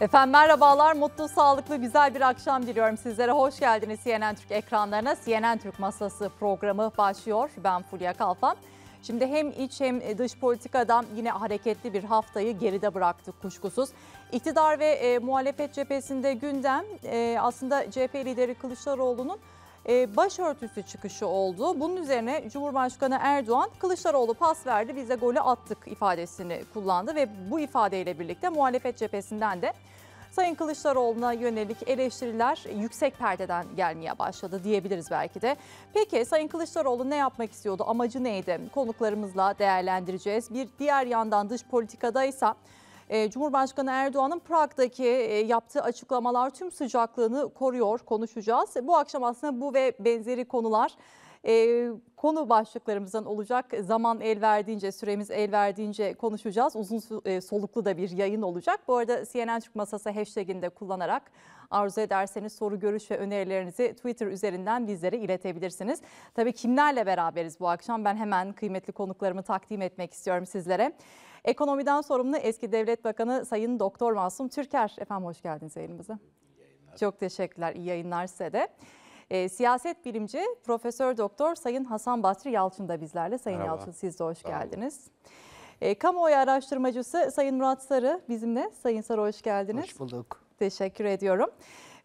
Efendim merhabalar, mutlu, sağlıklı, güzel bir akşam diliyorum sizlere. Hoş geldiniz CNN Türk ekranlarına. CNN Türk Masası programı başlıyor. Ben Fulya Kalfan. Şimdi hem iç hem dış politikadan yine hareketli bir haftayı geride bıraktık kuşkusuz. İktidar ve e, muhalefet cephesinde gündem e, aslında CHP lideri Kılıçdaroğlu'nun ee, başörtüsü çıkışı oldu. Bunun üzerine Cumhurbaşkanı Erdoğan Kılıçdaroğlu pas verdi biz golü attık ifadesini kullandı ve bu ifadeyle birlikte muhalefet cephesinden de Sayın Kılıçdaroğlu'na yönelik eleştiriler yüksek perdeden gelmeye başladı diyebiliriz belki de. Peki Sayın Kılıçdaroğlu ne yapmak istiyordu? Amacı neydi? Konuklarımızla değerlendireceğiz. Bir diğer yandan dış politikadaysa ise e, Cumhurbaşkanı Erdoğan'ın Prag'daki e, yaptığı açıklamalar tüm sıcaklığını koruyor konuşacağız. Bu akşam aslında bu ve benzeri konular e, konu başlıklarımızdan olacak. Zaman el verdiğince, süremiz el verdiğince konuşacağız. Uzun soluklu da bir yayın olacak. Bu arada CNN Türk Masası hashtagini de kullanarak arzu ederseniz soru, görüş ve önerilerinizi Twitter üzerinden bizlere iletebilirsiniz. Tabii kimlerle beraberiz bu akşam? Ben hemen kıymetli konuklarımı takdim etmek istiyorum sizlere. Ekonomiden sorumlu eski Devlet Bakanı Sayın Doktor Masum Türker. Efendim hoş geldiniz yayınımıza. Çok teşekkürler. İyi yayınlar size de. E, siyaset bilimci Profesör Doktor Sayın Hasan Basri Yalçın da bizlerle. Sayın Merhaba. Yalçın siz de hoş Sağ geldiniz. E, kamuoyu araştırmacısı Sayın Murat Sarı bizimle. Sayın Sarı hoş geldiniz. Hoş bulduk. Teşekkür ediyorum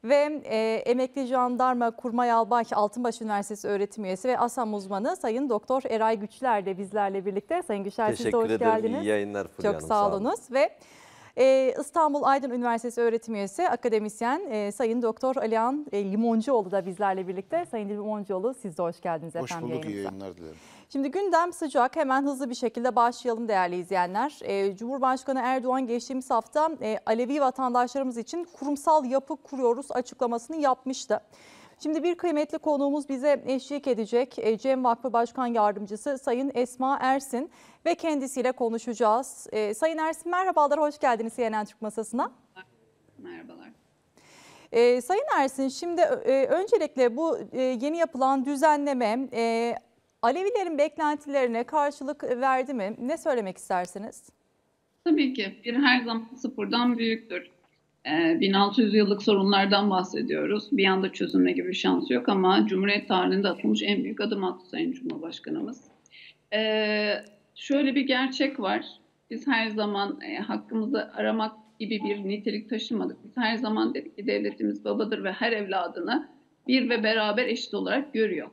ve e, emekli jandarma kurmay albay Altınbaş Üniversitesi öğretim üyesi ve ASAM uzmanı Sayın Doktor Eray Güçler de bizlerle birlikte. Sayın Güçler Teşekkür siz de hoş ederim. geldiniz. İyi yayınlar Fulya Çok sağ olunuz ve ee, İstanbul Aydın Üniversitesi öğretim üyesi akademisyen e, Sayın Doktor Alihan e, Limoncuoğlu da bizlerle birlikte. Sayın Limoncuoğlu siz de hoş geldiniz hoş efendim. Hoş bulduk, yayınımıza. iyi yayınlar dilerim. Şimdi gündem sıcak. Hemen hızlı bir şekilde başlayalım değerli izleyenler. Ee, Cumhurbaşkanı Erdoğan geçtiğimiz hafta e, Alevi vatandaşlarımız için kurumsal yapı kuruyoruz açıklamasını yapmıştı. Şimdi bir kıymetli konuğumuz bize eşlik edecek. E, Cem Vakfı Başkan Yardımcısı Sayın Esma Ersin ve kendisiyle konuşacağız. E, Sayın Ersin merhabalar, hoş geldiniz CNN Türk Masası'na. Merhabalar. E, Sayın Ersin şimdi e, öncelikle bu e, yeni yapılan düzenleme e, Alevilerin beklentilerine karşılık verdi mi? Ne söylemek istersiniz? Tabii ki. Bir her zaman sıfırdan büyüktür. 1600 ee, yıllık sorunlardan bahsediyoruz. Bir anda çözümle gibi bir şansı yok ama Cumhuriyet tarihinde atılmış en büyük adım attı Sayın Cumhurbaşkanımız. Ee, şöyle bir gerçek var. Biz her zaman e, hakkımızı aramak gibi bir nitelik taşımadık. Biz her zaman dedik ki devletimiz babadır ve her evladını bir ve beraber eşit olarak görüyor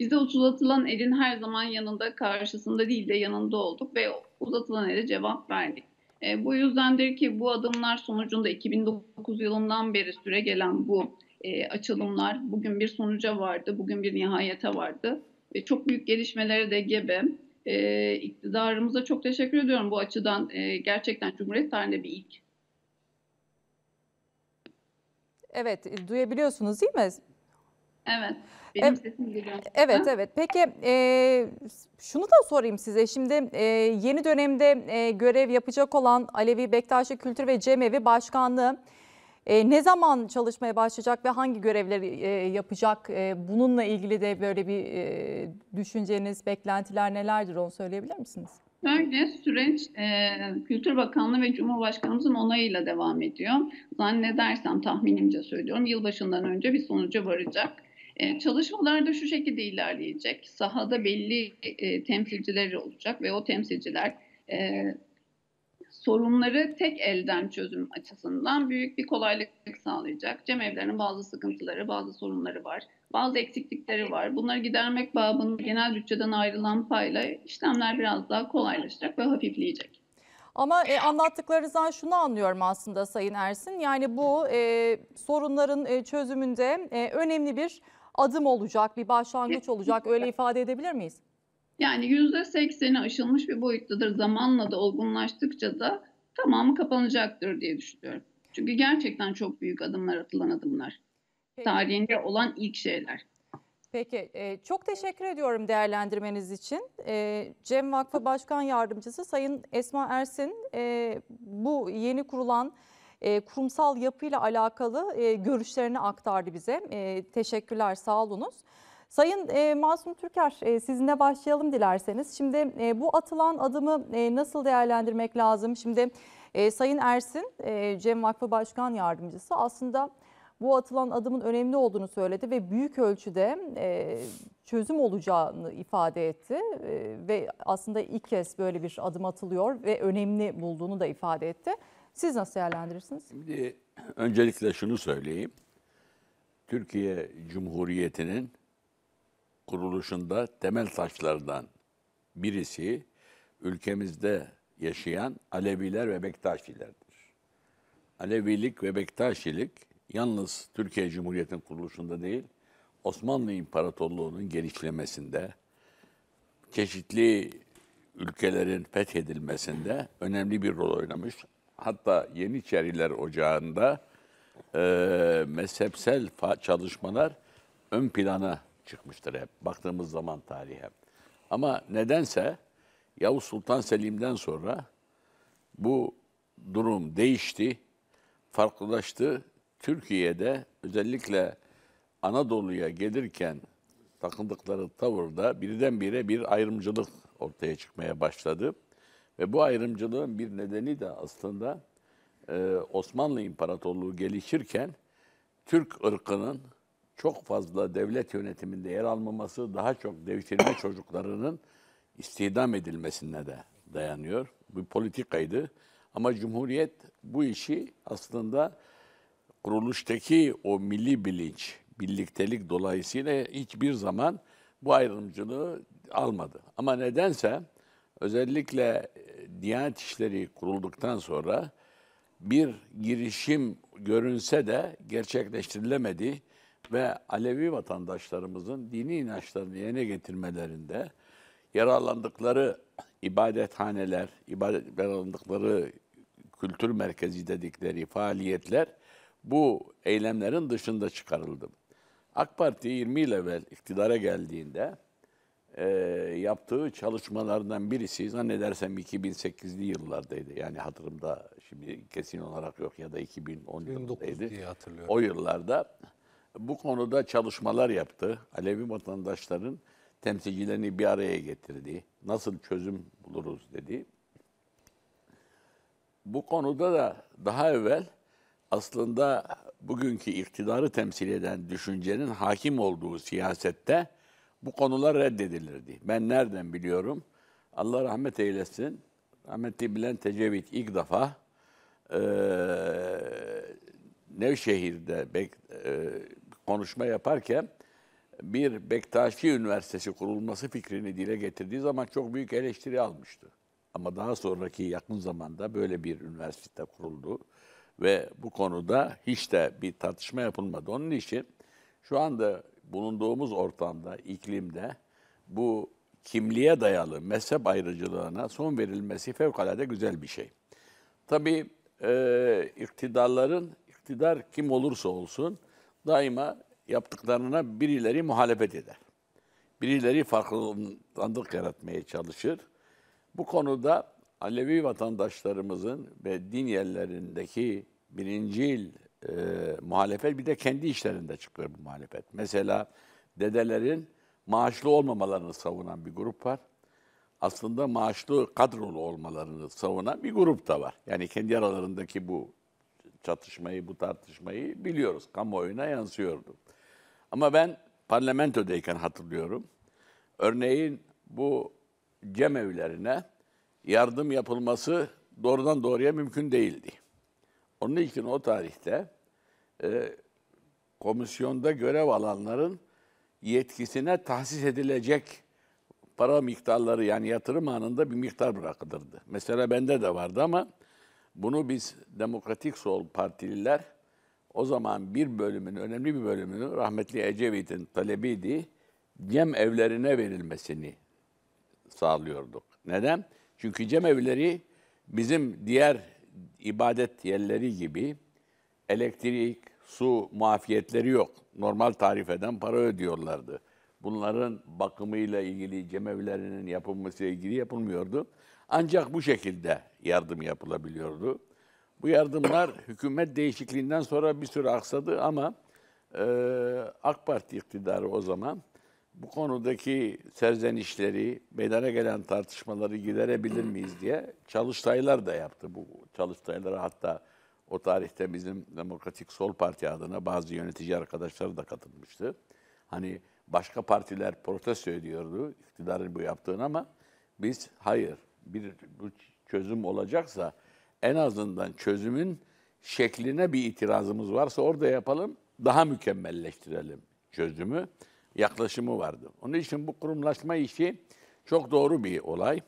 bize uzatılan elin her zaman yanında karşısında değil de yanında olduk ve uzatılan ele cevap verdik. E, bu yüzdendir ki bu adımlar sonucunda 2009 yılından beri süre gelen bu e, açılımlar bugün bir sonuca vardı, bugün bir nihayete vardı. ve çok büyük gelişmelere de gebe. E, iktidarımıza çok teşekkür ediyorum bu açıdan. E, gerçekten Cumhuriyet tarihinde bir ilk. Evet, e, duyabiliyorsunuz değil mi? Evet geliyor. Evet ha? evet. Peki e, şunu da sorayım size. Şimdi e, yeni dönemde e, görev yapacak olan Alevi Bektaşi Kültür ve Cemevi Başkanlığı e, ne zaman çalışmaya başlayacak ve hangi görevleri e, yapacak? E, bununla ilgili de böyle bir e, düşünceniz, beklentiler nelerdir onu söyleyebilir misiniz? Şöyle süreç e, Kültür Bakanlığı ve Cumhurbaşkanımızın onayıyla devam ediyor. Zannedersem tahminimce söylüyorum yılbaşından önce bir sonuca varacak. E, çalışmalar da şu şekilde ilerleyecek. Sahada belli e, temsilciler olacak ve o temsilciler e, sorunları tek elden çözüm açısından büyük bir kolaylık sağlayacak. Cem Cemevlerinin bazı sıkıntıları, bazı sorunları var. Bazı eksiklikleri var. Bunları gidermek babında genel bütçeden ayrılan payla işlemler biraz daha kolaylaşacak ve hafifleyecek. Ama e, anlattıklarınızdan şunu anlıyorum aslında Sayın Ersin. Yani bu e, sorunların e, çözümünde e, önemli bir adım olacak, bir başlangıç olacak öyle ifade edebilir miyiz? Yani %80'i aşılmış bir boyuttadır. Zamanla da olgunlaştıkça da tamamı kapanacaktır diye düşünüyorum. Çünkü gerçekten çok büyük adımlar atılan adımlar. Peki. Tarihinde olan ilk şeyler. Peki e, çok teşekkür ediyorum değerlendirmeniz için. E, Cem Vakfı Başkan Yardımcısı Sayın Esma Ersin e, bu yeni kurulan kurumsal yapıyla alakalı görüşlerini aktardı bize. teşekkürler, sağ olunuz. Sayın Masum Türker sizinle başlayalım dilerseniz. Şimdi bu atılan adımı nasıl değerlendirmek lazım? Şimdi Sayın Ersin, Cem Vakfı Başkan Yardımcısı aslında bu atılan adımın önemli olduğunu söyledi ve büyük ölçüde çözüm olacağını ifade etti. ve aslında ilk kez böyle bir adım atılıyor ve önemli bulduğunu da ifade etti. Siz nasıl değerlendirirsiniz? Şimdi e, öncelikle şunu söyleyeyim. Türkiye Cumhuriyeti'nin kuruluşunda temel taşlardan birisi ülkemizde yaşayan Aleviler ve Bektaşilerdir. Alevilik ve Bektaşilik yalnız Türkiye Cumhuriyeti'nin kuruluşunda değil, Osmanlı İmparatorluğu'nun genişlemesinde, çeşitli ülkelerin fethedilmesinde önemli bir rol oynamış hatta Yeniçeriler Ocağı'nda e, mezhepsel çalışmalar ön plana çıkmıştır hep. Baktığımız zaman tarihe. Ama nedense Yavuz Sultan Selim'den sonra bu durum değişti, farklılaştı. Türkiye'de özellikle Anadolu'ya gelirken takındıkları tavırda birdenbire bir ayrımcılık ortaya çıkmaya başladı. Ve bu ayrımcılığın bir nedeni de aslında e, Osmanlı İmparatorluğu gelişirken Türk ırkının çok fazla devlet yönetiminde yer almaması daha çok devşirme çocuklarının istihdam edilmesine de dayanıyor. Bu politikaydı. Ama Cumhuriyet bu işi aslında kuruluştaki o milli bilinç, birliktelik dolayısıyla hiçbir zaman bu ayrımcılığı almadı. Ama nedense özellikle Diyanet İşleri kurulduktan sonra bir girişim görünse de gerçekleştirilemedi ve Alevi vatandaşlarımızın dini inançlarını yerine getirmelerinde yararlandıkları ibadethaneler, ibadet yararlandıkları kültür merkezi dedikleri faaliyetler bu eylemlerin dışında çıkarıldı. AK Parti 20 yıl evvel iktidara geldiğinde e, yaptığı çalışmalarından birisi zannedersem 2008'li yıllardaydı. Yani hatırımda şimdi kesin olarak yok ya da 2010 yılındaydı. O yıllarda bu konuda çalışmalar yaptı. Alevi vatandaşların temsilcilerini bir araya getirdi. Nasıl çözüm buluruz dedi. Bu konuda da daha evvel aslında bugünkü iktidarı temsil eden düşüncenin hakim olduğu siyasette bu konular reddedilirdi. Ben nereden biliyorum? Allah rahmet eylesin. Rahmetli bilen Tecevit ilk defa e, Nevşehir'de e, konuşma yaparken bir Bektaşi Üniversitesi kurulması fikrini dile getirdiği zaman çok büyük eleştiri almıştı. Ama daha sonraki yakın zamanda böyle bir üniversite kuruldu ve bu konuda hiç de bir tartışma yapılmadı. Onun için şu anda bulunduğumuz ortamda, iklimde bu kimliğe dayalı mezhep ayrıcılığına son verilmesi fevkalade güzel bir şey. Tabii e, iktidarların, iktidar kim olursa olsun daima yaptıklarına birileri muhalefet eder. Birileri farklılık yaratmaya çalışır. Bu konuda Alevi vatandaşlarımızın ve din yerlerindeki birincil e, muhalefet bir de kendi işlerinde çıkıyor bu muhalefet. Mesela dedelerin maaşlı olmamalarını savunan bir grup var. Aslında maaşlı kadrolu olmalarını savunan bir grup da var. Yani kendi aralarındaki bu çatışmayı, bu tartışmayı biliyoruz. Kamuoyuna yansıyordu. Ama ben parlamentodayken hatırlıyorum. Örneğin bu cemevlerine yardım yapılması doğrudan doğruya mümkün değildi. Onun için o tarihte e, komisyonda görev alanların yetkisine tahsis edilecek para miktarları yani yatırım anında bir miktar bırakılırdı. Mesela bende de vardı ama bunu biz Demokratik Sol Partililer o zaman bir bölümün, önemli bir bölümünü rahmetli Ecevit'in talebiydi. Cem evlerine verilmesini sağlıyorduk. Neden? Çünkü cem evleri bizim diğer ibadet yerleri gibi elektrik, su muafiyetleri yok. Normal tarif eden para ödüyorlardı. Bunların bakımıyla ilgili, cemevlerinin yapılması ilgili yapılmıyordu. Ancak bu şekilde yardım yapılabiliyordu. Bu yardımlar hükümet değişikliğinden sonra bir süre aksadı ama e, AK Parti iktidarı o zaman bu konudaki serzenişleri, meydana gelen tartışmaları giderebilir miyiz diye çalıştaylar da yaptı. Bu çalıştaylara hatta o tarihte bizim Demokratik Sol Parti adına bazı yönetici arkadaşları da katılmıştı. Hani başka partiler protesto ediyordu iktidarın bu yaptığını ama biz hayır bir bu çözüm olacaksa en azından çözümün şekline bir itirazımız varsa orada yapalım, daha mükemmelleştirelim çözümü yaklaşımı vardı. Onun için bu kurumlaşma işi çok doğru bir olay.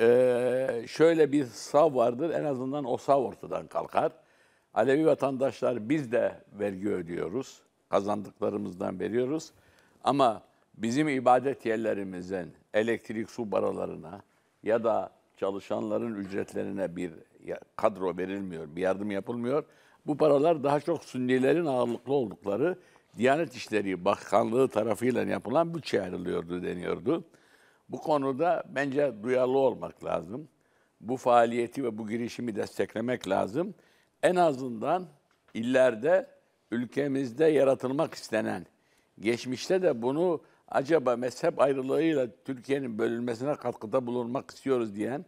Ee, şöyle bir sav vardır, en azından o sav ortadan kalkar. Alevi vatandaşlar biz de vergi ödüyoruz, kazandıklarımızdan veriyoruz. Ama bizim ibadet yerlerimizin elektrik su baralarına ya da çalışanların ücretlerine bir kadro verilmiyor, bir yardım yapılmıyor. Bu paralar daha çok sünnilerin ağırlıklı oldukları Diyanet İşleri Bakanlığı tarafıyla yapılan bütçe ayrılıyordu deniyordu. Bu konuda bence duyarlı olmak lazım. Bu faaliyeti ve bu girişimi desteklemek lazım. En azından illerde ülkemizde yaratılmak istenen, geçmişte de bunu acaba mezhep ayrılığıyla Türkiye'nin bölünmesine katkıda bulunmak istiyoruz diyen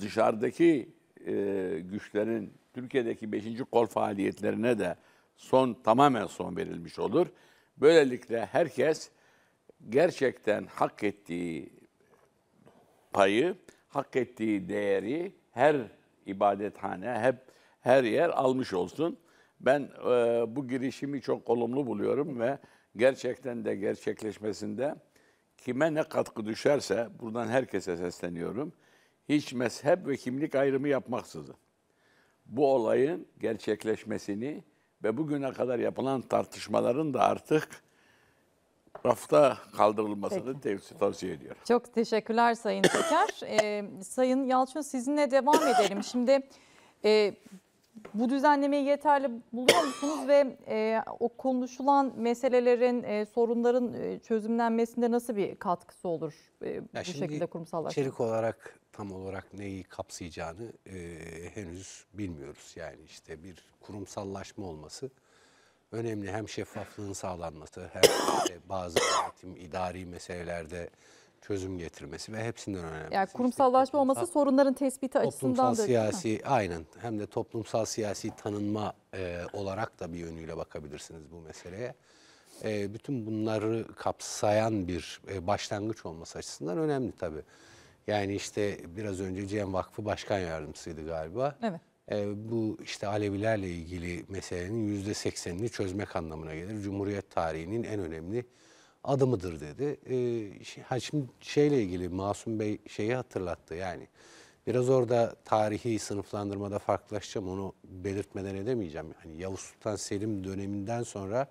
dışarıdaki e, güçlerin Türkiye'deki 5. kol faaliyetlerine de son tamamen son verilmiş olur. Böylelikle herkes gerçekten hak ettiği payı, hak ettiği değeri her ibadethane, hep her yer almış olsun. Ben e, bu girişimi çok olumlu buluyorum ve gerçekten de gerçekleşmesinde kime ne katkı düşerse buradan herkese sesleniyorum. Hiç mezhep ve kimlik ayrımı yapmaksızın bu olayın gerçekleşmesini ve bugüne kadar yapılan tartışmaların da artık rafta kaldırılmasını tevsi tavsiye ediyor. Çok teşekkürler Sayın Teker. ee, Sayın Yalçın sizinle devam edelim. Şimdi e, bu düzenlemeyi yeterli buluyor musunuz ve e, o konuşulan meselelerin, e, sorunların e, çözümlenmesinde nasıl bir katkısı olur e, bu şekilde kurumsallaştırma? İçerik olarak tam olarak neyi kapsayacağını e, henüz bilmiyoruz. Yani işte bir kurumsallaşma olması önemli. Hem şeffaflığın sağlanması hem işte bazı yönetim, idari meselelerde çözüm getirmesi ve hepsinden önemli. Yani kurumsallaşma işte, olması sorunların tespiti açısından da. Toplumsal siyasi aynen hem de toplumsal siyasi tanınma e, olarak da bir yönüyle bakabilirsiniz bu meseleye. E, bütün bunları kapsayan bir e, başlangıç olması açısından önemli tabii. Yani işte biraz önce Cem Vakfı Başkan Yardımcısıydı galiba. Evet. E, bu işte Alevilerle ilgili meselenin yüzde seksenini çözmek anlamına gelir. Cumhuriyet tarihinin en önemli adımıdır dedi. E, ha şimdi şeyle ilgili Masum Bey şeyi hatırlattı yani. Biraz orada tarihi sınıflandırmada farklılaşacağım onu belirtmeden edemeyeceğim. Hani Yavuz Sultan Selim döneminden sonra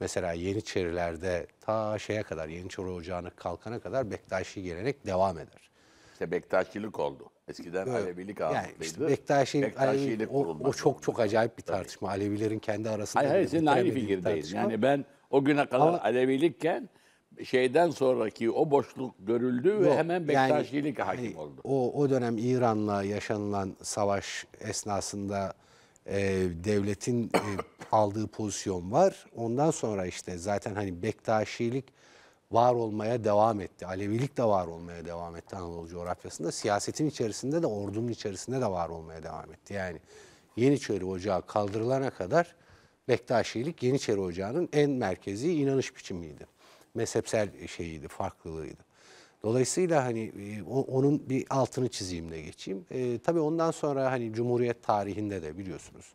mesela Yeniçerilerde ta şeye kadar Yeniçeri Ocağı'na kalkana kadar Bektaşi gelenek devam eder. İşte Bektaşilik oldu. Eskiden evet. Alevilik ağırlıklıydı. Yani işte Bektaşilik, Bektaşilik Alevi, o, o çok çok acayip bir tartışma. Tabii. Alevilerin kendi arasında. Hayır, hayır senin aynı fikirdeyiz. Yani ben o güne kadar Ama, Alevilikken şeyden sonraki o boşluk görüldü yok, ve hemen Bektaşilik yani, hakim hani, oldu. O, o dönem İran'la yaşanılan savaş esnasında e, devletin e, aldığı pozisyon var. Ondan sonra işte zaten hani Bektaşilik var olmaya devam etti. Alevilik de var olmaya devam etti Anadolu coğrafyasında. Siyasetin içerisinde de ordunun içerisinde de var olmaya devam etti. Yani Yeniçeri Ocağı kaldırılana kadar Bektaşilik Yeniçeri Ocağı'nın en merkezi inanış biçimiydi. Mezhepsel şeyiydi, farklılığıydı. Dolayısıyla hani e, onun bir altını çizeyim de geçeyim. E, tabii ondan sonra hani Cumhuriyet tarihinde de biliyorsunuz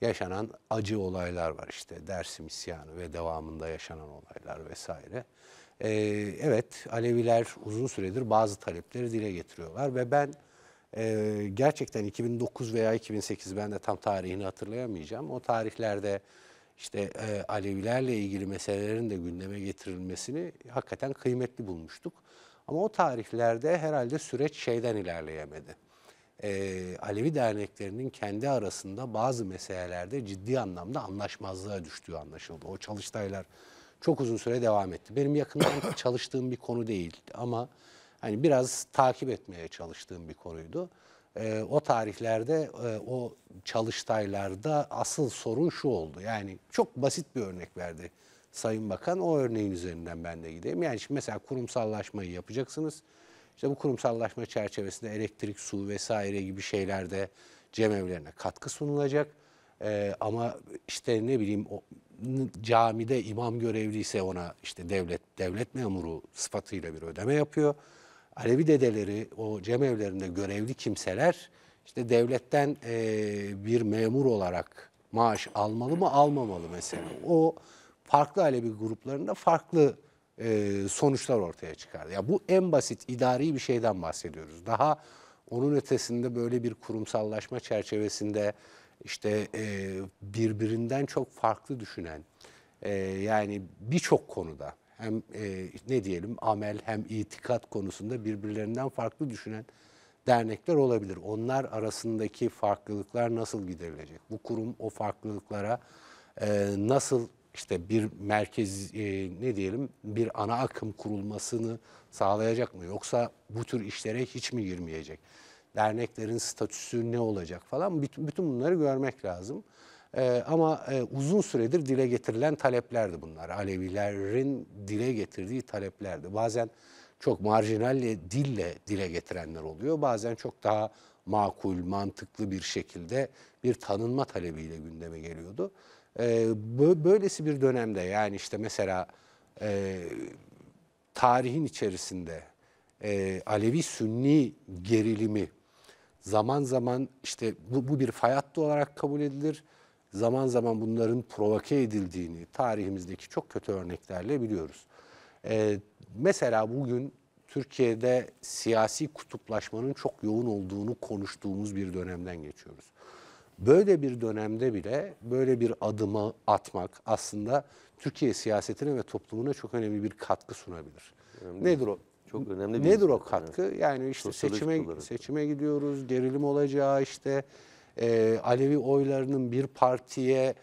yaşanan acı olaylar var işte Dersim isyanı ve devamında yaşanan olaylar vesaire e, evet Aleviler uzun süredir bazı talepleri dile getiriyorlar ve ben e, gerçekten 2009 veya 2008 ben de tam tarihini hatırlayamayacağım. O tarihlerde işte e, Alevilerle ilgili meselelerin de gündeme getirilmesini hakikaten kıymetli bulmuştuk. Ama o tarihlerde herhalde süreç şeyden ilerleyemedi. E, Alevi derneklerinin kendi arasında bazı meselelerde ciddi anlamda anlaşmazlığa düştüğü anlaşıldı. O çalıştaylar çok uzun süre devam etti. Benim yakından çalıştığım bir konu değildi ama hani biraz takip etmeye çalıştığım bir konuydu. E, o tarihlerde, e, o çalıştaylarda asıl sorun şu oldu. Yani çok basit bir örnek verdi Sayın Bakan. O örneğin üzerinden ben de gideyim. Yani şimdi mesela kurumsallaşmayı yapacaksınız. İşte bu kurumsallaşma çerçevesinde elektrik, su vesaire gibi şeylerde cemevlerine katkı sunulacak. Ee, ama işte ne bileyim o camide imam görevliyse ona işte devlet devlet memuru sıfatıyla bir ödeme yapıyor. Alevi dedeleri o cemevlerinde görevli kimseler işte devletten e, bir memur olarak maaş almalı mı almamalı mesela. O farklı Alevi gruplarında farklı e, sonuçlar ortaya çıkar. Ya bu en basit idari bir şeyden bahsediyoruz. Daha onun ötesinde böyle bir kurumsallaşma çerçevesinde işte e, birbirinden çok farklı düşünen e, yani birçok konuda hem e, ne diyelim amel hem itikat konusunda birbirlerinden farklı düşünen dernekler olabilir. Onlar arasındaki farklılıklar nasıl giderilecek? Bu kurum o farklılıklara e, nasıl işte bir merkez e, ne diyelim bir ana akım kurulmasını sağlayacak mı? Yoksa bu tür işlere hiç mi girmeyecek? derneklerin statüsü ne olacak falan bütün, bunları görmek lazım. Ee, ama e, uzun süredir dile getirilen taleplerdi bunlar. Alevilerin dile getirdiği taleplerdi. Bazen çok marjinal e, dille dile getirenler oluyor. Bazen çok daha makul, mantıklı bir şekilde bir tanınma talebiyle gündeme geliyordu. Ee, böylesi bir dönemde yani işte mesela e, tarihin içerisinde e, Alevi-Sünni gerilimi Zaman zaman işte bu, bu bir fayatlı olarak kabul edilir. Zaman zaman bunların provoke edildiğini tarihimizdeki çok kötü örneklerle biliyoruz. Ee, mesela bugün Türkiye'de siyasi kutuplaşmanın çok yoğun olduğunu konuştuğumuz bir dönemden geçiyoruz. Böyle bir dönemde bile böyle bir adımı atmak aslında Türkiye siyasetine ve toplumuna çok önemli bir katkı sunabilir. Önemli. Nedir o? Çok önemli bir Nedir o katkı? Yani, yani işte seçime olarak. seçime gidiyoruz, gerilim olacağı işte e, Alevi oylarının bir partiye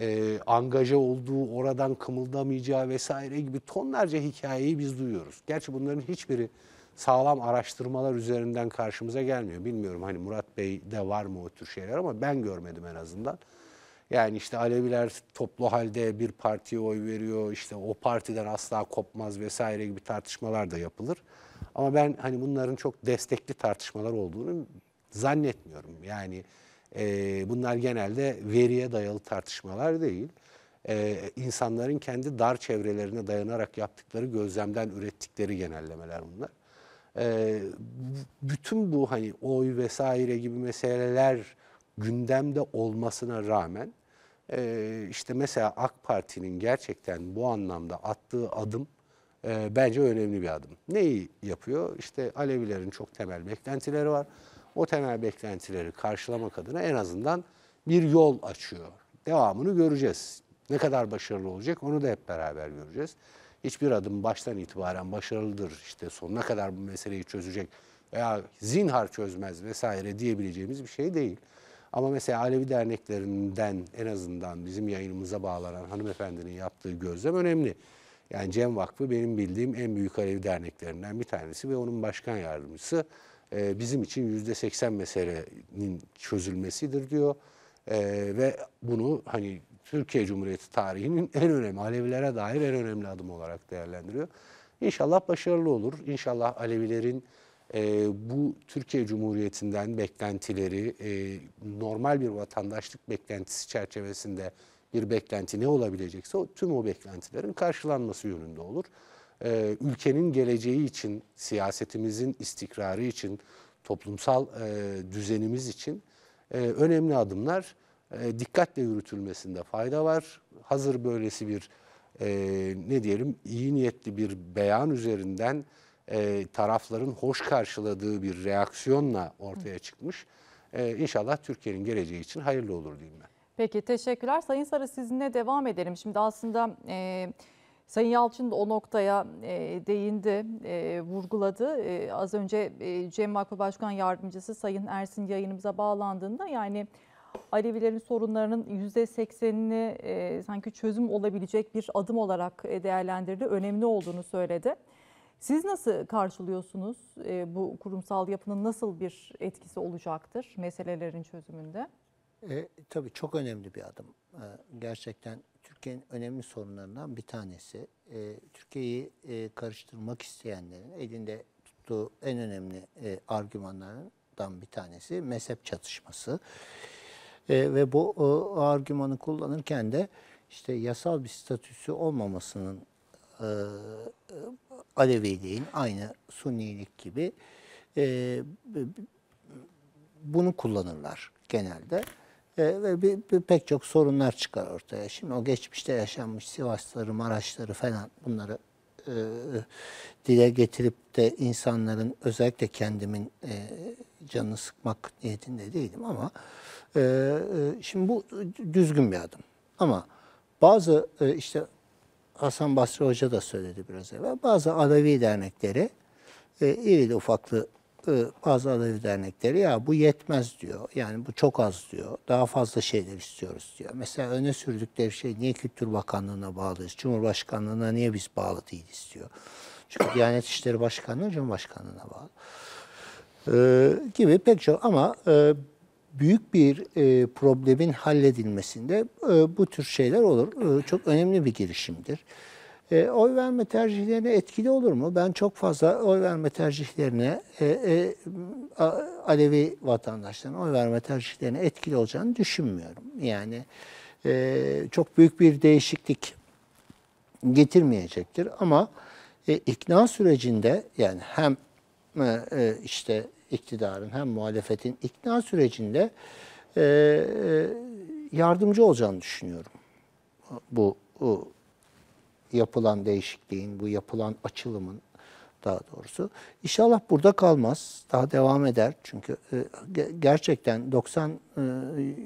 e, angaja olduğu, oradan kımıldamayacağı vesaire gibi tonlarca hikayeyi biz duyuyoruz. Gerçi bunların hiçbiri sağlam araştırmalar üzerinden karşımıza gelmiyor. Bilmiyorum hani Murat Bey de var mı o tür şeyler ama ben görmedim en azından. Yani işte Aleviler toplu halde bir partiye oy veriyor, işte o partiden asla kopmaz vesaire gibi tartışmalar da yapılır. Ama ben hani bunların çok destekli tartışmalar olduğunu zannetmiyorum. Yani e, bunlar genelde veriye dayalı tartışmalar değil. E, insanların kendi dar çevrelerine dayanarak yaptıkları gözlemden ürettikleri genellemeler bunlar. E, bütün bu hani oy vesaire gibi meseleler gündemde olmasına rağmen e, işte mesela AK Parti'nin gerçekten bu anlamda attığı adım e, bence önemli bir adım. Neyi yapıyor? İşte Alevilerin çok temel beklentileri var. O temel beklentileri karşılamak adına en azından bir yol açıyor. Devamını göreceğiz. Ne kadar başarılı olacak onu da hep beraber göreceğiz. Hiçbir adım baştan itibaren başarılıdır işte sonuna kadar bu meseleyi çözecek veya zinhar çözmez vesaire diyebileceğimiz bir şey değil. Ama mesela Alevi derneklerinden en azından bizim yayınımıza bağlanan hanımefendinin yaptığı gözlem önemli. Yani Cem Vakfı benim bildiğim en büyük Alevi derneklerinden bir tanesi ve onun başkan yardımcısı e, bizim için yüzde seksen meselenin çözülmesidir diyor. E, ve bunu hani Türkiye Cumhuriyeti tarihinin en önemli, Alevilere dair en önemli adım olarak değerlendiriyor. İnşallah başarılı olur. İnşallah Alevilerin e, bu Türkiye Cumhuriyeti'nden beklentileri e, normal bir vatandaşlık beklentisi çerçevesinde bir beklenti ne olabilecekse o, tüm o beklentilerin karşılanması yönünde olur. E, ülkenin geleceği için, siyasetimizin istikrarı için, toplumsal e, düzenimiz için e, önemli adımlar e, dikkatle yürütülmesinde fayda var. Hazır böylesi bir e, ne diyelim iyi niyetli bir beyan üzerinden e, tarafların hoş karşıladığı bir reaksiyonla ortaya çıkmış. E, inşallah Türkiye'nin geleceği için hayırlı olur diyeyim ben. Peki teşekkürler. Sayın Sarı sizinle devam edelim. Şimdi aslında e, Sayın Yalçın da o noktaya e, değindi, e, vurguladı. E, az önce e, Cem Vakfı Başkan Yardımcısı Sayın Ersin yayınımıza bağlandığında yani Alevilerin sorunlarının %80'ini e, sanki çözüm olabilecek bir adım olarak e, değerlendirdi. Önemli olduğunu söyledi. Siz nasıl karşılıyorsunuz? E, bu kurumsal yapının nasıl bir etkisi olacaktır meselelerin çözümünde? E, tabii çok önemli bir adım. E, gerçekten Türkiye'nin önemli sorunlarından bir tanesi. E, Türkiye'yi karıştırmak isteyenlerin elinde tuttuğu en önemli argümanlardan bir tanesi mezhep çatışması. E, ve bu o, o argümanı kullanırken de işte yasal bir statüsü olmamasının e, Aleviliğin aynı Sunnilik gibi e, bunu kullanırlar genelde. E, ve bir, bir, pek çok sorunlar çıkar ortaya. Şimdi o geçmişte yaşanmış Sivasları, Maraşları falan bunları e, dile getirip de insanların özellikle kendimin e, canını sıkmak niyetinde değilim ama e, e şimdi bu düzgün bir adım. Ama bazı e, işte Hasan Basri Hoca da söyledi biraz evvel. Bazı Alevi dernekleri e, irili ufaklı e, bazı Alevi dernekleri ya bu yetmez diyor. Yani bu çok az diyor. Daha fazla şeyler istiyoruz diyor. Mesela öne sürdükleri şey niye Kültür Bakanlığı'na bağlıyız? Cumhurbaşkanlığı'na niye biz bağlı değiliz diyor. Çünkü Diyanet İşleri Başkanlığı Cumhurbaşkanlığı'na bağlı. Ee, gibi pek çok ama e, büyük bir e, problemin halledilmesinde e, bu tür şeyler olur. E, çok önemli bir girişimdir. E, oy verme tercihlerine etkili olur mu? Ben çok fazla oy verme tercihlerine e, e, Alevi vatandaşların oy verme tercihlerine etkili olacağını düşünmüyorum. Yani e, çok büyük bir değişiklik getirmeyecektir ama e, ikna sürecinde yani hem e, e işte iktidarın hem muhalefetin ikna sürecinde e, e, yardımcı olacağını düşünüyorum. Bu, bu yapılan değişikliğin, bu yapılan açılımın daha doğrusu. İnşallah burada kalmaz. Daha devam eder. Çünkü e, gerçekten 90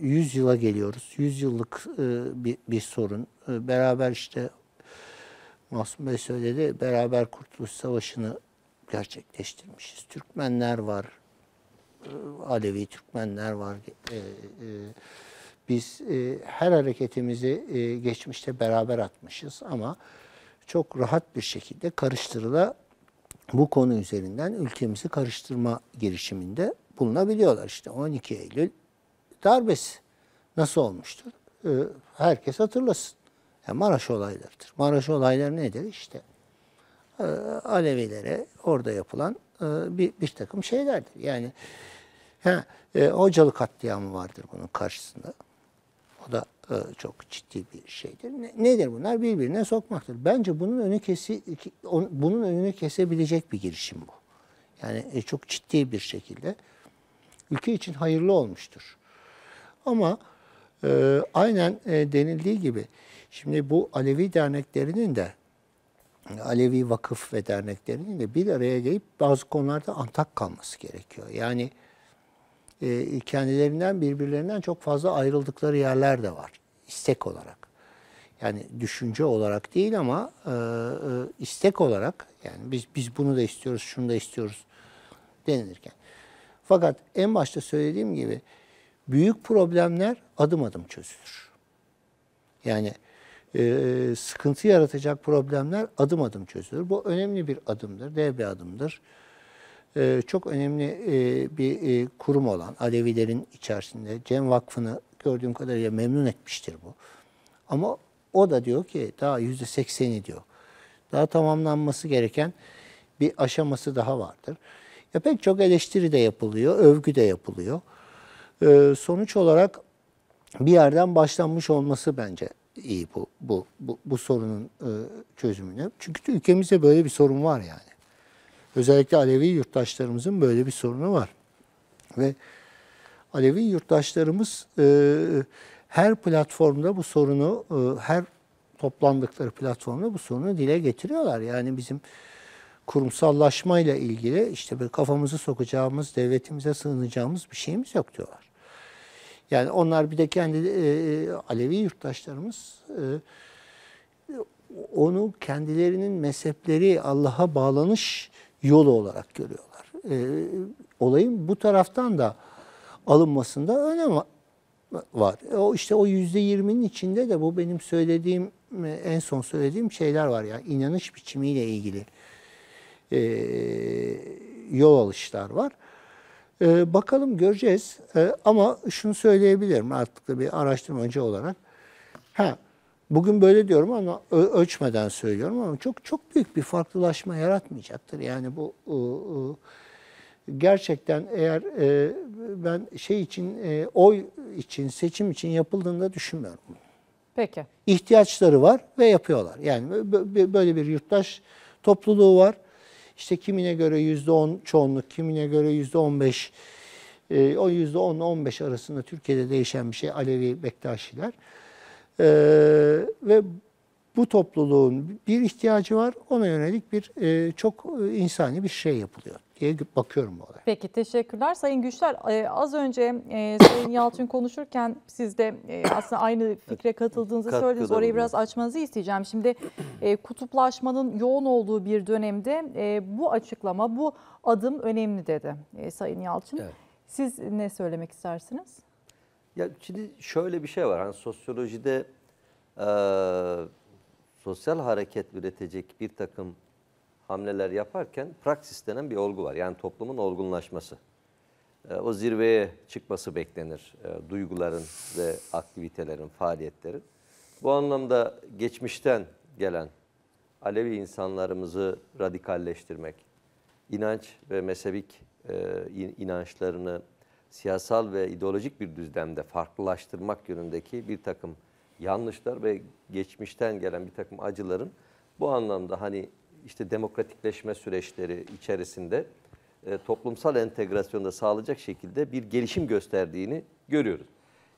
100 e, yıla geliyoruz. 100 yıllık bir, bir sorun. Beraber işte Masum Bey söyledi. Beraber Kurtuluş Savaşı'nı gerçekleştirmişiz. Türkmenler var, e, Alevi Türkmenler var. E, e, biz her hareketimizi geçmişte beraber atmışız ama çok rahat bir şekilde karıştırıla bu konu üzerinden ülkemizi karıştırma girişiminde bulunabiliyorlar. İşte 12 Eylül darbesi nasıl olmuştur? herkes hatırlasın. Yani Maraş olaylarıdır. Maraş olayları nedir? İşte e, Alevilere orada yapılan e, bir, bir takım şeylerdir. Yani he, e, katliamı vardır bunun karşısında. O da e, çok ciddi bir şeydir. nedir bunlar? Birbirine sokmaktır. Bence bunun önü kesi, bunun önünü kesebilecek bir girişim bu. Yani e, çok ciddi bir şekilde ülke için hayırlı olmuştur. Ama e, aynen e, denildiği gibi şimdi bu Alevi derneklerinin de Alevi vakıf ve derneklerinin de bir araya gelip bazı konularda antak kalması gerekiyor. Yani e, kendilerinden birbirlerinden çok fazla ayrıldıkları yerler de var istek olarak. Yani düşünce olarak değil ama e, e, istek olarak yani biz biz bunu da istiyoruz, şunu da istiyoruz denilirken. Fakat en başta söylediğim gibi büyük problemler adım adım çözülür. Yani e, sıkıntı yaratacak problemler adım adım çözülür. Bu önemli bir adımdır, dev bir adımdır. E, çok önemli e, bir e, kurum olan Alevilerin içerisinde Cem Vakfı'nı gördüğüm kadarıyla memnun etmiştir bu. Ama o da diyor ki daha yüzde sekseni diyor. Daha tamamlanması gereken bir aşaması daha vardır. Ya pek çok eleştiri de yapılıyor, övgü de yapılıyor. Ee, sonuç olarak bir yerden başlanmış olması bence iyi bu bu bu, bu sorunun e, çözümüne. Çünkü ülkemizde böyle bir sorun var yani. Özellikle Alevi yurttaşlarımızın böyle bir sorunu var. Ve Alevi yurttaşlarımız e, her platformda bu sorunu, e, her toplandıkları platformda bu sorunu dile getiriyorlar. Yani bizim kurumsallaşmayla ilgili işte böyle kafamızı sokacağımız, devletimize sığınacağımız bir şeyimiz yok diyorlar. Yani onlar bir de kendi e, e, Alevi yurttaşlarımız e, onu kendilerinin mezhepleri Allah'a bağlanış yolu olarak görüyorlar. E, olayın bu taraftan da alınmasında önem var. O işte o yüzde yirminin içinde de bu benim söylediğim e, en son söylediğim şeyler var yani inanış biçimiyle ilgili e, yol alışlar var. Ee, bakalım göreceğiz ee, ama şunu söyleyebilirim artık da bir araştırmacı olarak. Ha, bugün böyle diyorum ama ölçmeden söylüyorum ama çok çok büyük bir farklılaşma yaratmayacaktır. Yani bu ıı, gerçekten eğer e, ben şey için e, oy için seçim için yapıldığında düşünmüyorum. Peki. İhtiyaçları var ve yapıyorlar. Yani böyle bir yurttaş topluluğu var. İşte kimine göre %10 çoğunluk, kimine göre %15 e, yüzde %10 ile 15 arasında Türkiye'de değişen bir şey Alevi Bektaşiler. E, ve bu topluluğun bir ihtiyacı var ona yönelik bir e, çok e, insani bir şey yapılıyor diye bakıyorum bu olaya. Peki teşekkürler Sayın Güçler. E, az önce e, Sayın Yalçın konuşurken siz de e, aslında aynı fikre katıldığınızı Katkıda söylediniz. Orayı oluyor. biraz açmanızı isteyeceğim. Şimdi kutuplaşmanın yoğun olduğu bir dönemde bu açıklama, bu adım önemli dedi Sayın Yalçın. Evet. Siz ne söylemek istersiniz? Ya şimdi şöyle bir şey var. Hani sosyolojide e, sosyal hareket üretecek bir takım hamleler yaparken praksis denen bir olgu var. Yani toplumun olgunlaşması. E, o zirveye çıkması beklenir e, duyguların ve aktivitelerin, faaliyetlerin. Bu anlamda geçmişten gelen Alevi insanlarımızı radikalleştirmek, inanç ve mezhebik e, inançlarını siyasal ve ideolojik bir düzlemde farklılaştırmak yönündeki bir takım yanlışlar ve geçmişten gelen bir takım acıların bu anlamda hani işte demokratikleşme süreçleri içerisinde e, toplumsal entegrasyonda sağlayacak şekilde bir gelişim gösterdiğini görüyoruz.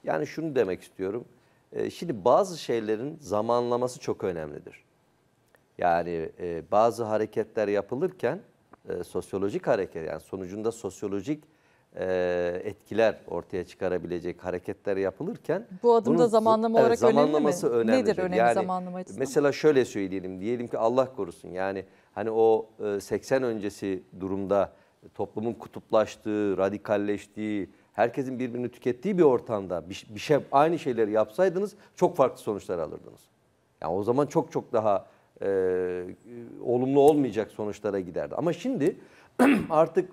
Yani şunu demek istiyorum. E, şimdi bazı şeylerin zamanlaması çok önemlidir. Yani e, bazı hareketler yapılırken e, sosyolojik hareket yani sonucunda sosyolojik e, etkiler ortaya çıkarabilecek hareketler yapılırken bu adımda zamanlama olarak zamanlaması önemli mi? Önemlidir. Nedir önemi yani, zamanlama açısından? Mesela şöyle söyleyelim diyelim ki Allah korusun yani hani o 80 e, öncesi durumda toplumun kutuplaştığı, radikalleştiği, herkesin birbirini tükettiği bir ortamda bir, bir şey aynı şeyleri yapsaydınız çok farklı sonuçlar alırdınız. Yani o zaman çok çok daha e, e, olumlu olmayacak sonuçlara giderdi. Ama şimdi artık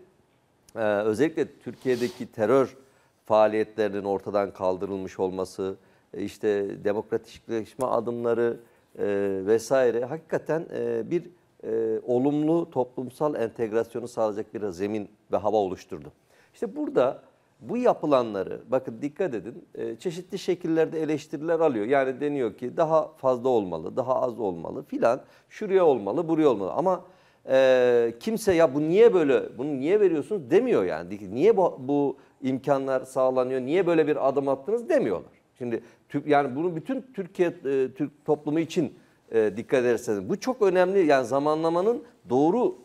ee, özellikle Türkiye'deki terör faaliyetlerinin ortadan kaldırılmış olması, e, işte demokratikleşme adımları e, vesaire hakikaten e, bir olumlu toplumsal entegrasyonu sağlayacak bir zemin ve hava oluşturdu. İşte burada bu yapılanları bakın dikkat edin çeşitli şekillerde eleştiriler alıyor. Yani deniyor ki daha fazla olmalı, daha az olmalı filan şuraya olmalı, buraya olmalı ama e, kimse ya bu niye böyle bunu niye veriyorsunuz demiyor yani. Niye bu, bu imkanlar sağlanıyor? Niye böyle bir adım attınız demiyorlar. Şimdi yani bunu bütün Türkiye e, Türk toplumu için e, dikkat ederseniz bu çok önemli. Yani zamanlamanın doğru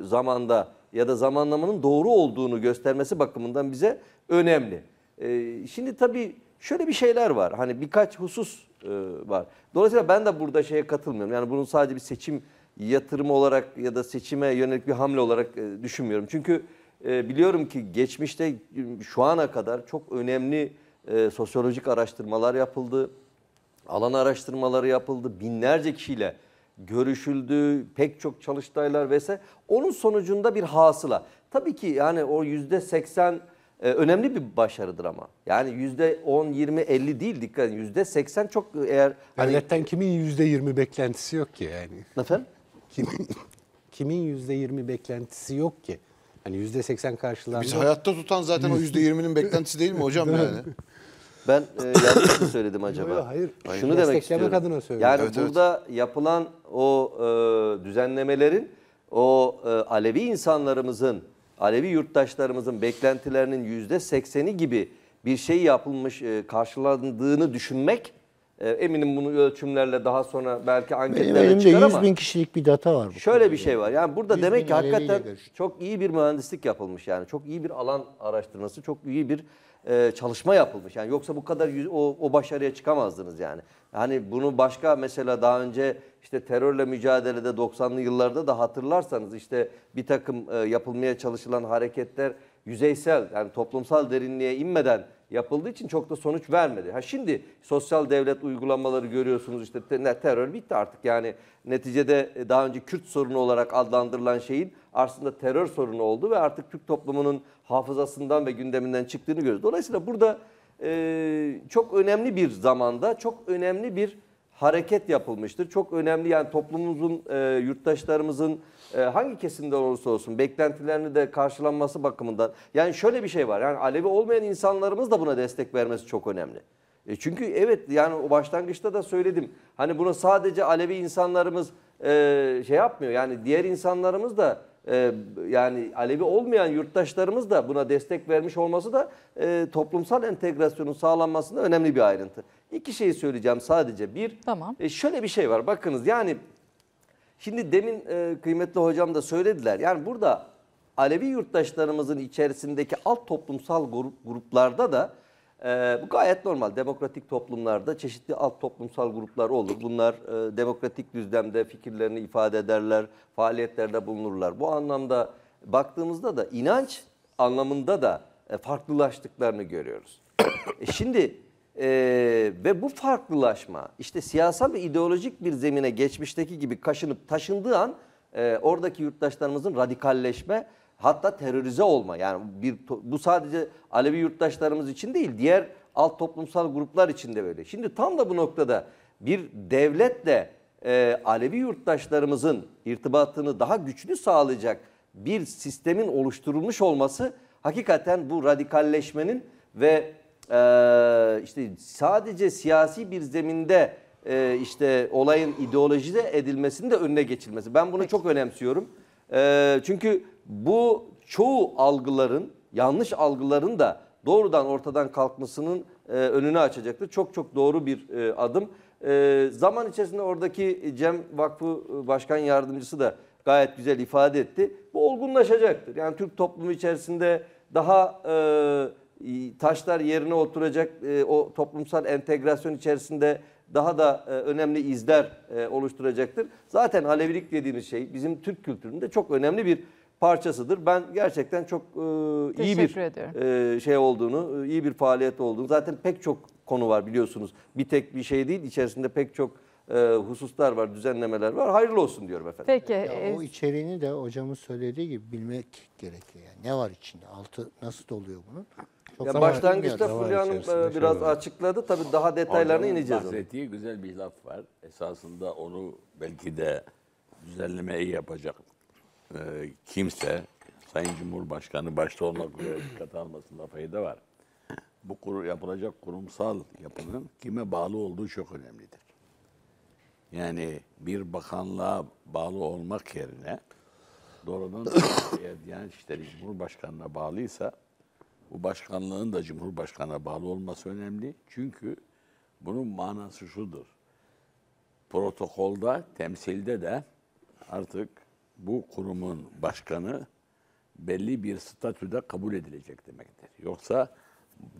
e, zamanda ya da zamanlamanın doğru olduğunu göstermesi bakımından bize önemli. E, şimdi tabii şöyle bir şeyler var. Hani birkaç husus e, var. Dolayısıyla ben de burada şeye katılmıyorum. Yani bunun sadece bir seçim yatırım olarak ya da seçime yönelik bir hamle olarak e, düşünmüyorum. Çünkü e, biliyorum ki geçmişte ıı, şu ana kadar çok önemli e, sosyolojik araştırmalar yapıldı. Alan araştırmaları yapıldı. Binlerce kişiyle görüşüldü, pek çok çalıştaylar vesaire. Onun sonucunda bir hasıla. Tabii ki yani o yüzde seksen önemli bir başarıdır ama. Yani yüzde on, yirmi, elli değil dikkat edin. Yüzde seksen çok eğer... Hani Devletten hani, kimin yüzde yirmi beklentisi yok ki yani. Efendim? kimin kimin yüzde yirmi beklentisi yok ki? Hani yüzde seksen karşılandı. Biz hayatta tutan zaten o yüzde yirminin beklentisi değil mi hocam yani? Ben e, yanlış mı söyledim acaba? Yok, hayır. hayır. Şunu demek istiyorum. adına Yani evet, burada evet. yapılan o e, düzenlemelerin o e, Alevi insanlarımızın, Alevi yurttaşlarımızın beklentilerinin yüzde sekseni gibi bir şey yapılmış, e, karşılandığını düşünmek ee, eminim bunu ölçümlerle daha sonra belki anketlerle Benim elimde 100 bin kişilik bir data var. bu. Şöyle bir şey var. Yani burada demek ki hakikaten görüştüm. çok iyi bir mühendislik yapılmış yani. Çok iyi bir alan araştırması, çok iyi bir e, çalışma yapılmış. Yani yoksa bu kadar yüz, o, o başarıya çıkamazdınız yani. Hani bunu başka mesela daha önce işte terörle mücadelede 90'lı yıllarda da hatırlarsanız işte bir takım e, yapılmaya çalışılan hareketler yüzeysel yani toplumsal derinliğe inmeden yapıldığı için çok da sonuç vermedi. Ha şimdi sosyal devlet uygulamaları görüyorsunuz işte terör bitti artık yani neticede e, daha önce Kürt sorunu olarak adlandırılan şeyin aslında terör sorunu oldu ve artık Türk toplumunun hafızasından ve gündeminden çıktığını görüyoruz. Dolayısıyla burada e, çok önemli bir zamanda çok önemli bir hareket yapılmıştır. Çok önemli yani toplumumuzun, e, yurttaşlarımızın ee, hangi kesimden olursa olsun beklentilerini de karşılanması bakımından yani şöyle bir şey var. Yani Alevi olmayan insanlarımız da buna destek vermesi çok önemli. E çünkü evet yani o başlangıçta da söyledim. Hani bunu sadece Alevi insanlarımız e, şey yapmıyor. Yani diğer insanlarımız da e, yani Alevi olmayan yurttaşlarımız da buna destek vermiş olması da e, toplumsal entegrasyonun sağlanmasında önemli bir ayrıntı. İki şey söyleyeceğim sadece. Bir, tamam. e, şöyle bir şey var. Bakınız yani Şimdi demin e, kıymetli hocam da söylediler. Yani burada Alevi yurttaşlarımızın içerisindeki alt toplumsal grup, gruplarda da e, bu gayet normal. Demokratik toplumlarda çeşitli alt toplumsal gruplar olur. Bunlar e, demokratik düzlemde fikirlerini ifade ederler, faaliyetlerde bulunurlar. Bu anlamda baktığımızda da inanç anlamında da e, farklılaştıklarını görüyoruz. E şimdi ee, ve bu farklılaşma işte siyasal ve ideolojik bir zemine geçmişteki gibi kaşınıp taşındığı an e, oradaki yurttaşlarımızın radikalleşme hatta terörize olma yani bir bu sadece Alevi yurttaşlarımız için değil diğer alt toplumsal gruplar için de böyle. Şimdi tam da bu noktada bir devletle e, Alevi yurttaşlarımızın irtibatını daha güçlü sağlayacak bir sistemin oluşturulmuş olması hakikaten bu radikalleşmenin ve e, işte sadece siyasi bir zeminde e, işte olayın ideolojide edilmesinin de önüne geçilmesi. Ben bunu çok önemsiyorum. E, çünkü bu çoğu algıların, yanlış algıların da doğrudan ortadan kalkmasının e, önünü açacaktır. Çok çok doğru bir e, adım. E, zaman içerisinde oradaki Cem Vakfı e, Başkan Yardımcısı da gayet güzel ifade etti. Bu olgunlaşacaktır. Yani Türk toplumu içerisinde daha e, taşlar yerine oturacak e, o toplumsal entegrasyon içerisinde daha da e, önemli izler e, oluşturacaktır. Zaten Alevilik dediğimiz şey bizim Türk kültüründe çok önemli bir parçasıdır. Ben gerçekten çok iyi bir e, şey olduğunu, iyi bir faaliyet olduğunu. Zaten pek çok konu var biliyorsunuz. Bir tek bir şey değil, içerisinde pek çok hususlar var, düzenlemeler var. Hayırlı olsun diyorum efendim. Peki. Ya, o içeriğini de hocamın söylediği gibi bilmek gerekiyor. Yani ne var içinde? Altı nasıl doluyor bunun? Çok ya başlangıçta Fulya Hanım e, şey biraz şey açıkladı. Tabii daha detaylarına Onun ineceğiz. Bahsettiği onu. güzel bir laf var. Esasında onu belki de düzenlemeyi yapacak e, kimse, Sayın Cumhurbaşkanı başta olmak üzere dikkat almasında fayda var. Bu kur, yapılacak kurumsal yapının kime bağlı olduğu çok önemlidir. Yani bir bakanlığa bağlı olmak yerine doğrudan Diyanet yani İşleri Cumhurbaşkanı'na bağlıysa bu başkanlığın da Cumhurbaşkanı'na bağlı olması önemli. Çünkü bunun manası şudur. Protokolda, temsilde de artık bu kurumun başkanı belli bir statüde kabul edilecek demektir. Yoksa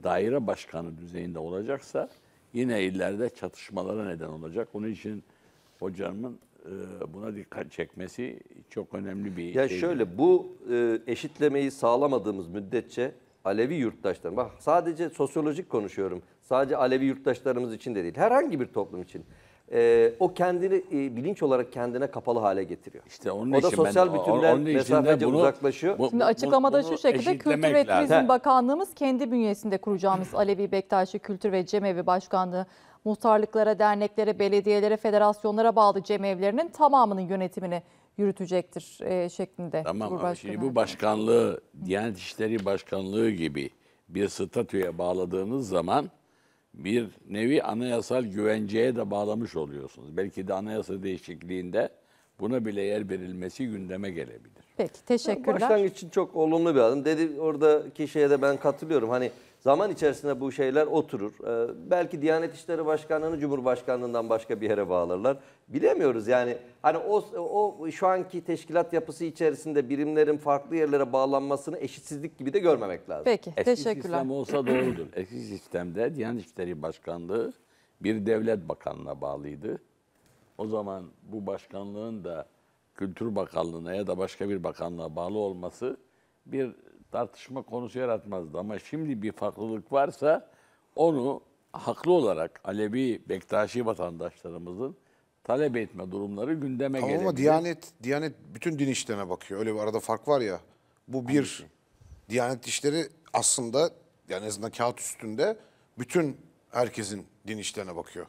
daire başkanı düzeyinde olacaksa yine illerde çatışmalara neden olacak. Onun için hocamın e, buna dikkat çekmesi çok önemli bir şey. Ya şöyle bu e, eşitlemeyi sağlamadığımız müddetçe Alevi yurttaşlarım, bak sadece sosyolojik konuşuyorum, sadece Alevi yurttaşlarımız için de değil, herhangi bir toplum için e, o kendini e, bilinç olarak kendine kapalı hale getiriyor. İşte onun o için da sosyal ben, onun mesafece bunu, uzaklaşıyor. Bu, Şimdi açıklamada bu, şu şekilde Kültür ve Turizm Bakanlığımız kendi bünyesinde kuracağımız Alevi Bektaşi Kültür ve Cemevi Başkanlığı muhtarlıklara, derneklere, belediyelere, federasyonlara bağlı cemevlerinin tamamının yönetimini yürütecektir e, şeklinde. Tamam ama şimdi bu başkanlığı Diyanet İşleri Başkanlığı gibi bir statüye bağladığınız zaman bir nevi anayasal güvenceye de bağlamış oluyorsunuz. Belki de anayasa değişikliğinde buna bile yer verilmesi gündeme gelebilir. Peki teşekkürler. Başlangıç için çok olumlu bir adım. Dedi oradaki şeye de ben katılıyorum. Hani Zaman içerisinde bu şeyler oturur. Ee, belki Diyanet İşleri Başkanlığı'nı Cumhurbaşkanlığından başka bir yere bağlarlar. Bilemiyoruz yani. Hani o, o şu anki teşkilat yapısı içerisinde birimlerin farklı yerlere bağlanmasını eşitsizlik gibi de görmemek lazım. Peki, Eski teşekkürler. sistem olsa doğrudur. Eski sistemde Diyanet İşleri Başkanlığı bir devlet bakanına bağlıydı. O zaman bu başkanlığın da Kültür Bakanlığı'na ya da başka bir bakanlığa bağlı olması bir tartışma konusu yaratmazdı. Ama şimdi bir farklılık varsa onu haklı olarak Alevi, Bektaşi vatandaşlarımızın talep etme durumları gündeme tamam gelebilir. Ama Diyanet, Diyanet bütün din işlerine bakıyor. Öyle bir arada fark var ya. Bu bir Hangisi? Diyanet işleri aslında yani en azından kağıt üstünde bütün herkesin din işlerine bakıyor.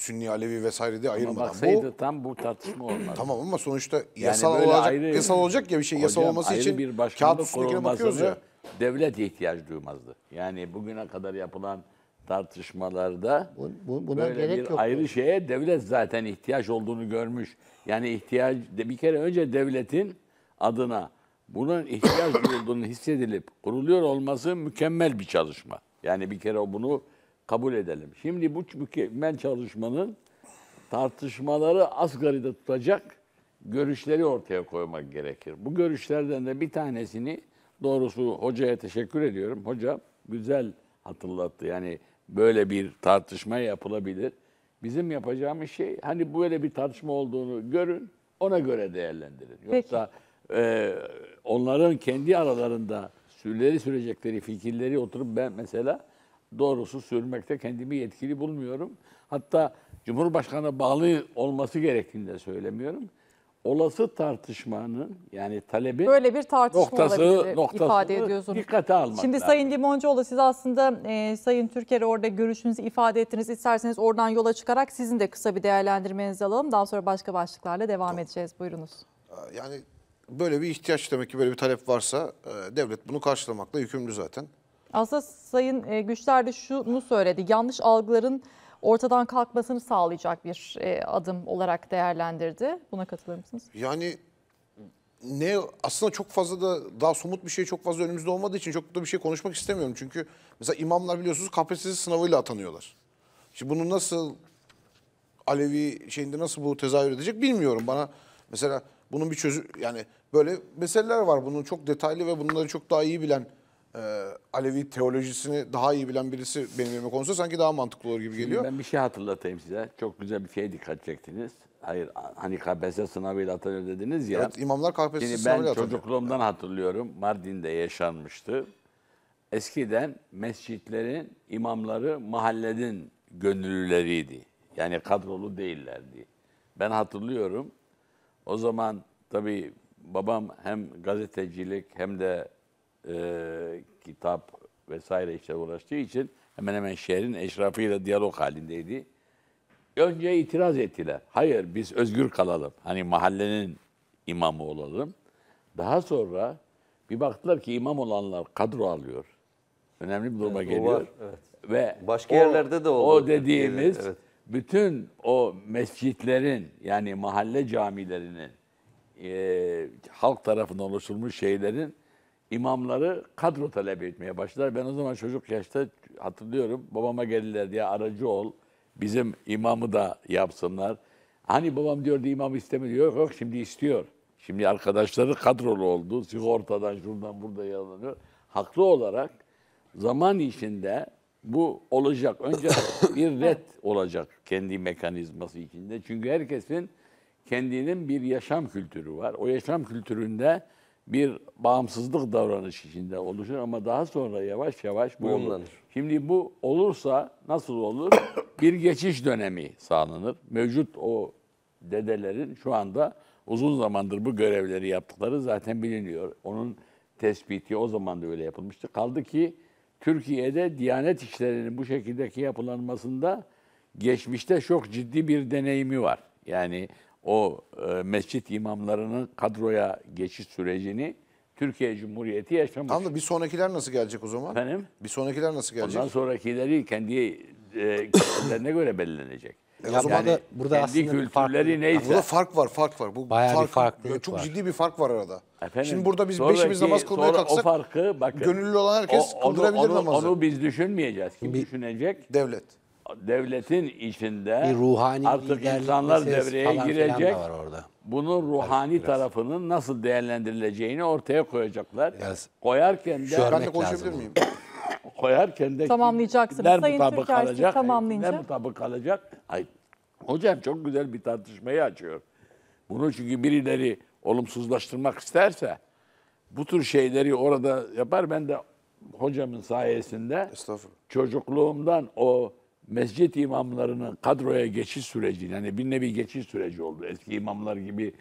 Sünni, Alevi vesaire diye ayırmadan. Ama baksaydı bu, tam bu tartışma olmaz. Tamam ama sonuçta yasal yani olacak, ayrı, yasal olacak ya bir şey yasal olması için bir kağıt üstündekine bakıyoruz ya. Devlet ihtiyaç duymazdı. Yani bugüne kadar yapılan tartışmalarda bu, bu, buna böyle gerek bir yok. ayrı şeye devlet zaten ihtiyaç olduğunu görmüş. Yani ihtiyaç bir kere önce devletin adına bunun ihtiyaç duyulduğunu hissedilip kuruluyor olması mükemmel bir çalışma. Yani bir kere bunu kabul edelim. Şimdi bu mükemmel çalışmanın tartışmaları asgaride tutacak görüşleri ortaya koymak gerekir. Bu görüşlerden de bir tanesini doğrusu hocaya teşekkür ediyorum. Hoca güzel hatırlattı. Yani böyle bir tartışma yapılabilir. Bizim yapacağımız şey hani böyle bir tartışma olduğunu görün, ona göre değerlendirin. Yoksa e, onların kendi aralarında sürleri sürecekleri fikirleri oturup ben mesela doğrusu sürmekte kendimi yetkili bulmuyorum. Hatta Cumhurbaşkanı'na bağlı olması gerektiğini de söylemiyorum. Olası tartışmanın yani talebi böyle bir tartışma noktası, noktası ifade ediyorsunuz. Dikkate almak Şimdi lazım. Sayın Limoncuoğlu siz aslında e, Sayın Türker'e orada görüşünüzü ifade ettiniz. İsterseniz oradan yola çıkarak sizin de kısa bir değerlendirmenizi alalım. Daha sonra başka başlıklarla devam tamam. edeceğiz. Buyurunuz. Yani böyle bir ihtiyaç demek ki böyle bir talep varsa e, devlet bunu karşılamakla yükümlü zaten. Aslında Sayın e, Güçler de şunu söyledi. Yanlış algıların ortadan kalkmasını sağlayacak bir e, adım olarak değerlendirdi. Buna katılır mısınız? Yani ne aslında çok fazla da daha somut bir şey çok fazla önümüzde olmadığı için çok da bir şey konuşmak istemiyorum. Çünkü mesela imamlar biliyorsunuz KPSS sınavıyla atanıyorlar. Şimdi bunu nasıl Alevi şeyinde nasıl bu tezahür edecek bilmiyorum. Bana mesela bunun bir çözüm yani böyle meseleler var. bunun çok detaylı ve bunları çok daha iyi bilen e, Alevi teolojisini daha iyi bilen birisi benim yerime konuşsa sanki daha mantıklı olur gibi geliyor. Ben bir şey hatırlatayım size. Çok güzel bir şeye dikkat çektiniz. Hayır hani KPSS sınavıyla atanıyor dediniz ya. Evet imamlar KPSS sınavıyla atanıyor. Ben çocukluğumdan hatırlıyorum. Mardin'de yaşanmıştı. Eskiden mescitlerin imamları mahallenin gönüllüleriydi. Yani kadrolu değillerdi. Ben hatırlıyorum. O zaman tabii babam hem gazetecilik hem de e, kitap vesaire işler uğraştığı için hemen hemen şehrin eşrafıyla diyalog halindeydi. Önce itiraz ettiler. Hayır biz özgür kalalım. Hani mahallenin imamı olalım. Daha sonra bir baktılar ki imam olanlar kadro alıyor. Önemli bir duruma evet, geliyor. Var, evet. Ve başka o, yerlerde de oldu. O dediğimiz evet. bütün o mescitlerin yani mahalle camilerinin e, halk tarafından oluşturulmuş şeylerin imamları kadro talep etmeye başladılar. Ben o zaman çocuk yaşta hatırlıyorum babama geldiler diye aracı ol. Bizim imamı da yapsınlar. Hani babam diyordu imam istemiyor. Yok yok şimdi istiyor. Şimdi arkadaşları kadrolu oldu. Sigortadan şuradan burada yalanıyor. Haklı olarak zaman içinde bu olacak. Önce bir red olacak kendi mekanizması içinde. Çünkü herkesin kendinin bir yaşam kültürü var. O yaşam kültüründe bir bağımsızlık davranış içinde oluşur ama daha sonra yavaş yavaş bu Bunlanır. olur. Şimdi bu olursa nasıl olur? bir geçiş dönemi sağlanır. Mevcut o dedelerin şu anda uzun zamandır bu görevleri yaptıkları zaten biliniyor. Onun tespiti o zaman da öyle yapılmıştı. Kaldı ki Türkiye'de Diyanet işlerinin bu şekildeki yapılanmasında geçmişte çok ciddi bir deneyimi var. Yani o e, mescit imamlarının kadroya geçiş sürecini Türkiye Cumhuriyeti yaşamış. Tamam da bir sonrakiler nasıl gelecek o zaman? Efendim? Bir sonrakiler nasıl gelecek? Ondan sonrakileri kendi e, kendilerine göre belirlenecek. E o zaman da burada kendi aslında kültürleri fark, neyse. Burada fark var, fark var. Bu Bayağı fark, bir farklılık çok ciddi bir fark var arada. Efendim, Şimdi burada biz sonraki, beşimiz namaz kılmaya kalksak o farkı, bakın, gönüllü olan herkes o, onu, kıldırabilir onu, namazı. Onu biz düşünmeyeceğiz. Kim bir, düşünecek? Devlet devletin içinde bir ruhani artık insanlar devreye girecek. Var orada. Bunun ruhani biraz. tarafının nasıl değerlendirileceğini ortaya koyacaklar. Biraz koyarken de ben de konuşabilir miyim? koyarken de tamamlayacaksınız. Kimler Sayın mutabık Türk kalacak? Tamamlayınca. Kimler mutabık kalacak? Hayır. Hocam çok güzel bir tartışmayı açıyor. Bunu çünkü birileri olumsuzlaştırmak isterse bu tür şeyleri orada yapar. Ben de hocamın sayesinde çocukluğumdan o mescit imamlarının kadroya geçiş süreci, yani bir nevi geçiş süreci oldu. Eski imamlar gibi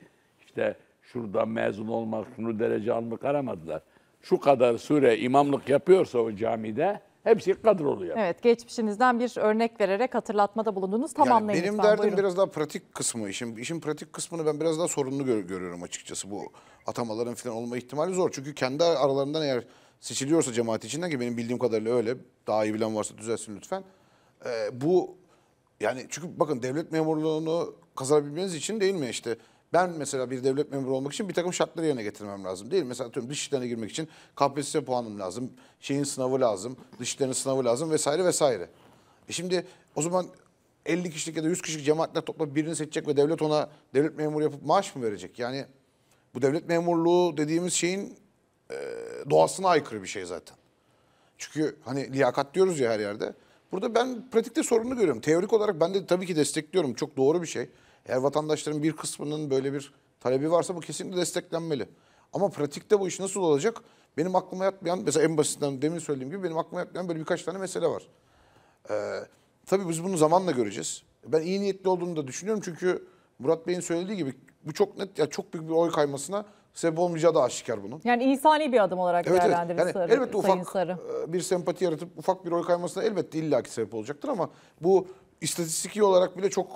işte şurada mezun olmak, şunu derece almak aramadılar. Şu kadar süre imamlık yapıyorsa o camide hepsi kadrolu yani. Evet geçmişinizden bir örnek vererek hatırlatmada bulundunuz. Tamamlayın yani benim lütfen, derdim buyurun. biraz daha pratik kısmı. işin işin pratik kısmını ben biraz daha sorunlu gör, görüyorum açıkçası. Bu atamaların falan olma ihtimali zor. Çünkü kendi aralarından eğer seçiliyorsa cemaat içinden ki benim bildiğim kadarıyla öyle. Daha iyi bilen varsa düzelsin lütfen e, bu yani çünkü bakın devlet memurluğunu kazanabilmeniz için değil mi işte ben mesela bir devlet memuru olmak için bir takım şartları yerine getirmem lazım değil mi? Mesela tüm dış işlerine girmek için KPSS puanım lazım, şeyin sınavı lazım, dış işlerin sınavı lazım vesaire vesaire. E şimdi o zaman 50 kişilik ya da 100 kişilik cemaatler topla birini seçecek ve devlet ona devlet memuru yapıp maaş mı verecek? Yani bu devlet memurluğu dediğimiz şeyin e, doğasına aykırı bir şey zaten. Çünkü hani liyakat diyoruz ya her yerde. Burada ben pratikte sorununu görüyorum. Teorik olarak ben de tabii ki destekliyorum. Çok doğru bir şey. Eğer vatandaşların bir kısmının böyle bir talebi varsa bu kesinlikle desteklenmeli. Ama pratikte bu iş nasıl olacak? Benim aklıma yatmayan, mesela en basitinden demin söylediğim gibi benim aklıma yatmayan böyle birkaç tane mesele var. Ee, tabii biz bunu zamanla göreceğiz. Ben iyi niyetli olduğunu da düşünüyorum çünkü Murat Bey'in söylediği gibi bu çok net, ya çok büyük bir oy kaymasına sebep olmayacağı da aşikar bunun. Yani insani bir adım olarak evet, değerlendirir evet. Yani elbette Sayın ufak Sarı. E, bir sempati yaratıp ufak bir oy kaymasına elbette illaki sebep olacaktır ama bu istatistiki olarak bile çok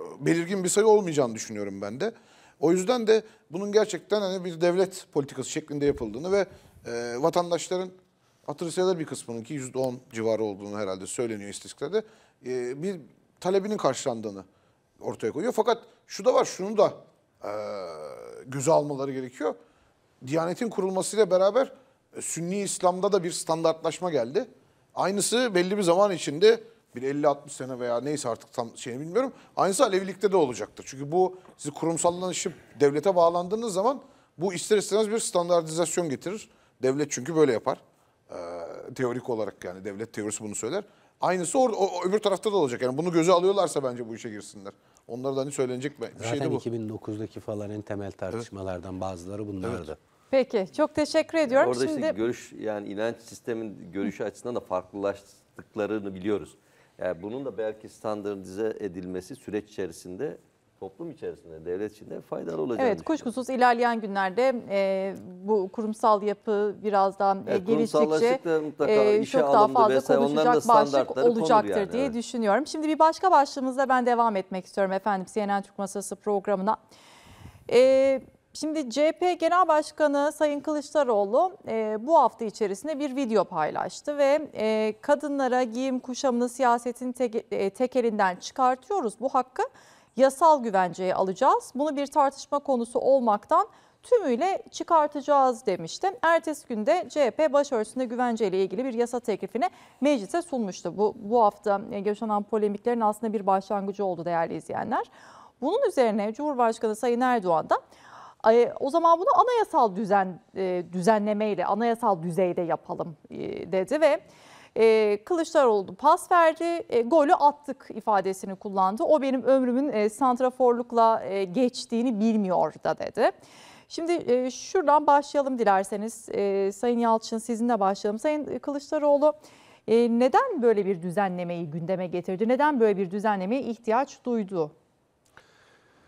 e, belirgin bir sayı olmayacağını düşünüyorum ben de. O yüzden de bunun gerçekten hani bir devlet politikası şeklinde yapıldığını ve e, vatandaşların hatırı bir kısmının ki %10 civarı olduğunu herhalde söyleniyor istatistiklerde e, bir talebinin karşılandığını ortaya koyuyor. Fakat şu da var, şunu da e, göze almaları gerekiyor. Diyanetin kurulmasıyla beraber e, Sünni İslam'da da bir standartlaşma geldi. Aynısı belli bir zaman içinde bir 50-60 sene veya neyse artık tam şeyini bilmiyorum. Aynısı Alevilikte de olacaktır. Çünkü bu sizi kurumsallaşıp devlete bağlandığınız zaman bu ister istemez bir standartizasyon getirir. Devlet çünkü böyle yapar. Ee, teorik olarak yani devlet teorisi bunu söyler. Aynısı or, o, öbür tarafta da olacak. Yani bunu göze alıyorlarsa bence bu işe girsinler. Onlara da hani söylenecek bir şey Zaten şey de bu. 2009'daki falan en temel tartışmalardan evet. bazıları bunlardı. Evet. Peki çok teşekkür ediyorum. Yani orada Şimdi... işte görüş yani inanç sistemin görüşü açısından da farklılaştıklarını biliyoruz. Yani bunun da belki standartize edilmesi süreç içerisinde toplum içerisinde, devlet içinde faydalı olacağını Evet, kuşkusuz ilerleyen günlerde e, bu kurumsal yapı biraz daha e, evet, geliştikçe e, çok daha fazla konuşacak başlık olacaktır yani, diye evet. düşünüyorum. Şimdi bir başka başlığımızda ben devam etmek istiyorum efendim CNN Türk Masası programına. E, şimdi CHP Genel Başkanı Sayın Kılıçdaroğlu e, bu hafta içerisinde bir video paylaştı ve e, kadınlara giyim kuşamını siyasetin tek, e, tekelinden çıkartıyoruz bu hakkı yasal güvenceye alacağız. Bunu bir tartışma konusu olmaktan tümüyle çıkartacağız demişti. Ertesi günde CHP başörtüsünde güvenceyle ilgili bir yasa teklifini meclise sunmuştu. Bu, bu hafta e, yaşanan polemiklerin aslında bir başlangıcı oldu değerli izleyenler. Bunun üzerine Cumhurbaşkanı Sayın Erdoğan da o zaman bunu anayasal düzen e, düzenlemeyle, anayasal düzeyde yapalım e, dedi ve e, Kılıçdaroğlu pas verdi, e, golü attık ifadesini kullandı. O benim ömrümün e, santraforlukla e, geçtiğini bilmiyor da dedi. Şimdi e, şuradan başlayalım dilerseniz. E, Sayın Yalçın sizinle başlayalım. Sayın Kılıçdaroğlu e, neden böyle bir düzenlemeyi gündeme getirdi? Neden böyle bir düzenlemeye ihtiyaç duydu?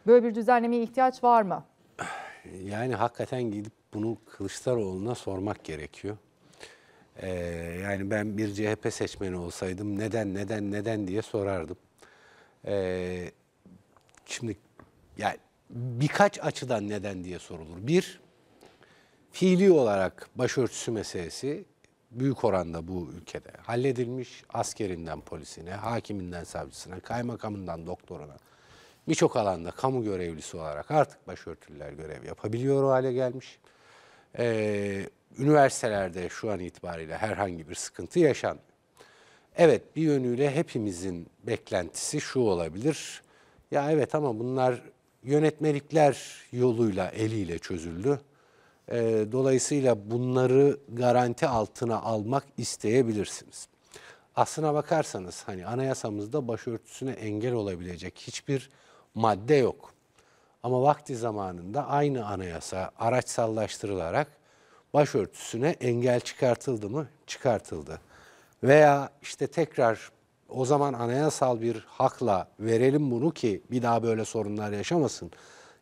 Böyle bir düzenlemeye ihtiyaç var mı? Yani hakikaten gidip bunu Kılıçdaroğlu'na sormak gerekiyor. Ee, yani ben bir CHP seçmeni olsaydım neden neden neden diye sorardım. Ee, şimdi yani birkaç açıdan neden diye sorulur. Bir, fiili olarak başörtüsü meselesi büyük oranda bu ülkede halledilmiş askerinden polisine, hakiminden savcısına, kaymakamından doktoruna birçok alanda kamu görevlisi olarak artık başörtülüler görev yapabiliyor o hale gelmiş. Ee, üniversitelerde şu an itibariyle herhangi bir sıkıntı yaşanmıyor. Evet bir yönüyle hepimizin beklentisi şu olabilir. Ya evet ama bunlar yönetmelikler yoluyla eliyle çözüldü. E, dolayısıyla bunları garanti altına almak isteyebilirsiniz. Aslına bakarsanız hani anayasamızda başörtüsüne engel olabilecek hiçbir madde yok. Ama vakti zamanında aynı anayasa araçsallaştırılarak başörtüsüne engel çıkartıldı mı? Çıkartıldı. Veya işte tekrar o zaman anayasal bir hakla verelim bunu ki bir daha böyle sorunlar yaşamasın,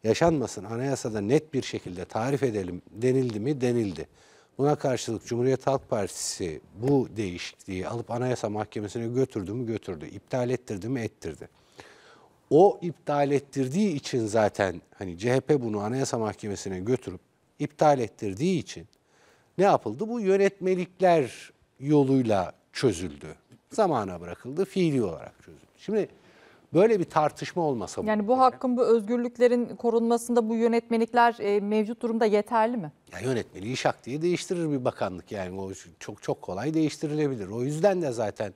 yaşanmasın. Anayasada net bir şekilde tarif edelim denildi mi? Denildi. Buna karşılık Cumhuriyet Halk Partisi bu değişikliği alıp Anayasa Mahkemesi'ne götürdü mü? Götürdü. İptal ettirdi mi? Ettirdi. O iptal ettirdiği için zaten hani CHP bunu Anayasa Mahkemesi'ne götürüp iptal ettirdiği için ne yapıldı? Bu yönetmelikler yoluyla çözüldü. Zamana bırakıldı, fiili olarak çözüldü. Şimdi böyle bir tartışma olmasa... Yani bu hakkın, bu özgürlüklerin korunmasında bu yönetmelikler e, mevcut durumda yeterli mi? Ya yönetmeliği şak diye değiştirir bir bakanlık yani o çok çok kolay değiştirilebilir. O yüzden de zaten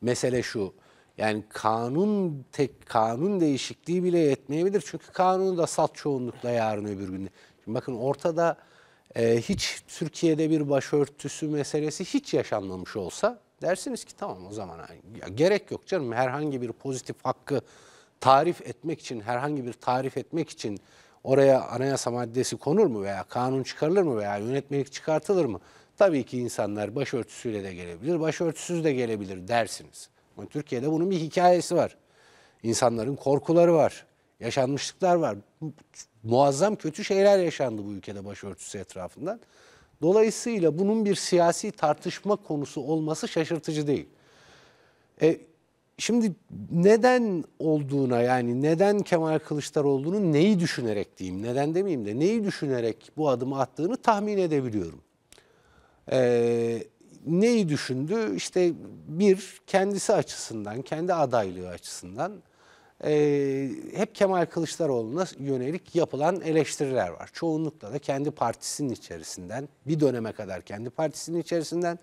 mesele şu. Yani kanun tek kanun değişikliği bile yetmeyebilir. Çünkü kanunu da sat çoğunlukla yarın öbür gün. Şimdi bakın ortada e, hiç Türkiye'de bir başörtüsü meselesi hiç yaşanmamış olsa dersiniz ki tamam o zaman ya gerek yok canım herhangi bir pozitif hakkı tarif etmek için herhangi bir tarif etmek için oraya anayasa maddesi konur mu veya kanun çıkarılır mı veya yönetmelik çıkartılır mı? Tabii ki insanlar başörtüsüyle de gelebilir, başörtüsüz de gelebilir dersiniz. Ama Türkiye'de bunun bir hikayesi var. İnsanların korkuları var, yaşanmışlıklar var muazzam kötü şeyler yaşandı bu ülkede başörtüsü etrafından. Dolayısıyla bunun bir siyasi tartışma konusu olması şaşırtıcı değil. E, şimdi neden olduğuna yani neden Kemal Kılıçdaroğlu'nun neyi düşünerek diyeyim, neden demeyeyim de neyi düşünerek bu adımı attığını tahmin edebiliyorum. E, neyi düşündü? İşte bir, kendisi açısından, kendi adaylığı açısından e, hep Kemal Kılıçdaroğlu'na yönelik yapılan eleştiriler var. Çoğunlukla da kendi partisinin içerisinden, bir döneme kadar kendi partisinin içerisinden,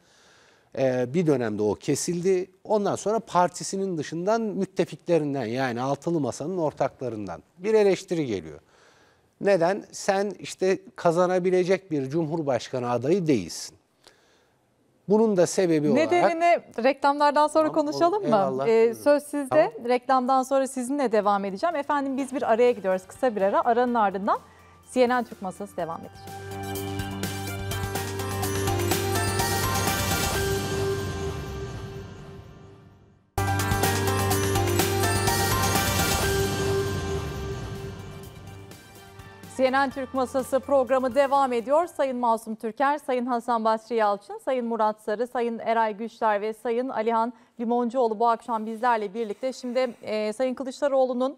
e, bir dönemde o kesildi. Ondan sonra partisinin dışından müttefiklerinden yani altılı masanın ortaklarından bir eleştiri geliyor. Neden? Sen işte kazanabilecek bir cumhurbaşkanı adayı değilsin. Bunun da sebebi Nedenini olarak... Nedenini reklamlardan sonra tamam, konuşalım olur, mı? Eyvallah, ee, söz sizde. Tamam. Reklamdan sonra sizinle devam edeceğim. Efendim biz bir araya gidiyoruz. Kısa bir ara. Aranın ardından CNN Türk Masası devam edecek. CNN Türk Masası programı devam ediyor. Sayın Masum Türker, Sayın Hasan Basri Yalçın, Sayın Murat Sarı, Sayın Eray Güçler ve Sayın Alihan Limoncuoğlu bu akşam bizlerle birlikte. Şimdi e, Sayın Kılıçdaroğlu'nun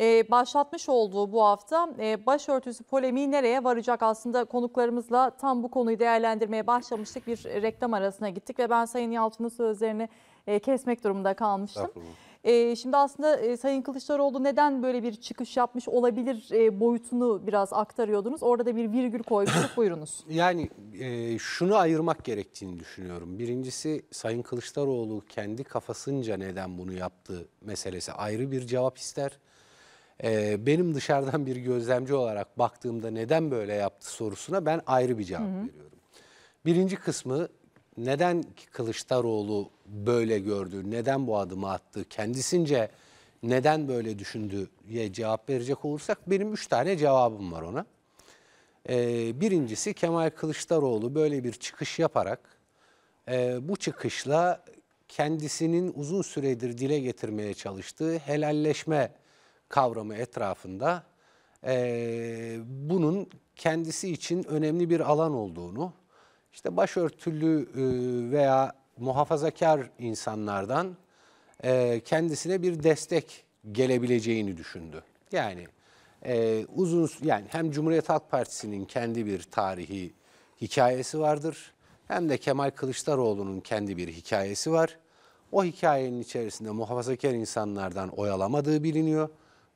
e, başlatmış olduğu bu hafta e, başörtüsü polemiği nereye varacak aslında konuklarımızla tam bu konuyu değerlendirmeye başlamıştık. Bir reklam arasına gittik ve ben Sayın Yalçın'ın sözlerini e, kesmek durumunda kalmıştım. Estağfurullah. Ee, şimdi aslında e, Sayın Kılıçdaroğlu neden böyle bir çıkış yapmış olabilir e, boyutunu biraz aktarıyordunuz. Orada da bir virgül koymuştuk buyurunuz. Yani e, şunu ayırmak gerektiğini düşünüyorum. Birincisi Sayın Kılıçdaroğlu kendi kafasınca neden bunu yaptı meselesi ayrı bir cevap ister. benim dışarıdan bir gözlemci olarak baktığımda neden böyle yaptı sorusuna ben ayrı bir cevap hı hı. veriyorum. Birinci kısmı neden Kılıçdaroğlu böyle gördü, neden bu adımı attı, kendisince neden böyle düşündüye cevap verecek olursak benim üç tane cevabım var ona. Ee, birincisi Kemal Kılıçdaroğlu böyle bir çıkış yaparak e, bu çıkışla kendisinin uzun süredir dile getirmeye çalıştığı helalleşme kavramı etrafında e, bunun kendisi için önemli bir alan olduğunu, işte başörtülü e, veya muhafazakar insanlardan e, kendisine bir destek gelebileceğini düşündü. Yani e, uzun yani hem Cumhuriyet Halk Partisi'nin kendi bir tarihi hikayesi vardır hem de Kemal Kılıçdaroğlu'nun kendi bir hikayesi var. O hikayenin içerisinde muhafazakar insanlardan oyalamadığı biliniyor.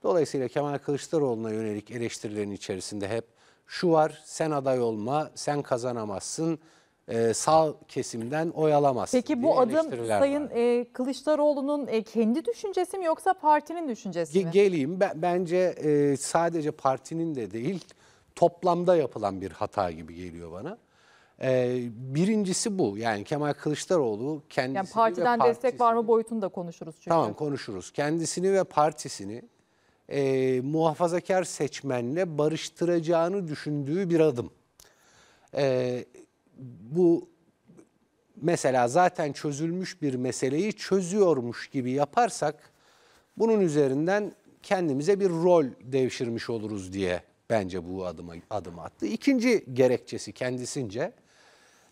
Dolayısıyla Kemal Kılıçdaroğlu'na yönelik eleştirilerin içerisinde hep şu var sen aday olma, sen kazanamazsın, e, sağ kesimden oy alamazsın. Peki bu adım Sayın var. E, Kılıçdaroğlu'nun e, kendi düşüncesi mi yoksa partinin düşüncesi mi? Geleyim bence sadece partinin de değil toplamda yapılan bir hata gibi geliyor bana. Ee, birincisi bu yani Kemal Kılıçdaroğlu kendisini yani partiden ve partisini, destek var mı boyutunu da konuşuruz çünkü. Tamam konuşuruz. Kendisini ve partisini e, muhafazakar seçmenle barıştıracağını düşündüğü bir adım. E, bu mesela zaten çözülmüş bir meseleyi çözüyormuş gibi yaparsak bunun üzerinden kendimize bir rol devşirmiş oluruz diye bence bu adıma adım attı. İkinci gerekçesi kendisince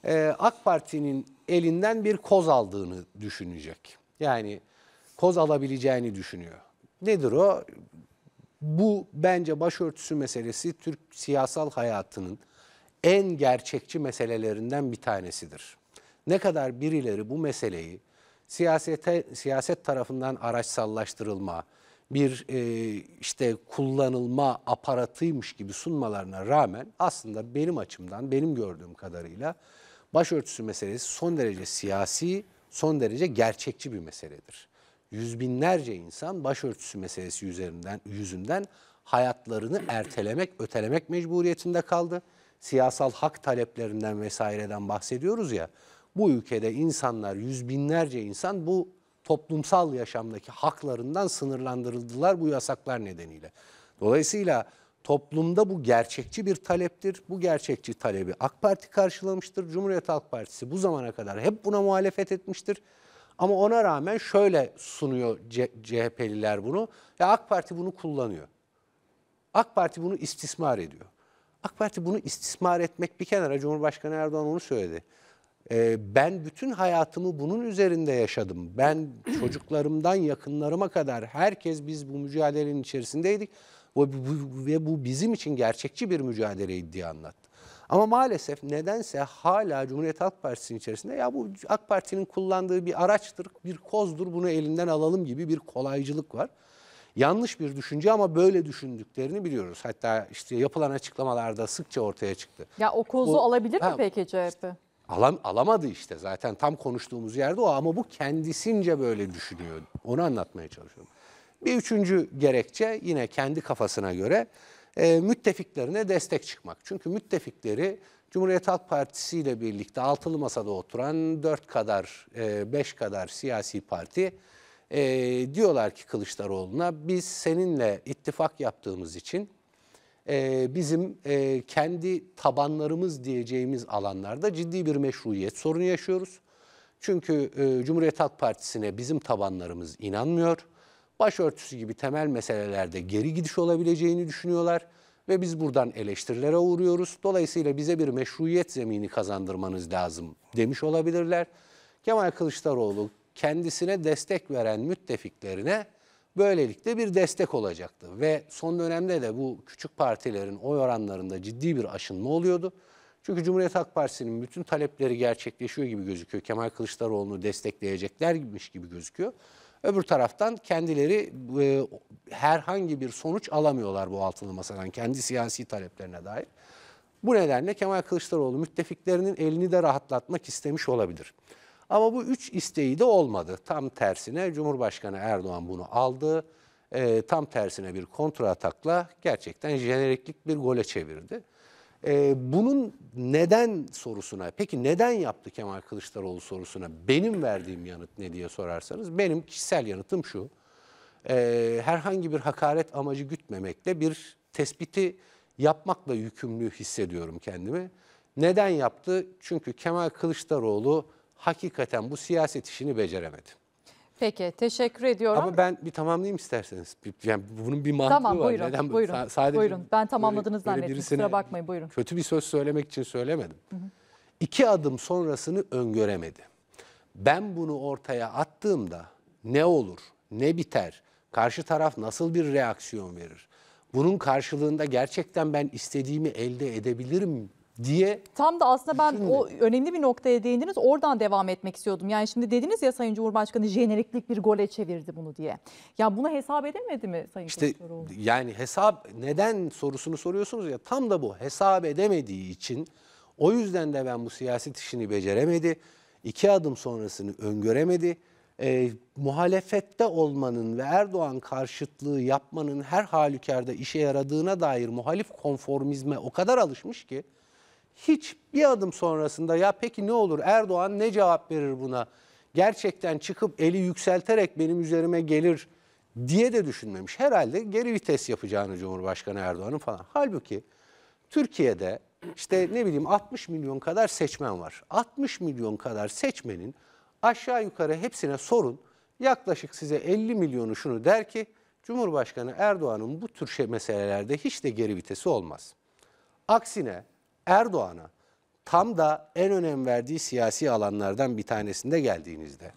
e, AK Parti'nin elinden bir koz aldığını düşünecek. Yani koz alabileceğini düşünüyor. Nedir o? Bu bence başörtüsü meselesi Türk siyasal hayatının en gerçekçi meselelerinden bir tanesidir. Ne kadar birileri bu meseleyi siyasete, siyaset tarafından araçsallaştırılma, bir e, işte kullanılma aparatıymış gibi sunmalarına rağmen aslında benim açımdan, benim gördüğüm kadarıyla başörtüsü meselesi son derece siyasi, son derece gerçekçi bir meseledir yüz binlerce insan başörtüsü meselesi üzerinden yüzünden hayatlarını ertelemek, ötelemek mecburiyetinde kaldı. Siyasal hak taleplerinden vesaireden bahsediyoruz ya. Bu ülkede insanlar, yüz binlerce insan bu toplumsal yaşamdaki haklarından sınırlandırıldılar bu yasaklar nedeniyle. Dolayısıyla toplumda bu gerçekçi bir taleptir. Bu gerçekçi talebi AK Parti karşılamıştır. Cumhuriyet Halk Partisi bu zamana kadar hep buna muhalefet etmiştir. Ama ona rağmen şöyle sunuyor CHP'liler bunu. Ya AK Parti bunu kullanıyor. AK Parti bunu istismar ediyor. AK Parti bunu istismar etmek bir kenara. Cumhurbaşkanı Erdoğan onu söyledi. Ee, ben bütün hayatımı bunun üzerinde yaşadım. Ben çocuklarımdan yakınlarıma kadar herkes biz bu mücadelenin içerisindeydik. Ve bu, ve bu bizim için gerçekçi bir mücadeleydi diye anlattı. Ama maalesef nedense hala Cumhuriyet Halk Partisi'nin içerisinde ya bu AK Parti'nin kullandığı bir araçtır, bir kozdur bunu elinden alalım gibi bir kolaycılık var. Yanlış bir düşünce ama böyle düşündüklerini biliyoruz. Hatta işte yapılan açıklamalarda sıkça ortaya çıktı. Ya o kozu bu, alabilir mi peki CHP? Alam, alamadı işte zaten tam konuştuğumuz yerde o ama bu kendisince böyle düşünüyor. Onu anlatmaya çalışıyorum. Bir üçüncü gerekçe yine kendi kafasına göre e, müttefiklerine destek çıkmak. Çünkü müttefikleri Cumhuriyet Halk Partisi ile birlikte altılı masada oturan dört kadar, e, beş kadar siyasi parti e, diyorlar ki Kılıçdaroğlu'na biz seninle ittifak yaptığımız için e, bizim e, kendi tabanlarımız diyeceğimiz alanlarda ciddi bir meşruiyet sorunu yaşıyoruz. Çünkü e, Cumhuriyet Halk Partisi'ne bizim tabanlarımız inanmıyor başörtüsü gibi temel meselelerde geri gidiş olabileceğini düşünüyorlar ve biz buradan eleştirilere uğruyoruz. Dolayısıyla bize bir meşruiyet zemini kazandırmanız lazım demiş olabilirler. Kemal Kılıçdaroğlu kendisine destek veren müttefiklerine böylelikle bir destek olacaktı. Ve son dönemde de bu küçük partilerin oy oranlarında ciddi bir aşınma oluyordu. Çünkü Cumhuriyet Halk Partisi'nin bütün talepleri gerçekleşiyor gibi gözüküyor. Kemal Kılıçdaroğlu'nu destekleyeceklermiş gibi gözüküyor. Öbür taraftan kendileri e, herhangi bir sonuç alamıyorlar bu altılı masadan kendi siyasi taleplerine dair. Bu nedenle Kemal Kılıçdaroğlu müttefiklerinin elini de rahatlatmak istemiş olabilir. Ama bu üç isteği de olmadı. Tam tersine Cumhurbaşkanı Erdoğan bunu aldı. E, tam tersine bir kontra atakla gerçekten jeneriklik bir gole çevirdi. E, bunun neden sorusuna, peki neden yaptı Kemal Kılıçdaroğlu sorusuna benim verdiğim yanıt ne diye sorarsanız benim kişisel yanıtım şu. E, herhangi bir hakaret amacı gütmemekle bir tespiti yapmakla yükümlü hissediyorum kendimi. Neden yaptı? Çünkü Kemal Kılıçdaroğlu hakikaten bu siyaset işini beceremedi. Peki teşekkür ediyorum. Ama ben bir tamamlayayım isterseniz. Yani bunun bir mantığı tamam var. buyurun. buyurun. sadece buyurun. Ben tamamladınız zannettim. birisine Kusura bakmayın buyurun. Kötü bir söz söylemek için söylemedim. İki adım sonrasını öngöremedi. Ben bunu ortaya attığımda ne olur, ne biter, karşı taraf nasıl bir reaksiyon verir? Bunun karşılığında gerçekten ben istediğimi elde edebilirim diye Tam da aslında ben Şimdi- o önemli bir noktaya değindiniz. Oradan devam etmek istiyordum. Yani şimdi dediniz ya Sayın Cumhurbaşkanı jeneriklik bir gole çevirdi bunu diye. Ya buna hesap edemedi mi Sayın İşte yani hesap neden sorusunu soruyorsunuz ya tam da bu hesap edemediği için o yüzden de ben bu siyaset işini beceremedi. iki adım sonrasını öngöremedi. E, muhalefette olmanın ve Erdoğan karşıtlığı yapmanın her halükarda işe yaradığına dair muhalif konformizme o kadar alışmış ki hiç bir adım sonrasında ya peki ne olur Erdoğan ne cevap verir buna? Gerçekten çıkıp eli yükselterek benim üzerime gelir diye de düşünmemiş. Herhalde geri vites yapacağını Cumhurbaşkanı Erdoğan'ın falan. Halbuki Türkiye'de işte ne bileyim 60 milyon kadar seçmen var. 60 milyon kadar seçmenin aşağı yukarı hepsine sorun. Yaklaşık size 50 milyonu şunu der ki Cumhurbaşkanı Erdoğan'ın bu tür şey meselelerde hiç de geri vitesi olmaz. Aksine Erdoğan'a tam da en önem verdiği siyasi alanlardan bir tanesinde geldiğinizde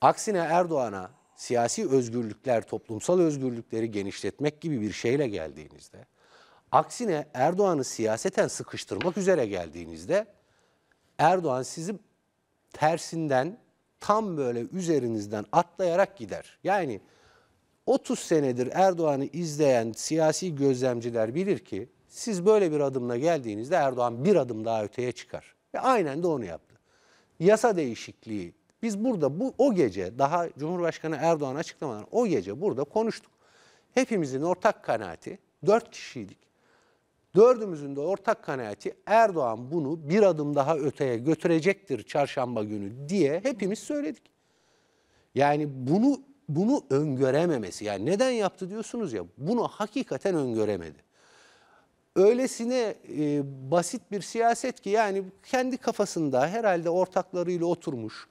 aksine Erdoğan'a siyasi özgürlükler, toplumsal özgürlükleri genişletmek gibi bir şeyle geldiğinizde aksine Erdoğan'ı siyaseten sıkıştırmak üzere geldiğinizde Erdoğan sizi tersinden tam böyle üzerinizden atlayarak gider. Yani 30 senedir Erdoğan'ı izleyen siyasi gözlemciler bilir ki siz böyle bir adımla geldiğinizde Erdoğan bir adım daha öteye çıkar. Ve aynen de onu yaptı. Yasa değişikliği. Biz burada bu o gece daha Cumhurbaşkanı Erdoğan açıklamadan o gece burada konuştuk. Hepimizin ortak kanaati dört kişiydik. Dördümüzün de ortak kanaati Erdoğan bunu bir adım daha öteye götürecektir çarşamba günü diye hepimiz söyledik. Yani bunu bunu öngörememesi yani neden yaptı diyorsunuz ya bunu hakikaten öngöremedi öylesine e, basit bir siyaset ki yani kendi kafasında herhalde ortaklarıyla oturmuş,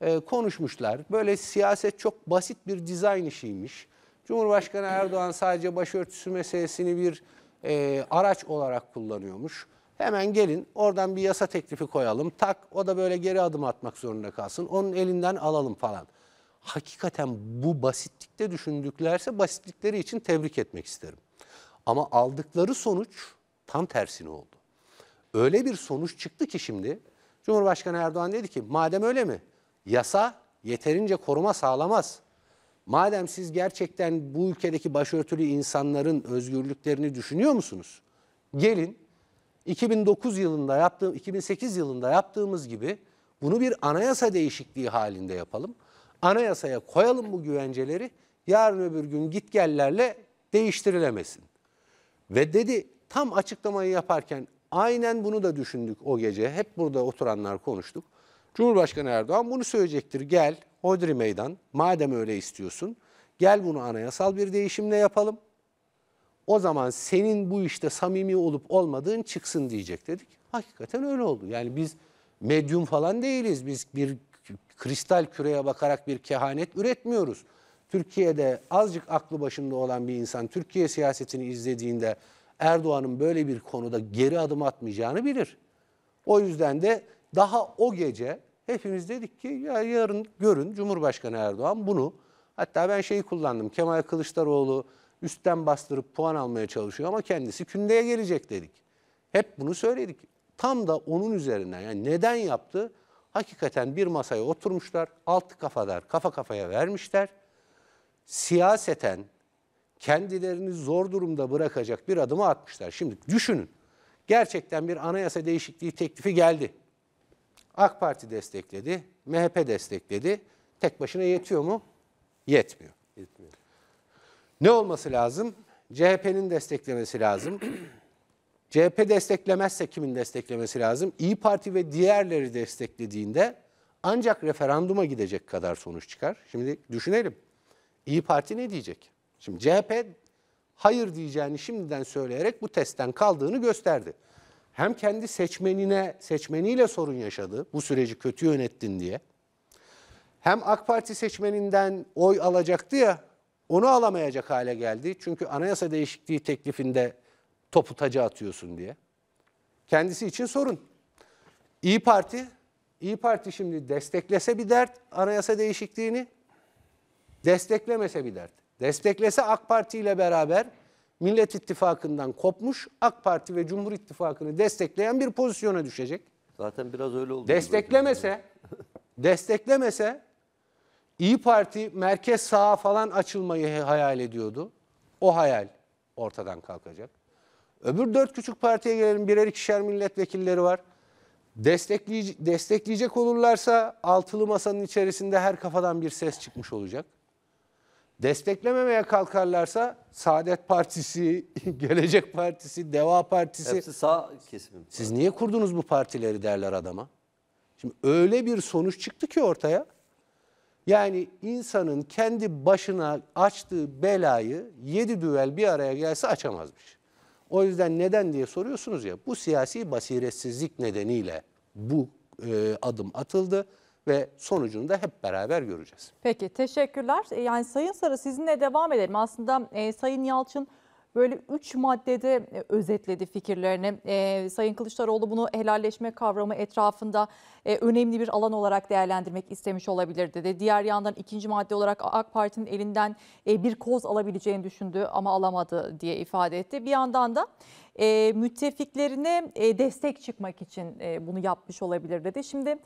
e, konuşmuşlar. Böyle siyaset çok basit bir dizayn işiymiş. Cumhurbaşkanı Erdoğan sadece başörtüsü meselesini bir e, araç olarak kullanıyormuş. Hemen gelin oradan bir yasa teklifi koyalım. Tak o da böyle geri adım atmak zorunda kalsın. Onun elinden alalım falan. Hakikaten bu basitlikte düşündüklerse basitlikleri için tebrik etmek isterim. Ama aldıkları sonuç tam tersini oldu. Öyle bir sonuç çıktı ki şimdi Cumhurbaşkanı Erdoğan dedi ki madem öyle mi yasa yeterince koruma sağlamaz. Madem siz gerçekten bu ülkedeki başörtülü insanların özgürlüklerini düşünüyor musunuz? Gelin 2009 yılında yaptığım 2008 yılında yaptığımız gibi bunu bir anayasa değişikliği halinde yapalım. Anayasaya koyalım bu güvenceleri. Yarın öbür gün git gellerle değiştirilemesin. Ve dedi tam açıklamayı yaparken aynen bunu da düşündük o gece. Hep burada oturanlar konuştuk. Cumhurbaşkanı Erdoğan bunu söyleyecektir. Gel Hodri Meydan madem öyle istiyorsun gel bunu anayasal bir değişimle yapalım. O zaman senin bu işte samimi olup olmadığın çıksın diyecek dedik. Hakikaten öyle oldu. Yani biz medyum falan değiliz. Biz bir kristal küreye bakarak bir kehanet üretmiyoruz. Türkiye'de azıcık aklı başında olan bir insan Türkiye siyasetini izlediğinde Erdoğan'ın böyle bir konuda geri adım atmayacağını bilir. O yüzden de daha o gece hepimiz dedik ki ya yarın görün Cumhurbaşkanı Erdoğan bunu hatta ben şeyi kullandım Kemal Kılıçdaroğlu üstten bastırıp puan almaya çalışıyor ama kendisi kündeye gelecek dedik. Hep bunu söyledik. Tam da onun üzerinden yani neden yaptı? Hakikaten bir masaya oturmuşlar, altı kafadar kafa kafaya vermişler siyaseten kendilerini zor durumda bırakacak bir adımı atmışlar. Şimdi düşünün. Gerçekten bir anayasa değişikliği teklifi geldi. AK Parti destekledi, MHP destekledi. Tek başına yetiyor mu? Yetmiyor. Yetmiyor. Ne olması lazım? CHP'nin desteklemesi lazım. CHP desteklemezse kimin desteklemesi lazım? İyi Parti ve diğerleri desteklediğinde ancak referanduma gidecek kadar sonuç çıkar. Şimdi düşünelim. İyi Parti ne diyecek? Şimdi CHP hayır diyeceğini şimdiden söyleyerek bu testten kaldığını gösterdi. Hem kendi seçmenine, seçmeniyle sorun yaşadı. Bu süreci kötü yönettin diye. Hem AK Parti seçmeninden oy alacaktı ya, onu alamayacak hale geldi. Çünkü anayasa değişikliği teklifinde topu taca atıyorsun diye. Kendisi için sorun. İyi Parti, İyi Parti şimdi desteklese bir dert anayasa değişikliğini, Desteklemese bir dert. Desteklese AK Parti ile beraber Millet İttifakı'ndan kopmuş AK Parti ve Cumhur İttifakı'nı destekleyen bir pozisyona düşecek. Zaten biraz öyle oldu. Desteklemese, desteklemese İyi Parti merkez sağa falan açılmayı hayal ediyordu. O hayal ortadan kalkacak. Öbür dört küçük partiye gelelim birer ikişer milletvekilleri var. Destekleyecek, destekleyecek olurlarsa altılı masanın içerisinde her kafadan bir ses çıkmış olacak desteklememeye kalkarlarsa Saadet Partisi, Gelecek Partisi, Deva Partisi. Hepsi sağ kesimim. Siz niye kurdunuz bu partileri derler adama. Şimdi öyle bir sonuç çıktı ki ortaya. Yani insanın kendi başına açtığı belayı yedi düvel bir araya gelse açamazmış. O yüzden neden diye soruyorsunuz ya bu siyasi basiretsizlik nedeniyle bu e, adım atıldı ve sonucunu da hep beraber göreceğiz. Peki teşekkürler. E, yani Sayın Sarı sizinle devam edelim. Aslında e, Sayın Yalçın böyle üç maddede e, özetledi fikirlerini. E, Sayın Kılıçdaroğlu bunu helalleşme kavramı etrafında e, önemli bir alan olarak değerlendirmek istemiş olabilir dedi. Diğer yandan ikinci madde olarak AK Parti'nin elinden e, bir koz alabileceğini düşündü ama alamadı diye ifade etti. Bir yandan da e, müttefiklerine e, destek çıkmak için e, bunu yapmış olabilir dedi. Şimdi...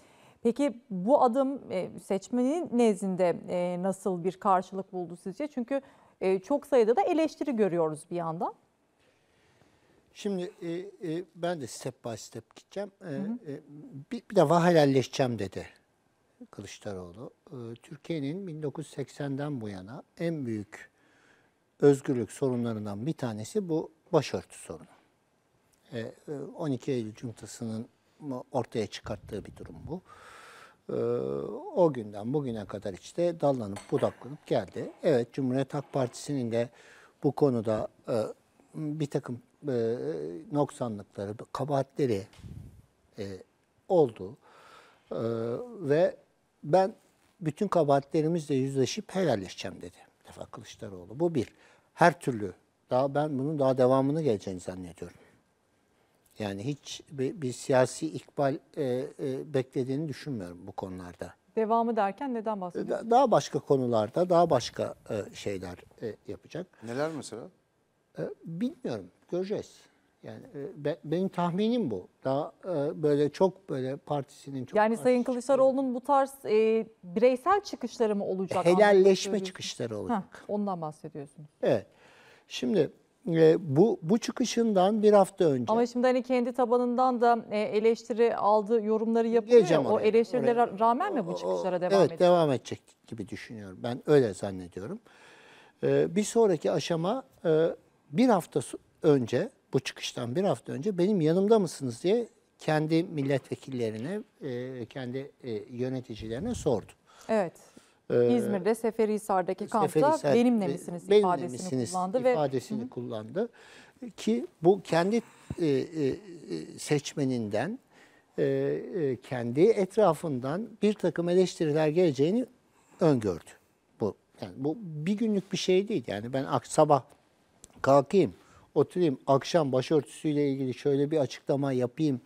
Peki bu adım e, seçmenin nezdinde e, nasıl bir karşılık buldu sizce? Çünkü e, çok sayıda da eleştiri görüyoruz bir yandan. Şimdi e, e, ben de step by step gideceğim. E, hı hı. E, bir, bir defa helalleşeceğim dedi Kılıçdaroğlu. E, Türkiye'nin 1980'den bu yana en büyük özgürlük sorunlarından bir tanesi bu başörtü sorunu. E, 12 Eylül Cumhuriyeti'nin ortaya çıkarttığı bir durum bu. Ee, o günden bugüne kadar işte dallanıp budaklanıp geldi. Evet Cumhuriyet Halk Partisi'nin de bu konuda e, bir takım e, noksanlıkları, kabahatleri e, oldu. ve ben bütün kabahatlerimizle yüzleşip helalleşeceğim dedi Defa Kılıçdaroğlu. Bu bir. Her türlü daha ben bunun daha devamını geleceğini zannediyorum. Yani hiç bir, bir siyasi ikbal e, e, beklediğini düşünmüyorum bu konularda. Devamı derken neden bahsediyorsunuz? E, daha başka konularda daha başka e, şeyler e, yapacak. Neler mesela? E, bilmiyorum. Göreceğiz. Yani e, benim tahminim bu. Daha e, böyle çok böyle partisinin çok Yani Sayın Kılıçdaroğlu'nun bu tarz e, bireysel çıkışları mı olacak? Helalleşme çıkışları olacak. Heh, ondan bahsediyorsunuz. Evet. Şimdi e, bu bu çıkışından bir hafta önce. Ama şimdi hani kendi tabanından da e, eleştiri aldığı yorumları yapıyor. Geleceğim ya, o oraya, eleştirilere oraya. rağmen mi bu çıkışlara devam evet, edecek? Evet devam edecek gibi düşünüyorum. Ben öyle zannediyorum. E, bir sonraki aşama e, bir hafta önce bu çıkıştan bir hafta önce benim yanımda mısınız diye kendi milletvekillerine, e, kendi e, yöneticilerine sordu. Evet. Ee, İzmir'de Seferihisar'daki kampta Seferihisar, benimle misiniz benimle ifadesini misiniz kullandı. ifadesini ve... kullandı. Ki bu kendi e, e, e, seçmeninden, kendi etrafından bir takım eleştiriler geleceğini öngördü. Bu, yani bu bir günlük bir şey değil. Yani ben sabah kalkayım, oturayım, akşam başörtüsüyle ilgili şöyle bir açıklama yapayım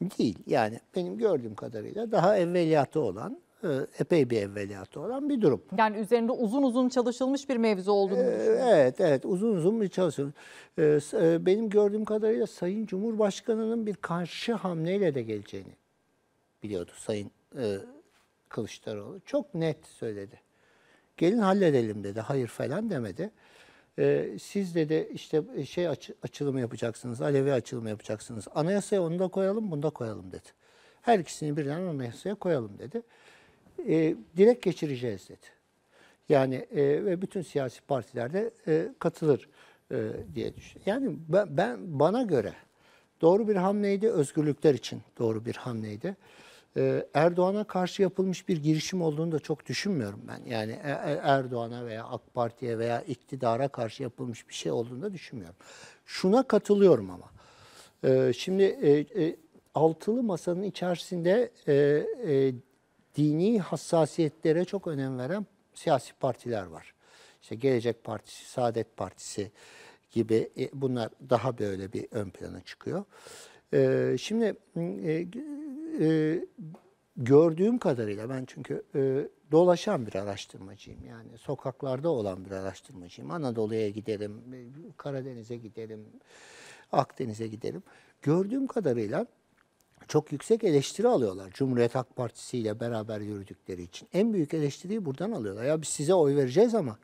değil. Yani benim gördüğüm kadarıyla daha evveliyatı olan e, epey bir evveliyatı olan bir durum. Yani üzerinde uzun uzun çalışılmış bir mevzu olduğunu e, düşünüyorum. Evet, evet. Uzun uzun bir çalışılmış. E, benim gördüğüm kadarıyla Sayın Cumhurbaşkanı'nın bir karşı hamleyle de geleceğini biliyordu Sayın Kılıçdaroğlu. Çok net söyledi. Gelin halledelim dedi. Hayır falan demedi. Siz dedi işte şey açılımı yapacaksınız, Alevi açılımı yapacaksınız. Anayasaya onu da koyalım, bunu da koyalım dedi. Her ikisini birden anayasaya koyalım dedi e, direkt geçireceğiz dedi. Yani e, ve bütün siyasi partilerde e, katılır e, diye düşünüyorum. Yani ben, ben bana göre doğru bir hamleydi, özgürlükler için doğru bir hamleydi. E, Erdoğan'a karşı yapılmış bir girişim olduğunu da çok düşünmüyorum ben. Yani e, e, Erdoğan'a veya AK Parti'ye veya iktidara karşı yapılmış bir şey olduğunu da düşünmüyorum. Şuna katılıyorum ama. E, şimdi e, e, altılı masanın içerisinde e, e, dini hassasiyetlere çok önem veren siyasi partiler var. İşte Gelecek Partisi, Saadet Partisi gibi e, bunlar daha böyle bir ön plana çıkıyor. E, şimdi e, gördüğüm kadarıyla ben çünkü dolaşan bir araştırmacıyım. Yani sokaklarda olan bir araştırmacıyım. Anadolu'ya gidelim, Karadeniz'e gidelim, Akdeniz'e gidelim. Gördüğüm kadarıyla çok yüksek eleştiri alıyorlar. Cumhuriyet Halk Partisi ile beraber yürüdükleri için. En büyük eleştiriyi buradan alıyorlar. Ya biz size oy vereceğiz ama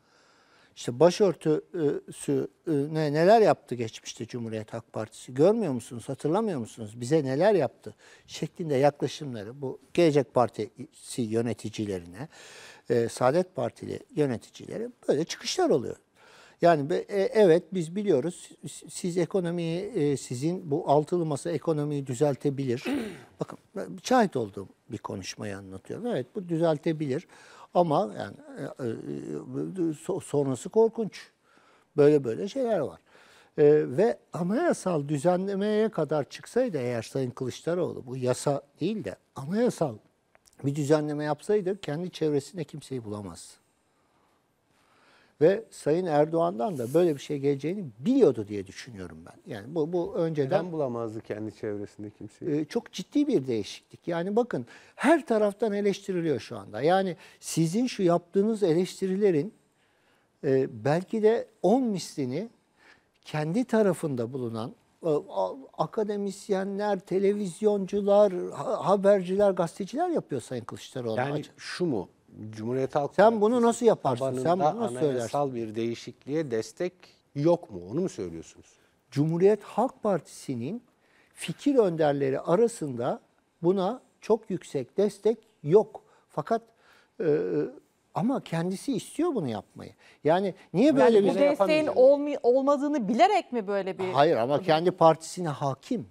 işte başörtüsü e, ne neler yaptı geçmişte Cumhuriyet Halk Partisi görmüyor musunuz hatırlamıyor musunuz bize neler yaptı şeklinde yaklaşımları bu Gelecek Partisi yöneticilerine e, Saadet Partili yöneticileri böyle çıkışlar oluyor. Yani e, evet biz biliyoruz siz ekonomiyi e, sizin bu altılı masa ekonomiyi düzeltebilir. Bakın e, şahit olduğum bir konuşmayı anlatıyorum. Evet bu düzeltebilir ama yani sonrası korkunç. Böyle böyle şeyler var. E, ve anayasal düzenlemeye kadar çıksaydı eğer Sayın Kılıçdaroğlu bu yasa değil de anayasal bir düzenleme yapsaydı kendi çevresinde kimseyi bulamaz. Ve Sayın Erdoğan'dan da böyle bir şey geleceğini biliyordu diye düşünüyorum ben. Yani bu, bu önceden... Neden bulamazdı kendi çevresinde kimseyi? Ee, çok ciddi bir değişiklik. Yani bakın her taraftan eleştiriliyor şu anda. Yani sizin şu yaptığınız eleştirilerin e, belki de 10 mislini kendi tarafında bulunan e, akademisyenler, televizyoncular, haberciler, gazeteciler yapıyor Sayın Kılıçdaroğlu. Yani şu mu? Cumhuriyet Halk Sen bunu nasıl yaparsın? Sen bunu nasıl söylersin? bir değişikliğe destek yok mu? Onu mu söylüyorsunuz? Cumhuriyet Halk Partisi'nin fikir önderleri arasında buna çok yüksek destek yok. Fakat e, ama kendisi istiyor bunu yapmayı. Yani niye böyle yani bir şey desteğin olmi, olmadığını bilerek mi böyle bir Hayır ama kendi partisine hakim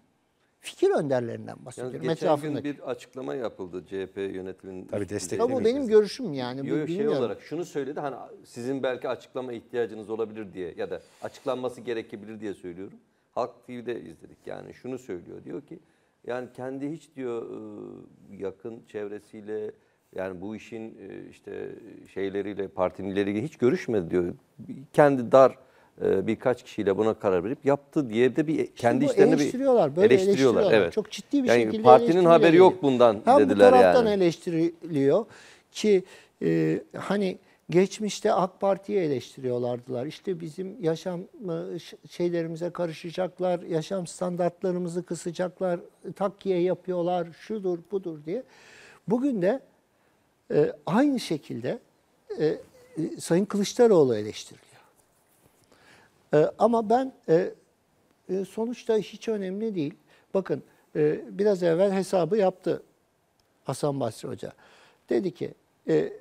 fikir önderlerinden bahsediyorum. Yani geçen gün bir açıklama yapıldı CHP yönetiminin. Tabii desteklemek. Ama bu benim görüşüm yani. Yo, şey olarak şunu söyledi hani sizin belki açıklama ihtiyacınız olabilir diye ya da açıklanması gerekebilir diye söylüyorum. Halk TV'de izledik yani şunu söylüyor diyor ki yani kendi hiç diyor ıı, yakın çevresiyle yani bu işin ıı, işte şeyleriyle partinin hiç görüşmedi diyor. Kendi dar e, birkaç kişiyle buna karar verip yaptı diye de bir işte kendi işlerini eleştiriyorlar, bir böyle eleştiriyorlar. Evet. Çok ciddi bir yani şekilde partinin haberi yok bundan Hem dediler yani. Hem bu taraftan yani. eleştiriliyor ki e, hani geçmişte AK Parti'yi eleştiriyorlardılar. İşte bizim yaşam e, şeylerimize karışacaklar, yaşam standartlarımızı kısacaklar, takkiye yapıyorlar, şudur budur diye. Bugün de e, aynı şekilde e, e Sayın Kılıçdaroğlu eleştiriliyor. E, ama ben e, e, sonuçta hiç önemli değil. Bakın e, biraz evvel hesabı yaptı Hasan Basri Hoca. Dedi ki e,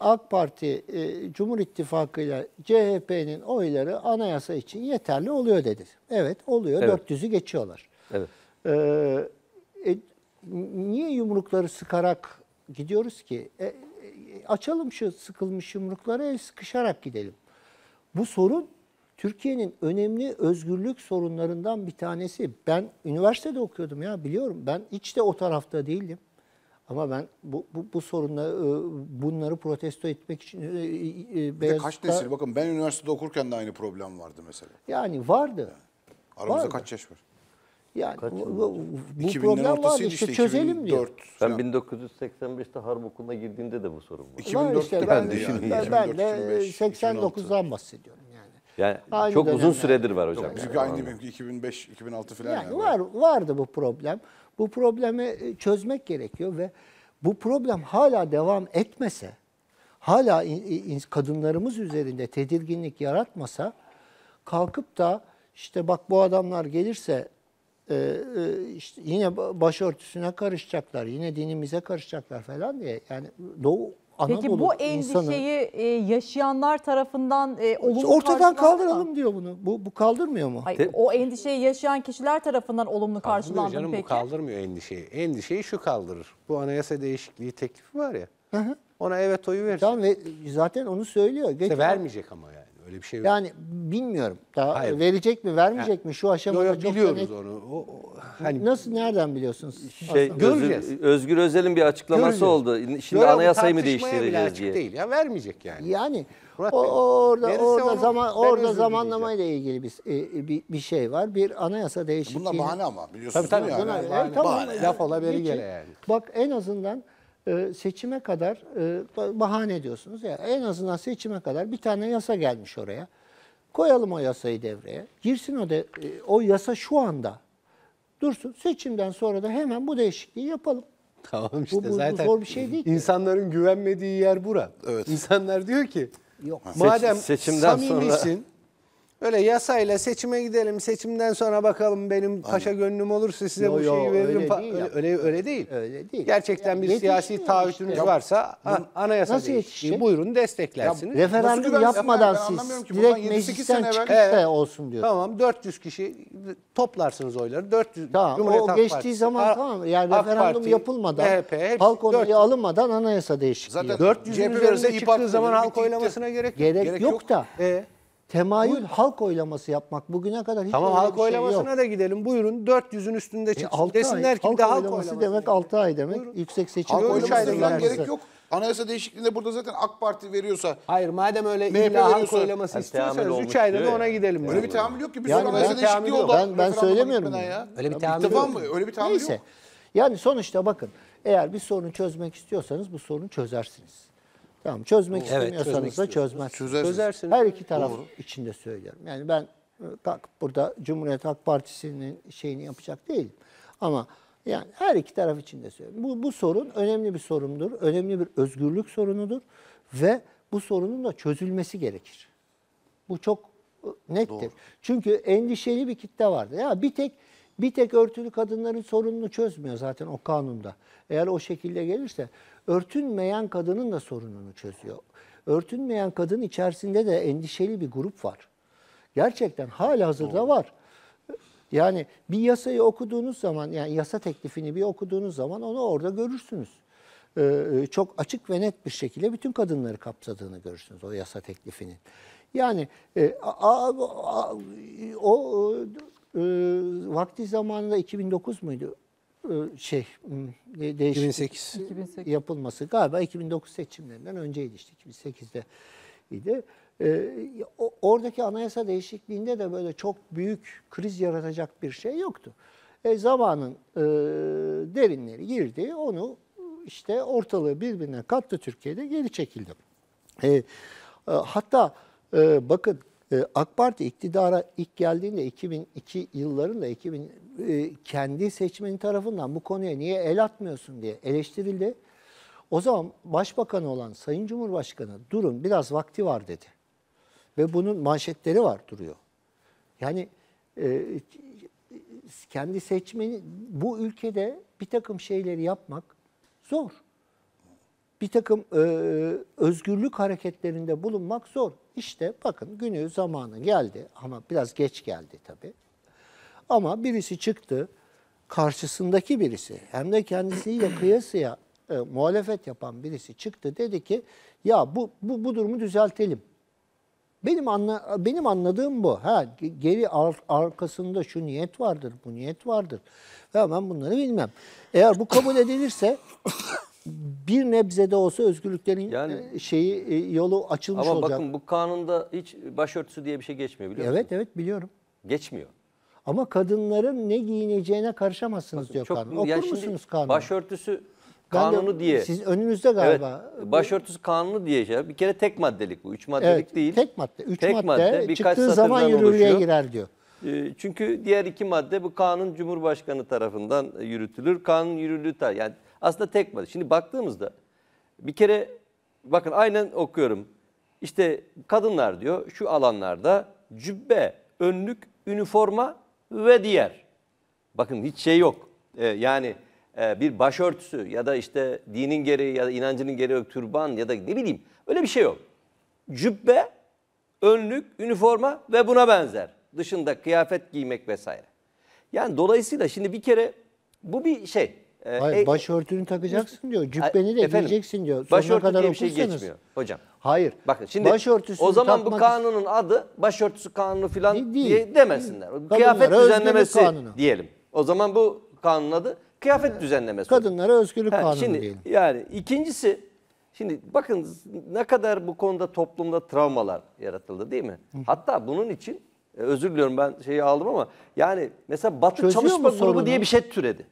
AK Parti e, Cumhur İttifakı ile CHP'nin oyları anayasa için yeterli oluyor dedi. Evet oluyor. Evet. 400'ü geçiyorlar. Evet. E, e, niye yumrukları sıkarak gidiyoruz ki? E, e, açalım şu sıkılmış yumrukları el sıkışarak gidelim. Bu sorun Türkiye'nin önemli özgürlük sorunlarından bir tanesi. Ben üniversitede okuyordum ya biliyorum. Ben hiç de o tarafta değildim. Ama ben bu, bu, bu sorunla e, bunları protesto etmek için e, e, e Beyazıt'ta... kaç nesil? Bakın ben üniversitede okurken de aynı problem vardı mesela. Yani vardı. Yani, aramızda vardı. kaç yaş var? Yani bu, bu, bu problem vardı işte, işte çözelim 2004 diyor. Ben 1985'te harp okuluna girdiğimde de bu sorun var. 2004'te işte ben, ben, ben de 2004, 2005, 89'dan bahsediyorum. Yani aynı çok uzun süredir var hocam. Çünkü yani. aynı benimki 2005, 2006 falan. Yani, yani var, vardı bu problem. Bu problemi e, çözmek gerekiyor ve bu problem hala devam etmese, hala kadınlarımız üzerinde tedirginlik yaratmasa kalkıp da işte bak bu adamlar gelirse e, e, işte yine başörtüsüne karışacaklar, yine dinimize karışacaklar falan diye yani Doğu Peki bu endişeyi insanı, e, yaşayanlar tarafından e, olumlu ortadan kaldıralım diyor bunu. Bu, bu kaldırmıyor mu? Hayır, o endişeyi yaşayan kişiler tarafından olumlu karşılandı canım, peki? Bu kaldırmıyor endişeyi. Endişeyi şu kaldırır. Bu anayasa değişikliği teklifi var ya. Hı hı. Ona evet oyu verir. Tamam ve zaten onu söylüyor. Geç işte vermeyecek ama yani. Öyle bir şey yok. Yani bilmiyorum. Daha Hayır. verecek mi, vermeyecek yani, mi şu aşamada yo, yo, çok biliyoruz net... onu. O, o, hani nasıl nereden biliyorsunuz? Şey, Aslında. Özgür, Özel'in bir açıklaması Göreceğiz. oldu. Şimdi yo, anayasayı mı değiştireceğiz diye. değil ya vermeyecek yani. Yani Murat o, orada Verirse orada onu, zaman orada zamanlama ile ilgili bir, e, bir bir şey var. Bir anayasa değişikliği. Bununla bahane ama biliyorsunuz tabii, tabii, yani. yani, bahane. Laf ola beri yani. Bak en azından e, seçime kadar e, bahane diyorsunuz ya en azından seçime kadar bir tane yasa gelmiş oraya. Koyalım o yasayı devreye. Girsin o de, e, o yasa şu anda dursun. Seçimden sonra da hemen bu değişikliği yapalım. Tamam işte bu, bu, zaten bu zor bir şey değil. Ki. İnsanların güvenmediği yer bura. Evet. İnsanlar diyor ki Yok. Madem Seç, seçimden samimisin, Öyle yasayla seçime gidelim. Seçimden sonra bakalım benim Aynen. paşa gönlüm olursa size yo, bu şeyi veririm. Öyle değil, öyle, öyle, öyle değil. Öyle değil. Gerçekten yani bir siyasi taahhütünüz işte. varsa an, ah, anayasa Nasıl değişikliği buyurun desteklersiniz. Ya, referandum yapmadan siz direkt meclisten çıkış da olsun diyor. Tamam 400 kişi toplarsınız oyları. 400 tamam, Cumhuriyet o Halk geçtiği Partisi, zaman tamam yani AK referandum Parti, yapılmadan DHP, halk onayı alınmadan anayasa değişikliği. Zaten 400'ün üzerinde çıktığı zaman halk oylamasına gerek yok. Gerek yok da. E? temayül halk oylaması yapmak bugüne kadar hiç Tamam halk bir şey oylamasına yok. da gidelim. Buyurun 400'ün üstünde E, çıksın. Desinler ay, ki halk de halk oylaması, oylaması demek 6 ay demek. Buyurun. Yüksek Seçim Halk oylaması ayda falan gerek yok. Anayasa değişikliğinde burada zaten AK Parti veriyorsa Hayır madem öyle MHP illa halk oylaması Yani istiyorsanız 3 ayda da ona ya. gidelim. öyle bir tahammül yok ki. Bir sürü Yani ben- anayasa değişikliği oldu. Ben- ben söylemiyorum gitmeden ya. Öyle bir tahammül İttifak yok. mı? Öyle bir tahammül Neyse. Yani sonuçta bakın eğer bir sorunu çözmek istiyorsanız bu sorunu çözersiniz. Tamam çözmek Doğru. istemiyorsanız evet, da çözmez. Çözersiniz. Her iki taraf Doğru. içinde söylüyorum. Yani ben e, kalkıp burada Cumhuriyet Halk Partisi'nin şeyini yapacak değilim. Ama yani her iki taraf için de söylüyorum. Bu, bu sorun önemli bir sorundur. Önemli bir özgürlük sorunudur. Ve bu sorunun da çözülmesi gerekir. Bu çok e, nettir. Doğru. Çünkü endişeli bir kitle vardı. Ya bir tek bir tek örtülü kadınların sorununu çözmüyor zaten o kanunda. Eğer o şekilde gelirse örtünmeyen kadının da sorununu çözüyor. Örtünmeyen kadın içerisinde de endişeli bir grup var. Gerçekten hala hazırda var. Yani bir yasayı okuduğunuz zaman, yani yasa teklifini bir okuduğunuz zaman onu orada görürsünüz. Ee, e, çok açık ve net bir şekilde bütün kadınları kapsadığını görürsünüz o yasa teklifinin. Yani e, a, a, a, o e, e, vakti zamanında 2009 muydu? Ee, şey değişiklik 2008. yapılması galiba 2009 seçimlerinden önceydi işte 2008'de idi. Ee, oradaki anayasa değişikliğinde de böyle çok büyük kriz yaratacak bir şey yoktu. E, zamanın e, derinleri girdi, onu işte ortalığı birbirine kattı Türkiye'de geri çekildi. E, e, hatta e, bakın ee, AK Parti iktidara ilk geldiğinde 2002 yıllarında 2000 e, kendi seçmeni tarafından bu konuya niye el atmıyorsun diye eleştirildi. O zaman başbakanı olan Sayın Cumhurbaşkanı durun biraz vakti var dedi. Ve bunun manşetleri var duruyor. Yani e, kendi seçmeni bu ülkede bir takım şeyleri yapmak zor bir takım e, özgürlük hareketlerinde bulunmak zor. İşte bakın günü zamanı geldi ama biraz geç geldi tabii. Ama birisi çıktı karşısındaki birisi hem de kendisiyle kıyasıya e, muhalefet yapan birisi çıktı dedi ki ya bu bu, bu durumu düzeltelim. Benim anla, benim anladığım bu. Ha geri ar, arkasında şu niyet vardır, bu niyet vardır. Ve ben bunları bilmem. Eğer bu kabul edilirse bir nebzede olsa özgürlüklerin yani, e, şeyi e, yolu açılmış ama olacak. Ama bakın bu kanunda hiç başörtüsü diye bir şey geçmiyor biliyor evet, musun? Evet evet biliyorum. Geçmiyor. Ama kadınların ne giyineceğine karışamazsınız bakın, diyor çok, kanun. Okur musunuz kanunu? Başörtüsü kanunu de, diye. Siz önünüzde galiba. Evet, başörtüsü kanunu diye şey. Bir kere tek maddelik bu. Üç maddelik evet, değil. Tek madde. Üç tek madde, madde çıktığı zaman yürürlüğe oluşuyor. girer diyor. Ee, çünkü diğer iki madde bu kanun Cumhurbaşkanı tarafından yürütülür. Kanun yürürlüğü tar yani aslında tek madde. Şimdi baktığımızda bir kere bakın aynen okuyorum. İşte kadınlar diyor şu alanlarda cübbe, önlük, üniforma ve diğer. Bakın hiç şey yok. Ee, yani e, bir başörtüsü ya da işte dinin gereği ya da inancının gereği türban ya da ne bileyim öyle bir şey yok. Cübbe, önlük, üniforma ve buna benzer. Dışında kıyafet giymek vesaire. Yani dolayısıyla şimdi bir kere bu bir şey. E, hayır, e, başörtünü takacaksın diyor. Cübbeni de efendim, giyeceksin diyor. Sonuna başörtü kadar diye bir şey geçmiyor hocam. Hayır. Bakın şimdi başörtüsü o zaman bu kanunun adı başörtüsü kanunu falan değil, değil, diye demesinler. Değil. Kıyafet Kadınlara düzenlemesi diyelim. O zaman bu kanun adı kıyafet evet. düzenlemesi. Kadınlara özgürlük ha, kanunu şimdi, diyelim. Yani ikincisi şimdi bakın ne kadar bu konuda toplumda travmalar yaratıldı değil mi? Hı. Hatta bunun için e, özür diliyorum ben şeyi aldım ama yani mesela Batı Çözüyor Çalışma Grubu diye bir şey türedi.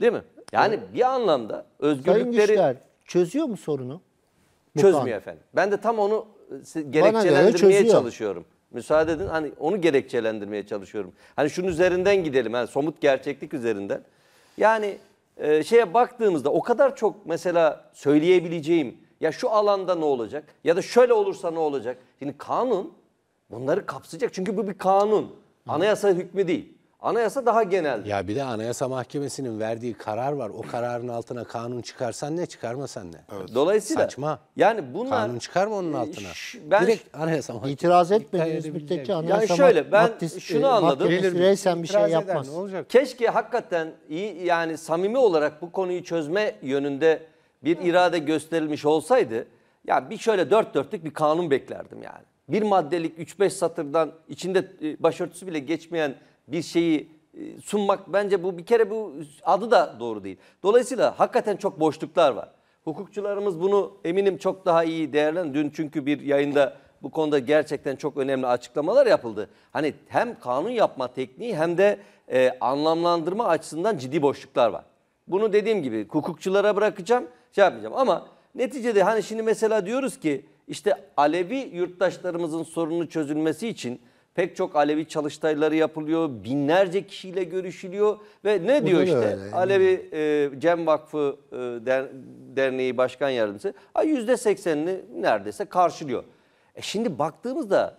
Değil mi? Yani evet. bir anlamda özgürlükleri... Sayın Güçler çözüyor mu sorunu? Bu çözmüyor kan. efendim. Ben de tam onu e, gerekçelendirmeye çalışıyorum. Müsaade edin hani onu gerekçelendirmeye çalışıyorum. Hani şunun üzerinden gidelim. Yani somut gerçeklik üzerinden. Yani e, şeye baktığımızda o kadar çok mesela söyleyebileceğim ya şu alanda ne olacak ya da şöyle olursa ne olacak? Şimdi kanun bunları kapsayacak. Çünkü bu bir kanun. Anayasa hükmü değil. Anayasa daha genel. Ya bir de Anayasa Mahkemesi'nin verdiği karar var. O kararın altına kanun çıkarsan ne çıkarmasan ne? Evet. Dolayısıyla saçma. Yani bunlar kanun çıkar mı onun e, altına? Ben direkt Anayasa Mahkemesi itiraz etmediğiniz müddetçe şey. Anayasa Yani şöyle ben maddesi, şunu anladım. Reysen bir şey yapmaz. Eder, olacak? Keşke hakikaten iyi yani samimi olarak bu konuyu çözme yönünde bir irade gösterilmiş olsaydı ya bir şöyle dört dörtlük bir kanun beklerdim yani. Bir maddelik 3-5 satırdan içinde e, başörtüsü bile geçmeyen bir şeyi e, sunmak bence bu bir kere bu adı da doğru değil. Dolayısıyla hakikaten çok boşluklar var. Hukukçularımız bunu eminim çok daha iyi değerlen. Dün çünkü bir yayında bu konuda gerçekten çok önemli açıklamalar yapıldı. Hani hem kanun yapma tekniği hem de e, anlamlandırma açısından ciddi boşluklar var. Bunu dediğim gibi hukukçulara bırakacağım, şey yapmayacağım. Ama neticede hani şimdi mesela diyoruz ki işte Alevi yurttaşlarımızın sorunu çözülmesi için Pek çok Alevi çalıştayları yapılıyor. Binlerce kişiyle görüşülüyor ve ne Bu diyor işte öyle. Alevi e, Cem Vakfı e, der, Derneği Başkan Yardımcısı %80'ini neredeyse karşılıyor. E şimdi baktığımızda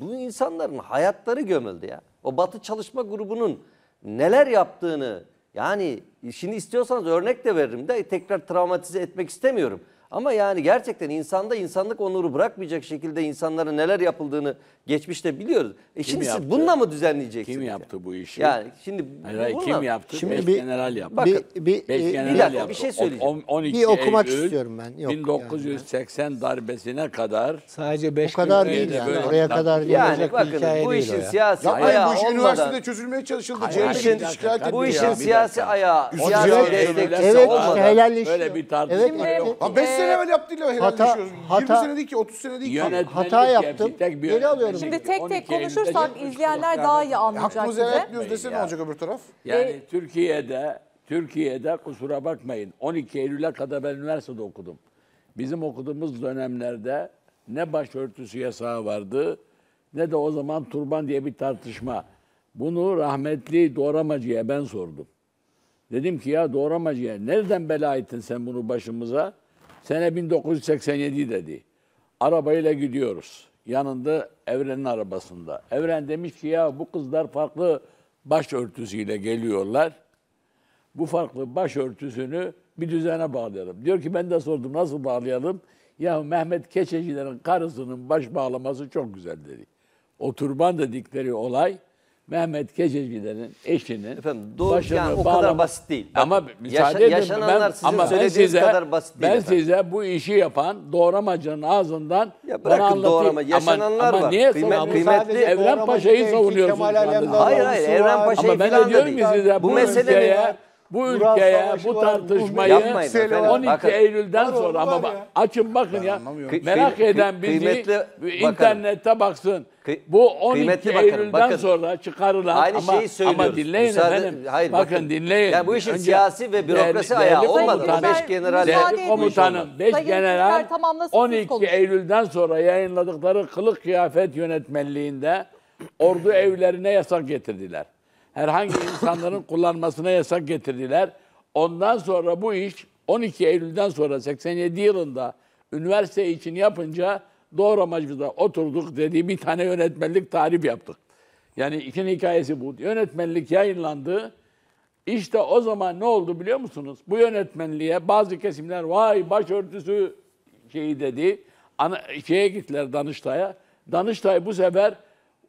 bu insanların hayatları gömüldü ya. O Batı Çalışma Grubu'nun neler yaptığını yani şimdi istiyorsanız örnek de veririm de tekrar travmatize etmek istemiyorum. Ama yani gerçekten insanda insanlık onuru bırakmayacak şekilde insanlara neler yapıldığını Geçmişte biliyoruz. E şimdi siz bununla mı düzenleyeceksiniz? Kim yaptı bu işi? Yani şimdi hayır, bununla... kim yaptı? Şimdi bir, general yaptı. Bakın, bir, bir, Beş general bir, dakika, yaptı. bir şey söyleyeceğim. On, on, bir okumak Eylül, istiyorum ben. Yok, 1980 yani. darbesine kadar sadece 5 kadar değil yani. Böyle, oraya kadar yani, yani bakın bu işin siyasi ya. ayağı bu iş üniversitede çözülmeye çalışıldı. Hayır, işin, şikayet bu işin siyasi ayağı siyasi destekçisi olmadan. Helalleşiyor. Böyle bir tartışma yok. 5 sene evvel yaptığıyla helalleşiyoruz. 20 sene değil ki 30 sene değil ki. Hata yaptım. Geri alıyoruz Şimdi Şimdi tek tek 12 konuşursak izleyenler daha iyi anlayacak Hakkımız bize. evet yüzdesi ne olacak öbür taraf? Yani E- Türkiye'de Türkiye'de kusura bakmayın 12 Eylül'e kadar ben üniversitede okudum. Bizim okuduğumuz dönemlerde ne başörtüsü yasağı vardı ne de o zaman turban diye bir tartışma. Bunu rahmetli Doğramacı'ya ben sordum. Dedim ki ya Doğramacı'ya nereden bela ettin sen bunu başımıza? Sene 1987 dedi. Arabayla gidiyoruz yanında Evren'in arabasında. Evren demiş ki ya bu kızlar farklı başörtüsüyle geliyorlar. Bu farklı başörtüsünü bir düzene bağlayalım. Diyor ki ben de sordum nasıl bağlayalım? Ya Mehmet Keçecilerin karısının baş bağlaması çok güzel dedi. O turban dedikleri olay Mehmet Kececi'lerin eşinin Efendim doğru başını yani o bağlama... kadar basit değil. ama müsaade yaşa, yaşananlar ben, sizin ama söylediğiniz ben size, kadar basit değil. Ben efendim. size bu işi yapan doğramacının ağzından ya bana anlatayım. Doğrama, yaşananlar ama, var. Ama niye Kıymet, kıymetli Evren Paşa'yı şey savunuyorsunuz? Hayır hayır Evren Paşa'yı falan da değil. Bu meseleye bu ülkeye bu var, tartışmayı efendim, 12 bakın. Eylül'den Var, sonra ama ya. açın bakın ya Kı- merak kıy- eden bizi kıymetli internette baksın. Bu 12 kıymetli Eylül'den bakın. sonra çıkarılan Aynı ama, şeyi söylüyoruz. ama dinleyin Müsaade- efendim. hayır, bakın, bakın. dinleyin. Yani bu işin siyasi ve bürokrasi ayağı olmadı. komutanım, Beş general- değerli komutanım, 5 Sayın general 12 Eylül'den sonra yayınladıkları kılık kıyafet yönetmenliğinde ordu evlerine yasak getirdiler herhangi insanların kullanmasına yasak getirdiler. Ondan sonra bu iş 12 Eylül'den sonra 87 yılında üniversite için yapınca doğru amacımıza oturduk dediği bir tane yönetmenlik tarif yaptık. Yani işin hikayesi bu. Yönetmenlik yayınlandı. İşte o zaman ne oldu biliyor musunuz? Bu yönetmenliğe bazı kesimler vay başörtüsü şeyi dedi. Ana, şeye gittiler Danıştay'a. Danıştay bu sefer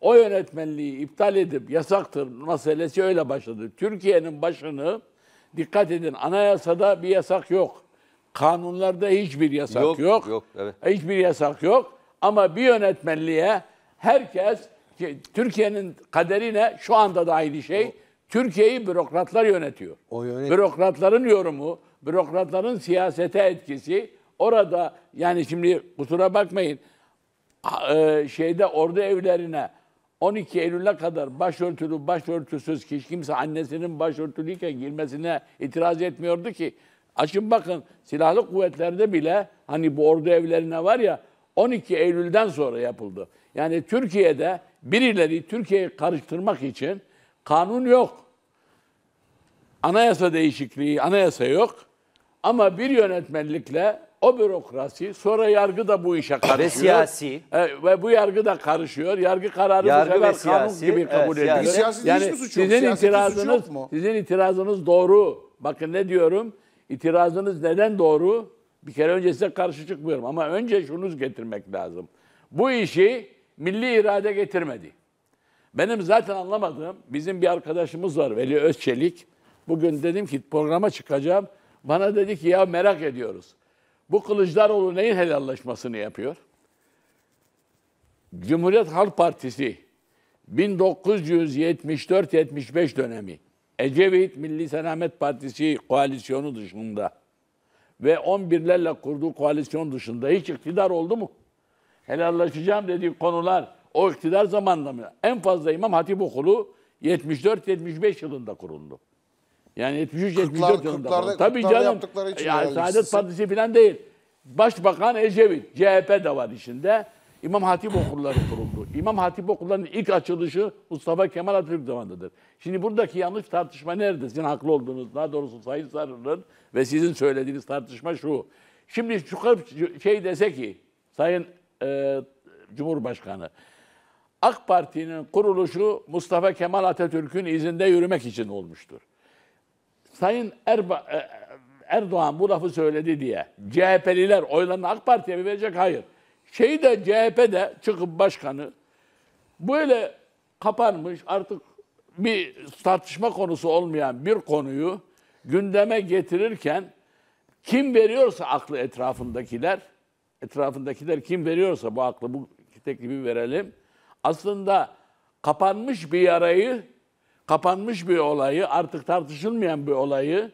o yönetmenliği iptal edip yasaktır meselesi öyle başladı. Türkiye'nin başını dikkat edin anayasada bir yasak yok. Kanunlarda hiçbir yasak yok. Yok, yok evet. Hiçbir yasak yok. Ama bir yönetmenliğe herkes Türkiye'nin kaderine şu anda da aynı şey. Türkiye'yi bürokratlar yönetiyor. O yönet- bürokratların yorumu, bürokratların siyasete etkisi orada yani şimdi kusura bakmayın e, şeyde ordu evlerine 12 Eylül'e kadar başörtülü, başörtüsüz hiç kimse annesinin başörtülüyken girmesine itiraz etmiyordu ki. Açın bakın silahlı kuvvetlerde bile hani bu ordu evlerine var ya 12 Eylül'den sonra yapıldı. Yani Türkiye'de birileri Türkiye'yi karıştırmak için kanun yok. Anayasa değişikliği, anayasa yok. Ama bir yönetmelikle o bürokrasi sonra yargı da bu işe karışıyor. Ve siyasi. E, ve bu yargı da karışıyor. Yargı kararı yargı bu sefer siyasi, kanun gibi kabul evet, ediliyor. Siyasi yani Sizin siyasi itirazınız, suçu yok sizin itirazınız doğru. Bakın ne diyorum? İtirazınız neden doğru? Bir kere önce size karşı çıkmıyorum ama önce şunu getirmek lazım. Bu işi milli irade getirmedi. Benim zaten anlamadığım bizim bir arkadaşımız var Veli Özçelik. Bugün dedim ki programa çıkacağım. Bana dedi ki ya merak ediyoruz. Bu Kılıçdaroğlu neyin helallaşmasını yapıyor? Cumhuriyet Halk Partisi 1974-75 dönemi Ecevit Milli Selamet Partisi koalisyonu dışında ve 11'lerle kurduğu koalisyon dışında hiç iktidar oldu mu? Helallaşacağım dediği konular o iktidar zamanında mı? En fazla İmam Hatip Okulu 74-75 yılında kuruldu. Yani 73 74 yılında. 40'larda, Tabii canım. Yani Saadet Partisi falan değil. Başbakan Ecevit, CHP de var içinde. İmam Hatip okulları kuruldu. İmam Hatip okullarının ilk açılışı Mustafa Kemal Atatürk zamanındadır. Şimdi buradaki yanlış tartışma nerede? Sizin haklı olduğunuz, daha doğrusu Sayın Sarı'nın ve sizin söylediğiniz tartışma şu. Şimdi şu şey dese ki Sayın e, Cumhurbaşkanı, AK Parti'nin kuruluşu Mustafa Kemal Atatürk'ün izinde yürümek için olmuştur. Sayın Erba, e, e, Erdoğan bu lafı söyledi diye CHP'liler oylarını AK Parti'ye mi verecek? Hayır. şey de CHP'de çıkıp başkanı böyle kapanmış artık bir tartışma konusu olmayan bir konuyu gündeme getirirken kim veriyorsa aklı etrafındakiler, etrafındakiler kim veriyorsa bu aklı bu teklifi verelim. Aslında kapanmış bir yarayı kapanmış bir olayı, artık tartışılmayan bir olayı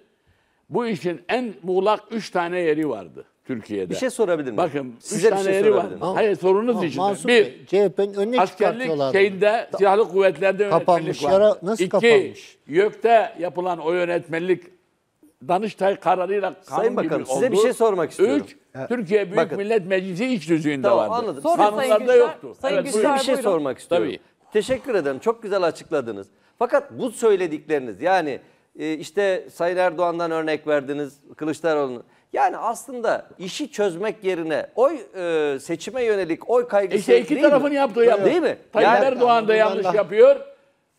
bu işin en muğlak üç tane yeri vardı Türkiye'de. Bir şey sorabilir miyim? Bakın Size üç tane şey yeri var. sorabilir Hayır sorunuz için. Bir, CHP'nin önüne askerlik şeyinde, silahlı kuvvetlerde Kapanmış, yönetmenlik var. nasıl İki, kapanmış? YÖK'te yapılan o yönetmenlik Danıştay kararıyla kanun Sayın Bakanım, gibi size bir şey sormak istiyorum. Üç, Türkiye Büyük Bakın. Millet Meclisi iç düzüğünde Tamam, vardı. anladım. Sorun Sayın Kanunlarda Güçler. yoktu. Sayın Güçler, Size bir şey sormak istiyorum. Tabii. Teşekkür ederim. Çok güzel açıkladınız. Fakat bu söyledikleriniz yani e, işte Sayın Erdoğan'dan örnek verdiniz Kılıçdaroğlu'nu. Yani aslında işi çözmek yerine oy e, seçime yönelik oy kaygısı e işte iki değil tarafını mi? yaptığı yaptı. Değil mi? Tayyip yani, Erdoğan da yanlış Allah. yapıyor.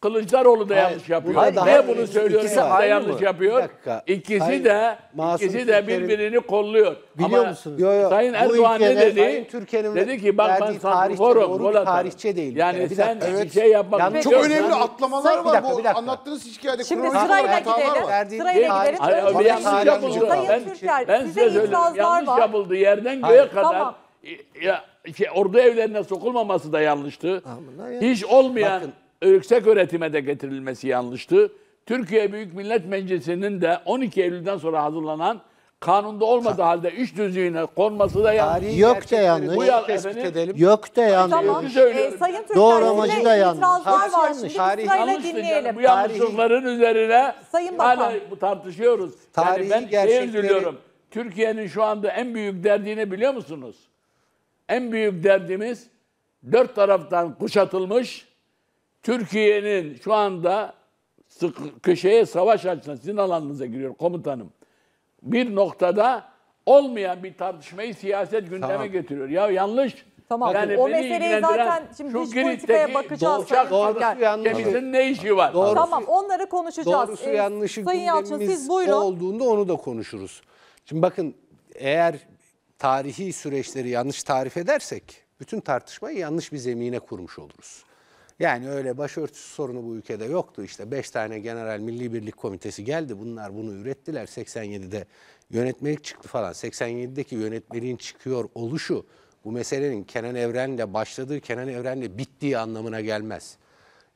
Kılıçdaroğlu da Hayır, yanlış yapıyor. Hayır, ne bunu söylüyorum İkisi de yanlış yapıyor. İkisi Hayır, de ikisi de birbirini kolluyor. Biliyor Ama musunuz? Yo, yo, Sayın Erdoğan ne dedi? Dedi ki bak ben tarihçi gol atarım. Tarihçe değil. Yani bir sen dakika, evet. şey yapmak yani çok önemli atlamalar var bu anlattığınız hikayede. Şimdi sırayla gidelim. Sırayla gidelim. Hayır, yanlış yapıldı. Sayın Türker ben size söylüyorum. Yanlış yapıldı yerden göğe kadar. Ya, şey, ordu evlerine sokulmaması da yanlıştı. Hiç olmayan Bakın, yüksek öğretime de getirilmesi yanlıştı. Türkiye Büyük Millet Meclisi'nin de 12 Eylül'den sonra hazırlanan kanunda olmadığı halde iş düzüğüne konması da yanlış. Yok da yanlış. Bu yal efendim. Yok da yanlış. Tamam. E, Sayın Türker Doğru amacı da yanlış. Tarih var. Tarih yanlış. sırayla Yanlıştır Bu yanlışlıkların üzerine Sayın hala bu tartışıyoruz. Tarihi yani ben şeye gerçekleri- üzülüyorum. Türkiye'nin şu anda en büyük derdini biliyor musunuz? En büyük derdimiz dört taraftan kuşatılmış Türkiye'nin şu anda sık, köşeye savaş açısından sizin alanınıza giriyor komutanım. Bir noktada olmayan bir tartışmayı siyaset gündeme Tamam. getiriyor. Ya yanlış. Tamam. Yani o meseleyi zaten şimdi şu dış politikaya bakacağız. doğuşak Sayın doğrusu Ülker. yanlış. Geminin ne işi var? Doğru. Tamam onları konuşacağız. Doğrusu Ee, yanlışı Sayın Yalçın siz buyurun. olduğunda onu da konuşuruz. Şimdi bakın eğer tarihi süreçleri yanlış tarif edersek bütün tartışmayı yanlış bir zemine kurmuş oluruz. Yani öyle başörtüsü sorunu bu ülkede yoktu. İşte 5 tane General Milli Birlik Komitesi geldi. Bunlar bunu ürettiler. 87'de yönetmelik çıktı falan. 87'deki yönetmeliğin çıkıyor oluşu bu meselenin Kenan Evren'le başladığı, Kenan Evren'le bittiği anlamına gelmez.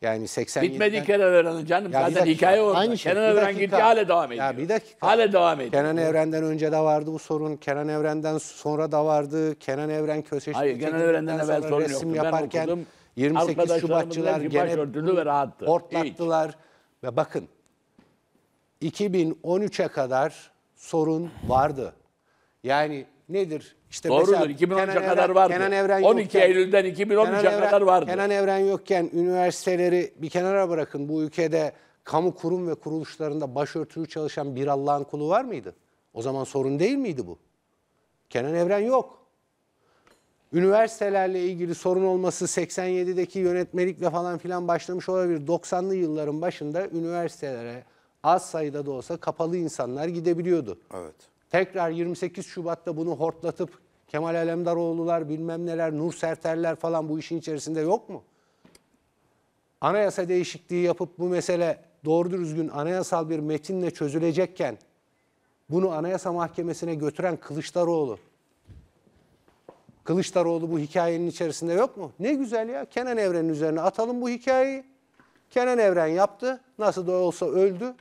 Yani 87'den... Bitmedi Kenan Evren'in canım. Ya Zaten hikaye orada. Aynı şey. Kenan bir Evren gitti hala devam ediyor. Ya bir dakika. Hala devam ediyor. Kenan Evren'den önce de vardı bu sorun. Kenan Evren'den sonra da vardı. Kenan Evren köşeşti. Hayır Kenan Evren'den evvel sorun resim yoktu. Yaparken, okudum. 28 Şubatçılar gene ve hortlattılar. Hiç. Ve bakın 2013'e kadar sorun vardı. Yani nedir? İşte Doğrudur 2013'e kadar vardı. Kenan Evren 12 yokken, Eylül'den 2013'e kadar vardı. Kenan Evren yokken üniversiteleri bir kenara bırakın bu ülkede kamu kurum ve kuruluşlarında başörtülü çalışan bir Allah'ın kulu var mıydı? O zaman sorun değil miydi bu? Kenan Evren yok. Üniversitelerle ilgili sorun olması 87'deki yönetmelikle falan filan başlamış olabilir. 90'lı yılların başında üniversitelere az sayıda da olsa kapalı insanlar gidebiliyordu. Evet. Tekrar 28 Şubat'ta bunu hortlatıp Kemal Alemdaroğlu'lar bilmem neler, Nur Serterler falan bu işin içerisinde yok mu? Anayasa değişikliği yapıp bu mesele doğru düzgün anayasal bir metinle çözülecekken bunu Anayasa Mahkemesi'ne götüren Kılıçdaroğlu Kılıçdaroğlu bu hikayenin içerisinde yok mu? Ne güzel ya. Kenan Evren'in üzerine atalım bu hikayeyi. Kenan Evren yaptı. Nasıl da olsa öldü.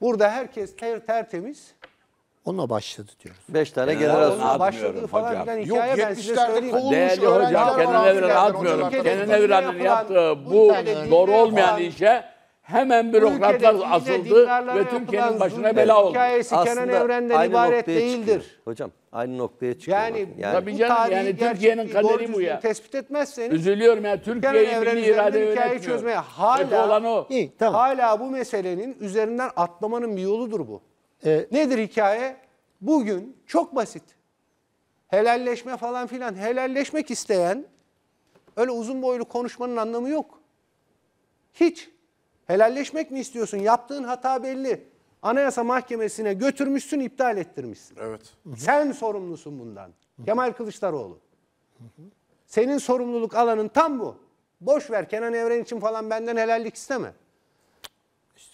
Burada herkes ter tertemiz. Onunla başladı diyoruz. Beş tane genel genel atmıyorum başladığı falan hocam. filan Yok ben size söyleyeyim. kovulmuş Değerli hocam öğrenciler Kenan var. Evren'e atmıyorum. Kenan Evren'in yaptığı bu doğru olmayan yapılan- işe hemen bürokratlar asıldı ve tüm Kenan başına bela oldu. Hikayesi Kenan Evren'den ibaret değildir. çıkıyor. Hocam aynı noktaya çıkıyor. Yani, yani tabii bu canım tarihi yani Türkiye'nin kaderi bu ya. tespit etmezseniz Üzülüyorum ya Türkiye'yi Türkiye'nin irade evreninde hikayeyi çözmeye hala olan o. İyi, tamam. hala bu meselenin üzerinden atlamanın bir yoludur bu. Ee, Nedir hikaye? Bugün çok basit. Helalleşme falan filan. Helalleşmek isteyen öyle uzun boylu konuşmanın anlamı yok. Hiç. Helalleşmek mi istiyorsun? Yaptığın hata belli. Anayasa Mahkemesi'ne götürmüşsün, iptal ettirmişsin. Evet. Sen sorumlusun bundan. Kemal Kılıçdaroğlu. Senin sorumluluk alanın tam bu. Boş ver Kenan Evren için falan benden helallik isteme.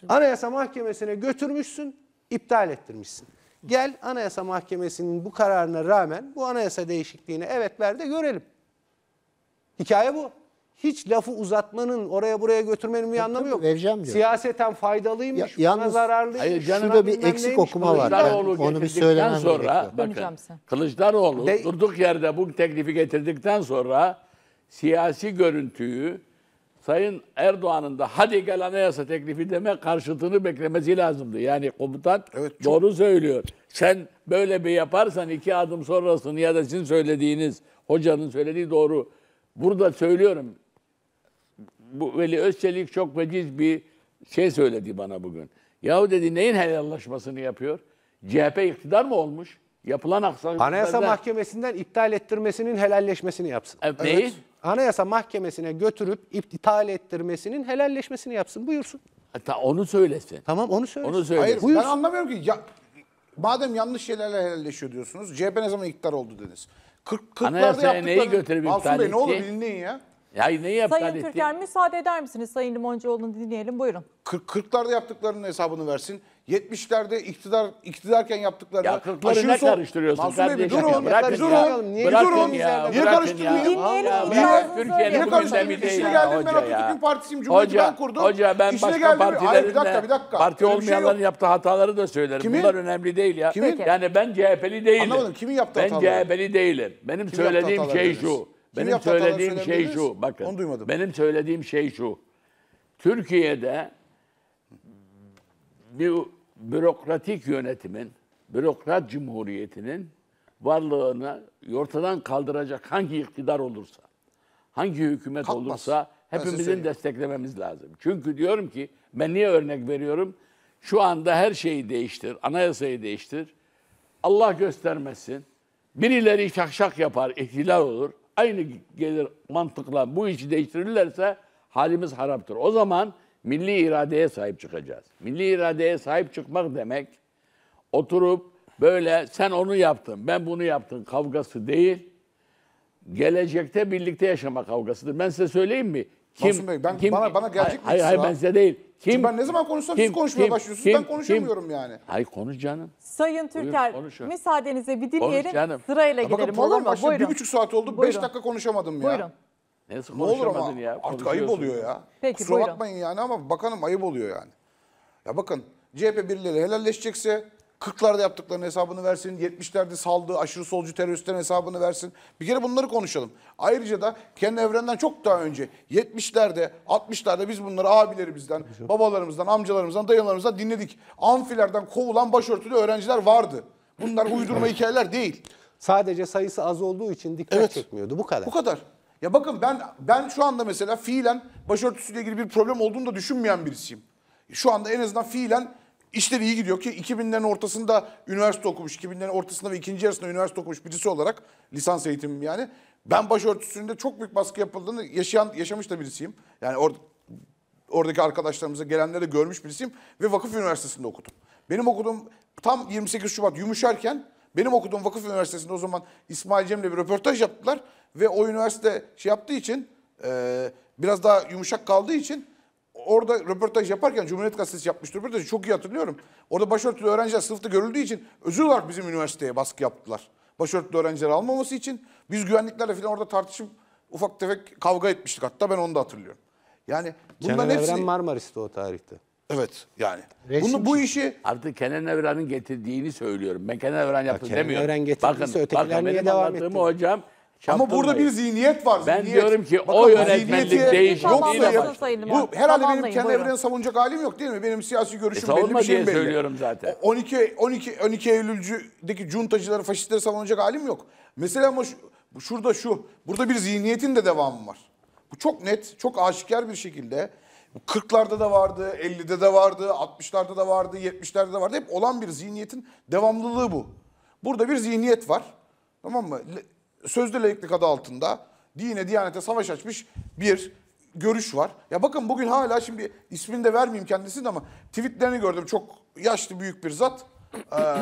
Anayasa Mahkemesi'ne götürmüşsün, iptal ettirmişsin. Gel Anayasa Mahkemesi'nin bu kararına rağmen bu anayasa değişikliğine evet ver de görelim. Hikaye bu hiç lafı uzatmanın, oraya buraya götürmenin bir anlamı yok. Vereceğim diyor. Siyaseten faydalıymış, ya, yalnız, zararlıymış. Hayır, canım, şurada bir eksik neymiş, okuma var. Yani, onu bir söylemem sonra, bakın, Kılıçdaroğlu De, durduk yerde bu teklifi getirdikten sonra siyasi görüntüyü Sayın Erdoğan'ın da hadi gel anayasa teklifi deme karşıtını beklemesi lazımdı. Yani komutan evet, çok... doğru söylüyor. Sen böyle bir yaparsan iki adım sonrasını ya da sizin söylediğiniz, hocanın söylediği doğru. Burada söylüyorum bu Veli Özçelik çok veciz bir şey söyledi bana bugün. Yahu dedi neyin helallaşmasını yapıyor? CHP iktidar mı olmuş? Yapılan aksaklıklardan... Anayasa Mahkemesi'nden iptal ettirmesinin helalleşmesini yapsın. E, evet. Neyi? Anayasa Mahkemesi'ne götürüp iptal ettirmesinin helalleşmesini yapsın. Buyursun. Hatta onu söylesin. Tamam onu söylesin. Onu söylesin. Hayır Buyursun. ben anlamıyorum ki. Ya, madem yanlış şeylerle helalleşiyor diyorsunuz. CHP ne zaman iktidar oldu dediniz. 40, 40'larda yaptıkları... neyi götürüp iptal Masum Bey ne olur bilinleyin ya. Ya ne yaptı? Sayın Türker müsaade eder misiniz? Sayın Limoncuoğlu'nu dinleyelim buyurun. 40 40'larda yaptıklarının hesabını versin. 70'lerde iktidar iktidarken yaptıklarını Ya kırkları ne karıştırıyorsun Masum kardeşim? durun, Bırakın bir ya. durun, bir Bırakın durun. ya, Niye bırakın karıştırmıyorsun? Dinleyelim, Ya bırak itirazınızı Türkiye'nin Niye bu karıştırıyorsun? gündemi değil ya ben hoca Atatürk'ün ya. partisiyim, Cumhuriyeti ben kurdum. Hoca ben başka partilerin dakika, parti şey olmayanların yaptığı hataları da söylerim. Kimin? Bunlar önemli değil ya. Kimin? Yani ben CHP'li değilim. Anlamadım, kimin yaptığı ben hataları? CHP'li değilim. Benim söylediğim şey şu benim söylediğim şey şu. Bakın. Onu duymadım. Benim söylediğim şey şu. Türkiye'de bir bürokratik yönetimin, bürokrat cumhuriyetinin varlığını ortadan kaldıracak hangi iktidar olursa, hangi hükümet Kalkmaz. olursa hepimizin desteklememiz lazım. Çünkü diyorum ki ben niye örnek veriyorum? Şu anda her şeyi değiştir, anayasayı değiştir. Allah göstermesin. Birileri şakşak yapar, ihtilal olur aynı gelir mantıkla bu işi değiştirirlerse halimiz haraptır. O zaman milli iradeye sahip çıkacağız. Milli iradeye sahip çıkmak demek oturup böyle sen onu yaptın, ben bunu yaptım kavgası değil. Gelecekte birlikte yaşama kavgasıdır. Ben size söyleyeyim mi? Kim, Bey, ben, kim, bana, bana gerçek hayır, hayır, hayır ben size değil. Kim? ben ne zaman konuşsam kim, siz konuşmaya kim, başlıyorsunuz. Kim, ben konuşamıyorum kim? yani. Hayır konuş canım. Sayın Türker Buyur, müsaadenizle bir dinleyelim. Sırayla ya gidelim olur mu? Buyurun. Bir buçuk saat oldu. Buyurun. Beş dakika konuşamadım ya. Buyurun. Nasıl ne olur ama ya, artık ayıp oluyor ya. Peki, Kusura buyurun. bakmayın yani ama bakanım ayıp oluyor yani. Ya bakın CHP birileri helalleşecekse 40'larda yaptıklarının hesabını versin. 70'lerde saldığı aşırı solcu teröristlerin hesabını versin. Bir kere bunları konuşalım. Ayrıca da kendi evrenden çok daha önce 70'lerde, 60'larda biz bunları abilerimizden, babalarımızdan, amcalarımızdan, dayılarımızdan dinledik. Amfilerden kovulan başörtülü öğrenciler vardı. Bunlar uydurma hikayeler değil. Sadece sayısı az olduğu için dikkat evet. çekmiyordu. Bu kadar. Bu kadar. Ya bakın ben ben şu anda mesela fiilen başörtüsüyle ilgili bir problem olduğunu da düşünmeyen birisiyim. Şu anda en azından fiilen İşleri iyi gidiyor ki 2000'lerin ortasında üniversite okumuş, 2000'lerin ortasında ve ikinci yarısında üniversite okumuş birisi olarak lisans eğitimim yani. Ben başörtüsünde çok büyük baskı yapıldığını yaşayan, yaşamış da birisiyim. Yani or, oradaki arkadaşlarımıza gelenleri görmüş birisiyim ve vakıf üniversitesinde okudum. Benim okuduğum tam 28 Şubat yumuşarken benim okuduğum vakıf üniversitesinde o zaman İsmail Cem'le bir röportaj yaptılar. Ve o üniversite şey yaptığı için e, biraz daha yumuşak kaldığı için orada röportaj yaparken Cumhuriyet Gazetesi yapmıştı röportajı çok iyi hatırlıyorum. Orada başörtülü öğrenciler sınıfta görüldüğü için özür olarak bizim üniversiteye baskı yaptılar. Başörtülü öğrenciler almaması için biz güvenliklerle falan orada tartışıp ufak tefek kavga etmiştik hatta ben onu da hatırlıyorum. Yani bunların Kenan hepsi... Evren Marmaris'te o tarihte. Evet yani. Resim Bunu, bu işi... Artık Kenan Evren'in getirdiğini söylüyorum. Ben Kenan Evren yaptı ya demiyorum. Kenan Evren getirdiyse bakın, ötekiler bakın, niye devam etti? hocam ama burada bir zihniyet var. Ben zihniyet. diyorum ki o yönetmenlik zihniyeti değişik yoksa değil Bu herhalde benim kendi buyurun. evreni savunacak halim yok değil mi? Benim siyasi görüşüm E, belli savunma bir şeyim belli. söylüyorum zaten. 12 12 12 Eylül'deki cuntacıları, faşistleri savunacak halim yok. Mesela ama şu- şurada şu, burada bir zihniyetin de devamı var. Bu çok net, çok aşikar bir şekilde. 40'larda da vardı, 50'de de vardı, 60'larda da vardı, 70'lerde de vardı. Hep olan bir zihniyetin devamlılığı bu. Burada bir zihniyet var. Tamam mı? sözde laiklik adı altında dine, diyanete savaş açmış bir görüş var. Ya bakın bugün hala şimdi ismini de vermeyeyim kendisini ama tweetlerini gördüm. Çok yaşlı büyük bir zat. Ee,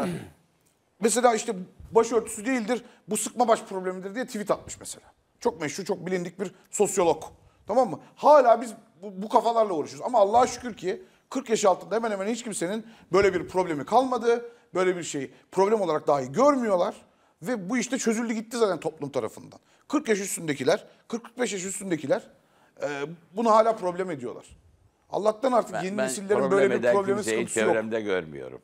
mesela işte başörtüsü değildir, bu sıkma baş problemidir diye tweet atmış mesela. Çok meşhur, çok bilindik bir sosyolog. Tamam mı? Hala biz bu, bu kafalarla uğraşıyoruz. Ama Allah'a şükür ki 40 yaş altında hemen hemen hiç kimsenin böyle bir problemi kalmadı. Böyle bir şeyi problem olarak dahi görmüyorlar. Ve bu işte çözüldü gitti zaten toplum tarafından. 40 yaş üstündekiler, 40-45 yaş üstündekiler e, bunu hala problem ediyorlar. Allah'tan artık ben, yeni ben nesillerin böyle bir problemi sıkıntısı yok. çevremde görmüyorum.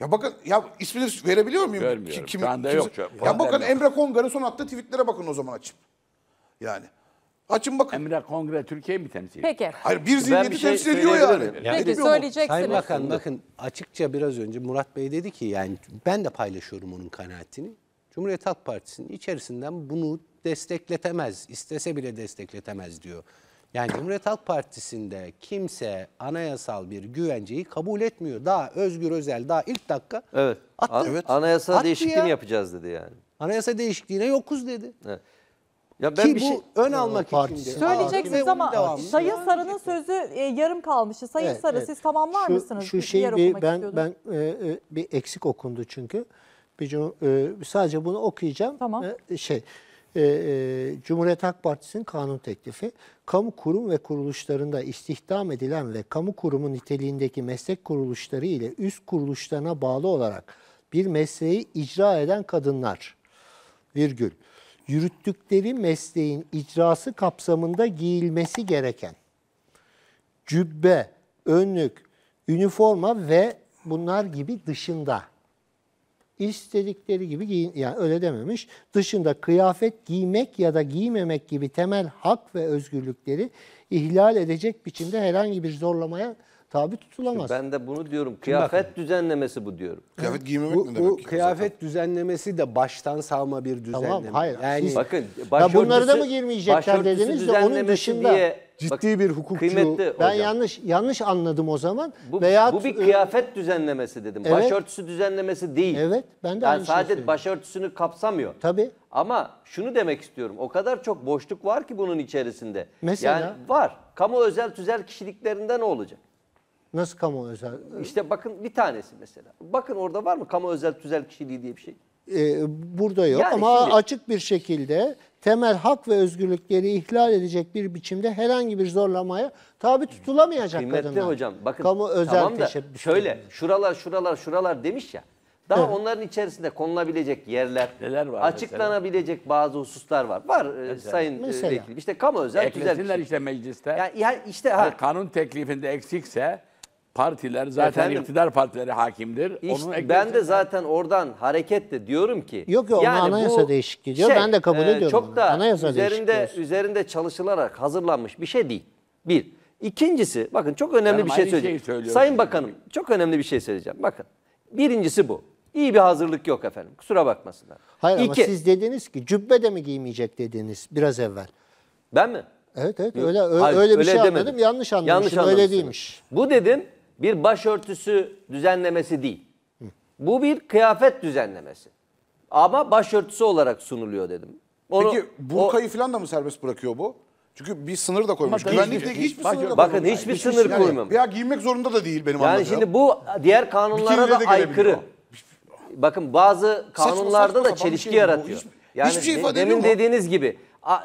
Ya bakın ya ismini verebiliyor muyum? Görmüyorum. Kim, Şu yok. Ya bakın yok. Emre Kongar'ın son attığı tweetlere bakın o zaman açıp. Yani. Açın bakın. Emre Kongre Türkiye'yi mi temsil ediyor? Peki. Hayır bir zihniyeti şey temsil ediyor yani. yani. Peki Etmiyor söyleyeceksiniz. Sayın Bakan bakın açıkça biraz önce Murat Bey dedi ki yani ben de paylaşıyorum onun kanaatini. Cumhuriyet Halk Partisi'nin içerisinden bunu destekletemez, istese bile destekletemez diyor. Yani Cumhuriyet Halk Partisi'nde kimse anayasal bir güvenceyi kabul etmiyor. Daha Özgür Özel daha ilk dakika evet. attı. Evet. Anayasa attı ya. yapacağız dedi yani. Anayasa değişikliğine yokuz dedi. Evet. Ya ben Ki bir bu şey... ön almak için söyleyeceksiniz ama Sayın Sarı'nın sözü e, yarım kalmıştı. Sayın evet, Sarı evet. siz tamamlar şu, mısınız? Şu şeyi bir, şey ben ben e, e, bir eksik okundu çünkü. Bir cum e, sadece bunu okuyacağım. Tamam. E, şey e, e, Cumhuriyet Halk Partisi'nin kanun teklifi, kamu kurum ve kuruluşlarında istihdam edilen ve kamu kurumu niteliğindeki meslek kuruluşları ile üst kuruluşlarına bağlı olarak bir mesleği icra eden kadınlar, virgül, yürüttükleri mesleğin icrası kapsamında giyilmesi gereken cübbe, önlük, üniforma ve bunlar gibi dışında istedikleri gibi giyin yani öyle dememiş. Dışında kıyafet giymek ya da giymemek gibi temel hak ve özgürlükleri ihlal edecek biçimde herhangi bir zorlamaya tabi tutulamaz. Ben de bunu diyorum. Kıyafet Bakın. düzenlemesi bu diyorum. Kıyafet giymemek bu, ne demek? Bu ki kıyafet zaten? düzenlemesi de baştan savma bir düzenleme. Tamam hayır. Yani, siz, Bakın ya bunları da mı girmeyecekler dediniz de onun dışında diye, ciddi bak, bir hukukçu. Kıymetli hocam. ben yanlış yanlış anladım o zaman. Bu, Veyahut, bu bir kıyafet düzenlemesi dedim. Evet, başörtüsü düzenlemesi değil. Evet ben de yani aynı sadece şey başörtüsünü kapsamıyor. Tabii. Ama şunu demek istiyorum. O kadar çok boşluk var ki bunun içerisinde. Mesela? Yani var. Kamu özel tüzel kişiliklerinde ne olacak? Nasıl kamu özel? İşte bakın bir tanesi mesela. Bakın orada var mı kamu özel tüzel kişiliği diye bir şey? Ee, burada yok yani ama şimdi... açık bir şekilde temel hak ve özgürlükleri ihlal edecek bir biçimde herhangi bir zorlamaya tabi tutulamayacak Kıymetli kadınlar. hocam bakın kamu özel tamam da şöyle şuralar şuralar şuralar demiş ya. Daha evet. onların içerisinde konulabilecek yerler, Neler var açıklanabilecek mesela? bazı hususlar var. Var e, mesela. sayın e, mesela. vekilim. İşte kamu özel Eklesinler güzel. işte mecliste. Yani, yani işte ha. kanun teklifinde eksikse partiler zaten Efendim, iktidar partileri hakimdir. Işte, Onun ben de zaten oradan hareketle diyorum ki. Yok yok yani anayasa değişikliği diyor. Şey, ben de kabul e, ediyorum. Çok da anayasa üzerinde, üzerinde çalışılarak hazırlanmış bir şey değil. Bir. İkincisi bakın çok önemli ben bir şey söyleyeceğim. Sayın Bakanım yani. çok önemli bir şey söyleyeceğim. Bakın birincisi bu. İyi bir hazırlık yok efendim. Kusura bakmasınlar. Hayır İki, ama siz dediniz ki cübbe de mi giymeyecek dediniz biraz evvel. Ben mi? Evet evet öyle Hayır, öyle, öyle bir şey demedim. anladım yanlış anladım. Yanlış Şimdi öyle değilmiş. Bu dedim bir başörtüsü düzenlemesi değil. Bu bir kıyafet düzenlemesi. Ama başörtüsü olarak sunuluyor dedim. Onu, Peki burkayı o, falan da mı serbest bırakıyor bu? Çünkü bir sınır da koymuş. Bakın, Güvenlikte hiçbir, hiçbir sınır da Bakın hiçbir yani. sınır yani, koymamış. Ya giymek zorunda da değil benim yani anladığım. Yani şimdi bu diğer kanunlara da aykırı. Bakın bazı kanunlarda saçma, saçma, da şey çelişki yaratıyor. hiç, yani hiçbir şey ifade demin dediğiniz gibi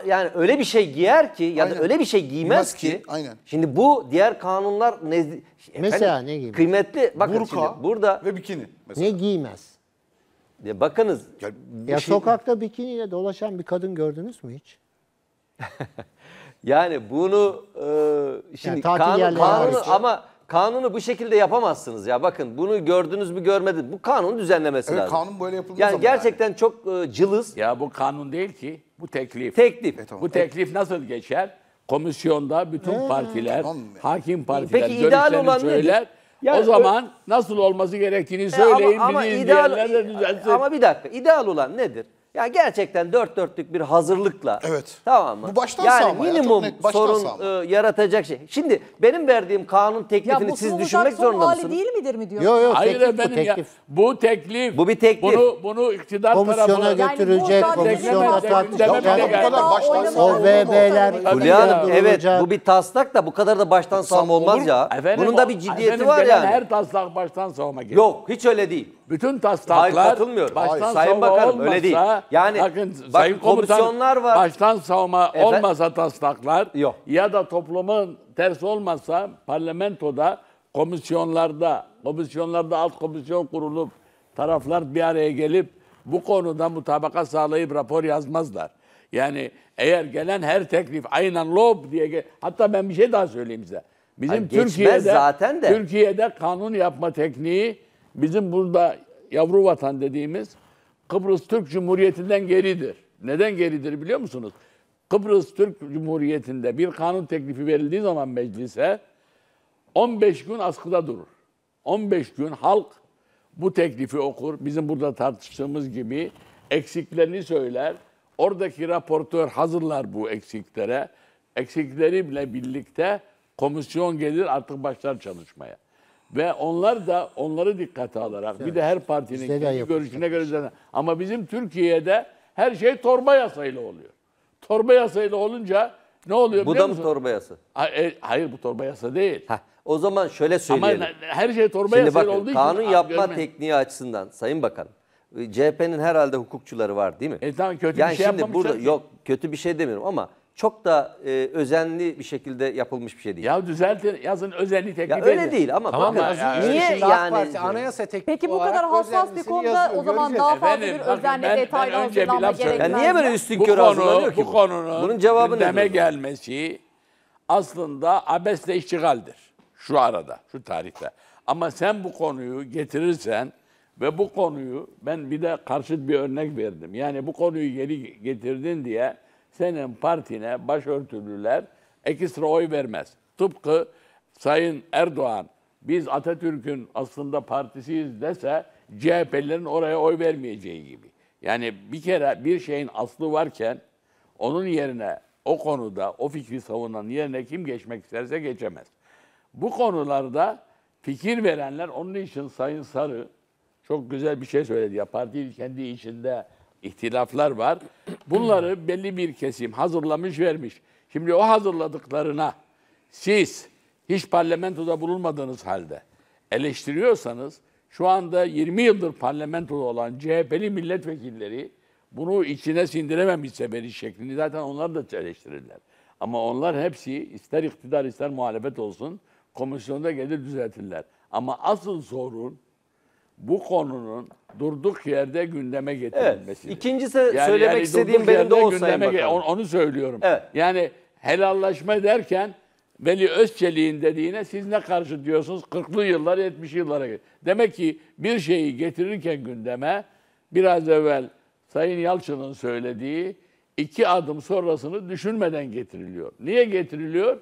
yani öyle bir şey giyer ki ya Aynen. da öyle bir şey giymez ki. ki. Aynen. Şimdi bu diğer kanunlar nezdi, efendim, ne giymez? Kıymetli bakın Burka şimdi burada ve bikini mesela. Ne giymez? Ya bakınız. Ya, ya şey... sokakta bikiniyle dolaşan bir kadın gördünüz mü hiç? yani bunu e, şimdi yani, kanun, kanun ama kanunu bu şekilde yapamazsınız ya. Bakın bunu gördünüz mü görmediniz. Bu kanun düzenlemesi evet, lazım. kanun böyle yapılmaz Yani gerçekten yani. çok e, cılız. Ya bu kanun değil ki. Bu teklif. Teklif. E, tamam. Bu teklif nasıl geçer? Komisyonda bütün hmm. partiler, tamam. hakim partiler Peki, görüşlerini olan söyler. Nedir? Yani o zaman nasıl olması gerektiğini e, söyleyin. Ama, ama, ideal, ama bir dakika. ideal olan nedir? Ya gerçekten dört dörtlük bir hazırlıkla. Evet. Tamam mı? Bu baştan yani sağma ya, minimum çok sorun e, yaratacak şey. Şimdi benim verdiğim kanun teklifini siz düşünmek zorunda hali mısınız? değil midir mi diyor? Yok yok Hayır teklif bu efendim ya. Bu teklif. Bu bir teklif. Bunu, bunu iktidar Komisyona tarafına... Yani götürülecek, bu zaten Yani bu kadar baştan Oynama- OVB'ler Tabii Hanım evet bu bir taslak da bu kadar da baştan savma olmaz ya. Efendim, Bunun da bir ciddiyeti var gelen yani. Her taslak baştan savma gelir. Yok hiç öyle değil bütün taslaklar Hayır, baştan Hayır. Sayın savma Bakanım, olmasa, öyle değil. Yani, bakın, Sayın Komutan, komisyonlar var. baştan savma Efendim? olmasa taslaklar Yok. ya da toplumun ters olmasa parlamentoda komisyonlarda, komisyonlarda alt komisyon kurulup taraflar bir araya gelip bu konuda mutabaka sağlayıp rapor yazmazlar. Yani eğer gelen her teklif aynen lob diye gel- hatta ben bir şey daha söyleyeyim size. Bizim Hayır, Türkiye'de zaten de. Türkiye'de kanun yapma tekniği bizim burada yavru vatan dediğimiz Kıbrıs Türk Cumhuriyeti'nden geridir. Neden geridir biliyor musunuz? Kıbrıs Türk Cumhuriyeti'nde bir kanun teklifi verildiği zaman meclise 15 gün askıda durur. 15 gün halk bu teklifi okur. Bizim burada tartıştığımız gibi eksiklerini söyler. Oradaki raportör hazırlar bu eksiklere. Eksikleriyle birlikte komisyon gelir artık başlar çalışmaya. Ve onlar da onları dikkate alarak bir de her partinin görüşüne göre zaten. Ama bizim Türkiye'de her şey torba yasayla oluyor. Torba yasayla olunca ne oluyor Bu biliyor da mı musun? torba yasa? E, hayır bu torba yasa değil. Heh, o zaman şöyle Ama her şey torba Şimdi yasayla bakın olduğu için. kanun yapma görme- tekniği açısından Sayın Bakan e, CHP'nin herhalde hukukçuları var değil mi? E tamam kötü bir şey şimdi yapmamışlar. burada yok kötü bir şey demiyorum ama çok da e, özenli bir şekilde yapılmış bir şey değil. Ya düzeltin yazın özenli teklif edin. öyle değil ama Tamam bakın ya, niye yani Parti anayasa teklifi Peki bu kadar hassas bir konuda yazıyor, o zaman göreceğiz. daha fazla Efendim, bir bakın özenle ben- ben önce bir laf gerekmez Ya niye böyle mi? üstün Bu körü hazırlanıyor ki? bu konunun Bunun cevabı nedir? gündeme gelmesi aslında abesle iştigaldir. Şu arada, şu tarihte. Ama sen bu konuyu getirirsen ve bu konuyu ben bir de karşıt bir örnek verdim. Yani bu konuyu geri getirdin diye senin partine başörtülüler ekstra oy vermez. Tıpkı Sayın Erdoğan biz Atatürk'ün aslında partisiyiz dese CHP'lerin oraya oy vermeyeceği gibi. Yani bir kere bir şeyin aslı varken onun yerine o konuda o fikri savunan yerine kim geçmek isterse geçemez. Bu konularda fikir verenler onun için Sayın Sarı çok güzel bir şey söyledi ya parti kendi içinde ihtilaflar var. Bunları belli bir kesim hazırlamış vermiş. Şimdi o hazırladıklarına siz hiç parlamentoda bulunmadığınız halde eleştiriyorsanız şu anda 20 yıldır parlamentoda olan CHP'li milletvekilleri bunu içine sindirememişse beri şeklini zaten onlar da eleştirirler. Ama onlar hepsi ister iktidar ister muhalefet olsun komisyonda gelir düzeltirler. Ama asıl sorun bu konunun durduk yerde gündeme getirilmesi. Evet. İkincisi yani, söylemek yani istediğim benim de o gündeme, ge- onu, onu söylüyorum. Evet. Yani helallaşma derken Veli Özçelik'in dediğine siz ne karşı diyorsunuz? 40'lı yıllar 70 yıllara gelir. Demek ki bir şeyi getirirken gündeme biraz evvel Sayın Yalçın'ın söylediği iki adım sonrasını düşünmeden getiriliyor. Niye getiriliyor?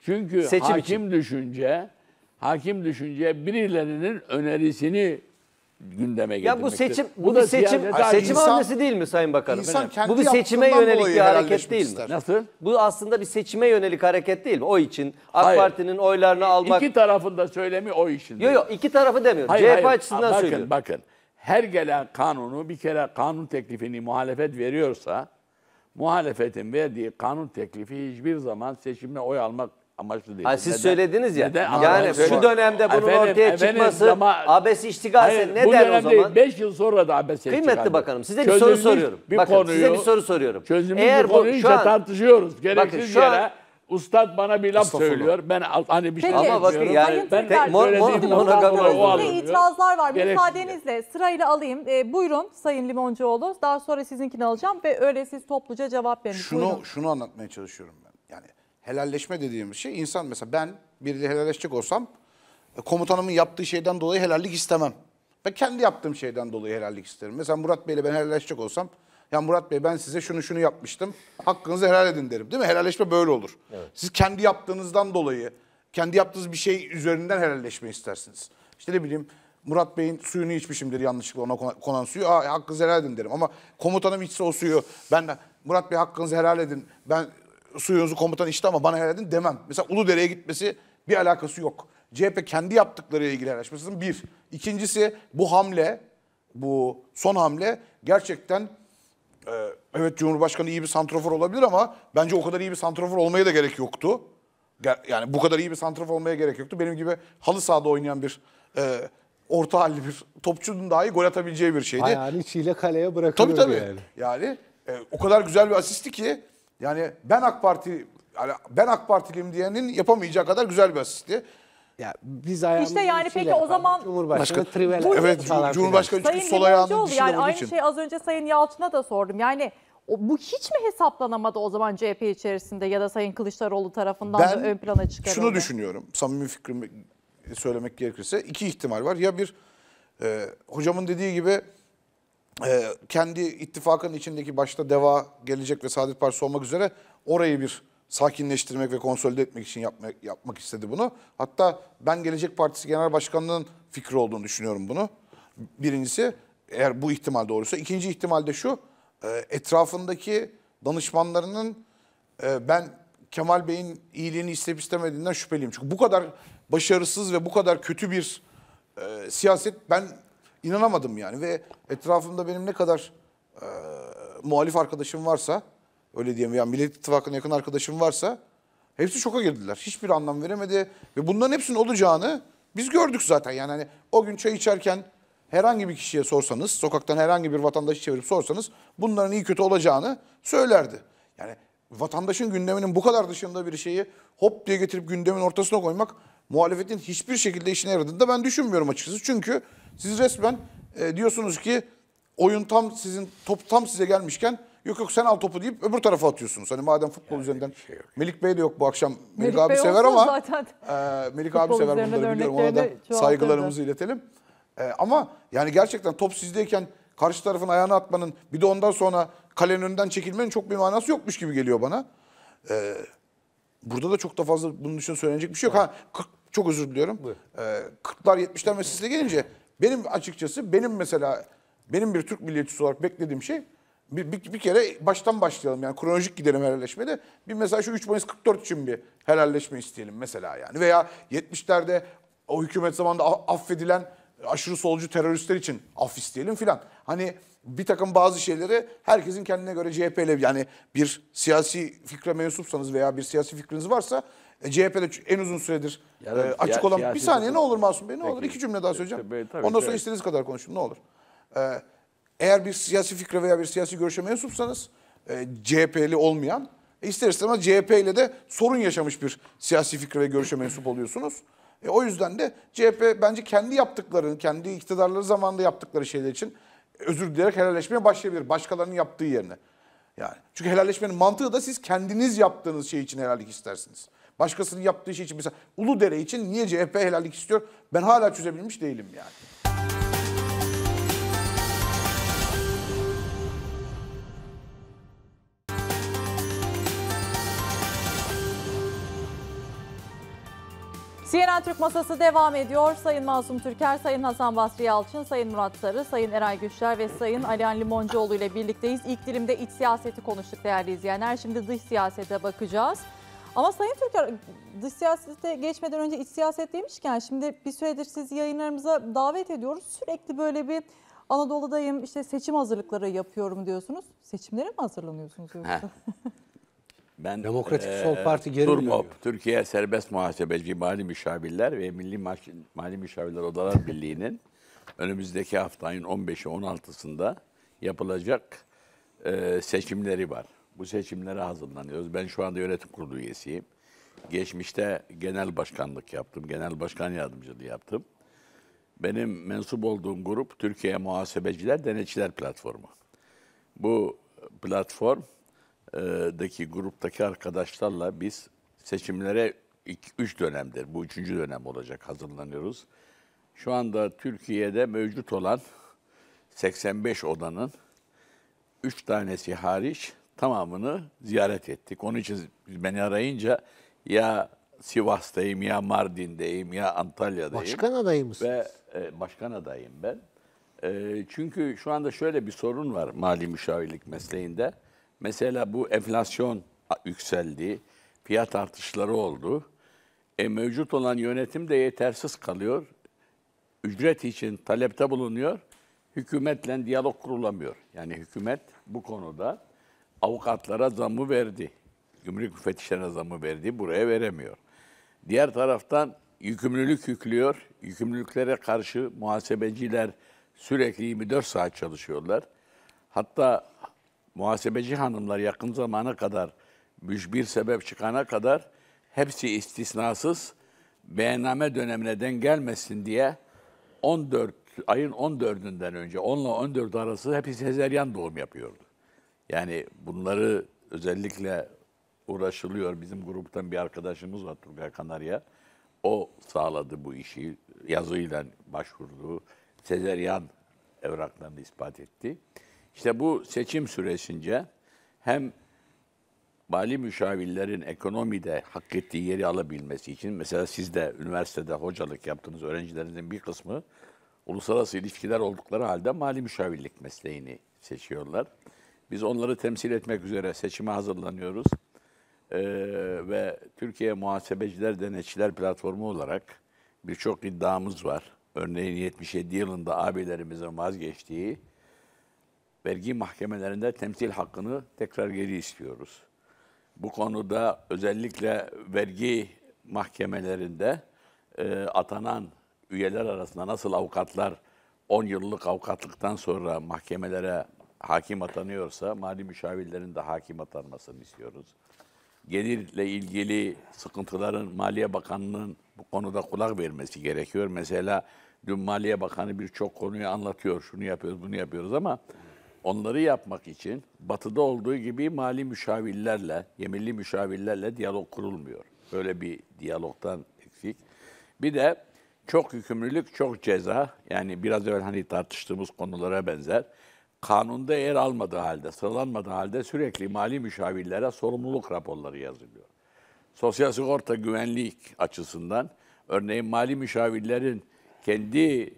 Çünkü Seçim hakim için. düşünce, hakim düşünce birilerinin önerisini gündeme getirmektir. Ya bu seçim bu, bu bir seçim seçim insan, değil mi Sayın Bakanım? Bu bir seçime yönelik bir hareket değil mi? Nasıl? Bu aslında bir seçime yönelik hareket değil mi? O için AK Parti'nin oylarını almak. İki tarafın da söylemi o için. Yok yok iki tarafı demiyor. Hayır, CHP hayır. açısından bakın, söylüyorum. Bakın her gelen kanunu bir kere kanun teklifini muhalefet veriyorsa muhalefetin verdiği kanun teklifi hiçbir zaman seçimle oy almak amaçlı değil. Hayır, siz neden? söylediniz ya. Neden? Yani şu dönemde bunun efendim, ortaya efendim, çıkması ama, abes iştigalse ne der o zaman? Beş yıl sonra da abes iştigal. Kıymetli bakanım size çözümlük bir soru soruyorum. Bir bakın konuyu, size bir soru soruyorum. Çözümlük Eğer bir konuyu şu an, tartışıyoruz. Gereksiz bakın, şu yere Ustad bana bir laf söylüyor. Ben hani bir şey ama bakın yani ben tek, mor, mor, monogami itirazlar var. Gereksiz Müsaadenizle sırayla alayım. E, buyurun Sayın Limoncuoğlu. Daha sonra sizinkini alacağım ve öyle siz topluca cevap verin. Şunu buyurun. şunu anlatmaya çalışıyorum ben. Yani helalleşme dediğimiz şey insan mesela ben biriyle helalleşecek olsam e, komutanımın yaptığı şeyden dolayı helallik istemem. Ben kendi yaptığım şeyden dolayı helallik isterim. Mesela Murat Bey'le ben helalleşecek olsam ya Murat Bey ben size şunu şunu yapmıştım. Hakkınızı helal edin derim. Değil mi? Helalleşme böyle olur. Evet. Siz kendi yaptığınızdan dolayı kendi yaptığınız bir şey üzerinden helalleşme istersiniz. İşte ne bileyim Murat Bey'in suyunu içmişimdir yanlışlıkla ona konan suyu. Aa, hakkınızı helal edin derim. Ama komutanım içse o suyu ben de Murat Bey hakkınızı helal edin. Ben suyunuzu komutan işte ama bana helal edin demem. Mesela Uludere'ye gitmesi bir alakası yok. CHP kendi yaptıklarıyla ilgili helalleşmesinin bir. İkincisi bu hamle, bu son hamle gerçekten e, evet Cumhurbaşkanı iyi bir santrofor olabilir ama bence o kadar iyi bir santrofor olmaya da gerek yoktu. Yani bu kadar iyi bir santrafor olmaya gerek yoktu. Benim gibi halı sahada oynayan bir e, orta halli bir topçunun dahi gol atabileceği bir şeydi. Ayağını çiğle kaleye bırakılıyor tabii, tabii. yani. Yani e, o kadar güzel bir asisti ki yani ben AK Parti yani ben AK Partiliyim diyenin yapamayacağı kadar güzel bir asisti. Ya biz ayağımızın İşte yani peki o zaman Cumhurbaşkanı Trivela Evet Cum- Cumhurbaşkanı çünkü Sayın sol ayağının dışında yani olduğu aynı için. şey az önce Sayın Yalçın'a da sordum. Yani o, bu hiç mi hesaplanamadı o zaman CHP içerisinde ya da Sayın Kılıçdaroğlu tarafından ben ön plana çıkarıldı? şunu düşünüyorum. Samimi fikrimi söylemek gerekirse iki ihtimal var. Ya bir e, hocamın dediği gibi e, kendi ittifakın içindeki başta DEVA, Gelecek ve Saadet Partisi olmak üzere orayı bir sakinleştirmek ve konsolide etmek için yapmak, yapmak istedi bunu. Hatta ben Gelecek Partisi Genel Başkanlığı'nın fikri olduğunu düşünüyorum bunu. Birincisi eğer bu ihtimal doğruysa. ikinci ihtimal de şu e, etrafındaki danışmanlarının e, ben Kemal Bey'in iyiliğini isteyip istemediğinden şüpheliyim. Çünkü bu kadar başarısız ve bu kadar kötü bir e, siyaset ben inanamadım yani ve etrafımda benim ne kadar e, muhalif arkadaşım varsa öyle diyeyim yani Millet İttifakı'na yakın arkadaşım varsa hepsi şoka girdiler. Hiçbir anlam veremedi ve bunların hepsinin olacağını biz gördük zaten. Yani hani o gün çay içerken herhangi bir kişiye sorsanız, sokaktan herhangi bir vatandaşı çevirip sorsanız bunların iyi kötü olacağını söylerdi. Yani vatandaşın gündeminin bu kadar dışında bir şeyi hop diye getirip gündemin ortasına koymak muhalefetin hiçbir şekilde işine yaradığını da ben düşünmüyorum açıkçası. Çünkü siz resmen e, diyorsunuz ki oyun tam sizin top tam size gelmişken yok yok sen al topu deyip öbür tarafa atıyorsunuz. Hani madem futbol yani üzerinden şey Melik Bey de yok bu akşam. Melik, Melik abi Bey sever ama E, Melik abi sever bunları biliyorum. Ona da saygılarımızı iletelim. E, ama yani gerçekten top sizdeyken karşı tarafın ayağına atmanın bir de ondan sonra kalenin önünden çekilmenin çok bir manası yokmuş gibi geliyor bana. Eee burada da çok da fazla bunun için söylenecek bir şey yok. Ha 40, çok özür diliyorum. Ee, 40'lar 70'ler meselesine gelince benim açıkçası benim mesela benim bir Türk milliyetçisi olarak beklediğim şey bir, bir, bir kere baştan başlayalım yani kronolojik gidelim helalleşmede. Bir mesela şu 3 Mayıs 44 için bir helalleşme isteyelim mesela yani. Veya 70'lerde o hükümet zamanında affedilen aşırı solcu teröristler için af isteyelim filan. Hani bir takım bazı şeyleri herkesin kendine göre CHP ile yani bir siyasi fikre mensupsanız veya bir siyasi fikriniz varsa e, CHP'de en uzun süredir e, açık olan bir saniye ne olur Masum Bey ne Peki. olur iki cümle daha e, söyleyeceğim. Tabii, tabii, Ondan sonra tabii. istediğiniz kadar konuşun ne olur. Ee, eğer bir siyasi fikre veya bir siyasi görüşe mensupsanız e, CHP'li olmayan e, ister istemez CHP ile de sorun yaşamış bir siyasi fikre ve görüşe mensup oluyorsunuz. E, o yüzden de CHP bence kendi yaptıklarını, kendi iktidarları zamanında yaptıkları şeyler için özür dileyerek helalleşmeye başlayabilir. Başkalarının yaptığı yerine. Yani çünkü helalleşmenin mantığı da siz kendiniz yaptığınız şey için helallik istersiniz. Başkasının yaptığı şey için mesela Uludere için niye CHP helallik istiyor? Ben hala çözebilmiş değilim yani. CNN Türk Masası devam ediyor. Sayın Masum Türker, Sayın Hasan Basri Yalçın, Sayın Murat Sarı, Sayın Eray Güçler ve Sayın Alihan Limoncuoğlu ile birlikteyiz. İlk dilimde iç siyaseti konuştuk değerli izleyenler. Şimdi dış siyasete bakacağız. Ama Sayın Türker dış siyasete geçmeden önce iç siyaset demişken şimdi bir süredir sizi yayınlarımıza davet ediyoruz. Sürekli böyle bir Anadolu'dayım işte seçim hazırlıkları yapıyorum diyorsunuz. Seçimlere mi hazırlanıyorsunuz Ben, Demokratik e, Sol Parti geri Turmop, Türkiye Serbest Muhasebeci Mali Müşavirler ve Milli Mali Müşavirler Odalar Birliği'nin önümüzdeki hafta ayın 15'i 16'sında yapılacak e, seçimleri var. Bu seçimlere hazırlanıyoruz. Ben şu anda yönetim kurulu üyesiyim. Geçmişte genel başkanlık yaptım, genel başkan yardımcılığı yaptım. Benim mensup olduğum grup Türkiye Muhasebeciler Denetçiler Platformu. Bu platform daki gruptaki arkadaşlarla biz seçimlere 3 dönemdir. Bu üçüncü dönem olacak hazırlanıyoruz. Şu anda Türkiye'de mevcut olan 85 odanın 3 tanesi hariç tamamını ziyaret ettik. Onun için beni arayınca ya Sivas'tayım ya Mardin'deyim ya Antalya'dayım. Başkan adayı mısın? Ve e, başkan adayım ben. E, çünkü şu anda şöyle bir sorun var mali müşavirlik mesleğinde. Mesela bu enflasyon yükseldi, fiyat artışları oldu. E, mevcut olan yönetim de yetersiz kalıyor. Ücret için talepte bulunuyor. Hükümetle diyalog kurulamıyor. Yani hükümet bu konuda avukatlara zamı verdi. Gümrük müfettişlerine zamı verdi. Buraya veremiyor. Diğer taraftan yükümlülük yüklüyor. Yükümlülüklere karşı muhasebeciler sürekli 24 saat çalışıyorlar. Hatta muhasebeci hanımlar yakın zamana kadar mücbir sebep çıkana kadar hepsi istisnasız beyanname dönemine den gelmesin diye 14 ayın 14'ünden önce 10 ile 14 arası hepsi sezeryan doğum yapıyordu. Yani bunları özellikle uğraşılıyor. Bizim gruptan bir arkadaşımız var Turgay Kanarya. O sağladı bu işi. Yazıyla başvurdu. Sezeryan evraklarını ispat etti. İşte bu seçim süresince hem mali müşavirlerin ekonomide hak ettiği yeri alabilmesi için mesela siz de üniversitede hocalık yaptığınız öğrencilerinizin bir kısmı uluslararası ilişkiler oldukları halde mali müşavirlik mesleğini seçiyorlar. Biz onları temsil etmek üzere seçime hazırlanıyoruz. Ee, ve Türkiye Muhasebeciler Denetçiler Platformu olarak birçok iddiamız var. Örneğin 77 yılında abilerimizin vazgeçtiği vergi mahkemelerinde temsil hakkını tekrar geri istiyoruz. Bu konuda özellikle vergi mahkemelerinde e, atanan üyeler arasında nasıl avukatlar 10 yıllık avukatlıktan sonra mahkemelere hakim atanıyorsa mali müşavirlerin de hakim atanmasını istiyoruz. Gelirle ilgili sıkıntıların Maliye Bakanı'nın bu konuda kulak vermesi gerekiyor. Mesela dün Maliye Bakanı birçok konuyu anlatıyor. Şunu yapıyoruz, bunu yapıyoruz ama Onları yapmak için batıda olduğu gibi mali müşavirlerle, yeminli müşavirlerle diyalog kurulmuyor. Böyle bir diyalogtan eksik. Bir de çok yükümlülük, çok ceza. Yani biraz evvel hani tartıştığımız konulara benzer. Kanunda yer almadığı halde, sıralanmadığı halde sürekli mali müşavirlere sorumluluk raporları yazılıyor. Sosyal sigorta güvenlik açısından örneğin mali müşavirlerin kendi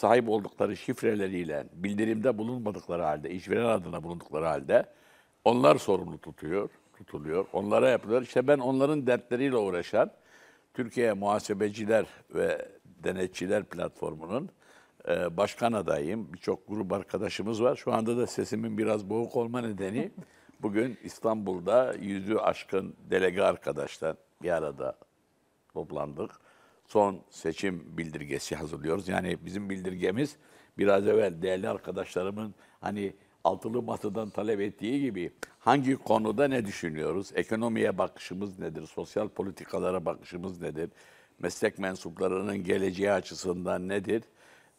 sahip oldukları şifreleriyle bildirimde bulunmadıkları halde, işveren adına bulundukları halde onlar sorumlu tutuyor, tutuluyor. Onlara yapılıyor. İşte ben onların dertleriyle uğraşan Türkiye Muhasebeciler ve Denetçiler Platformu'nun e, başkan adayım. Birçok grup arkadaşımız var. Şu anda da sesimin biraz boğuk olma nedeni bugün İstanbul'da yüzü aşkın delege arkadaşlar bir arada toplandık son seçim bildirgesi hazırlıyoruz. Yani bizim bildirgemiz biraz evvel değerli arkadaşlarımın hani altılı masadan talep ettiği gibi hangi konuda ne düşünüyoruz? Ekonomiye bakışımız nedir? Sosyal politikalara bakışımız nedir? Meslek mensuplarının geleceği açısından nedir?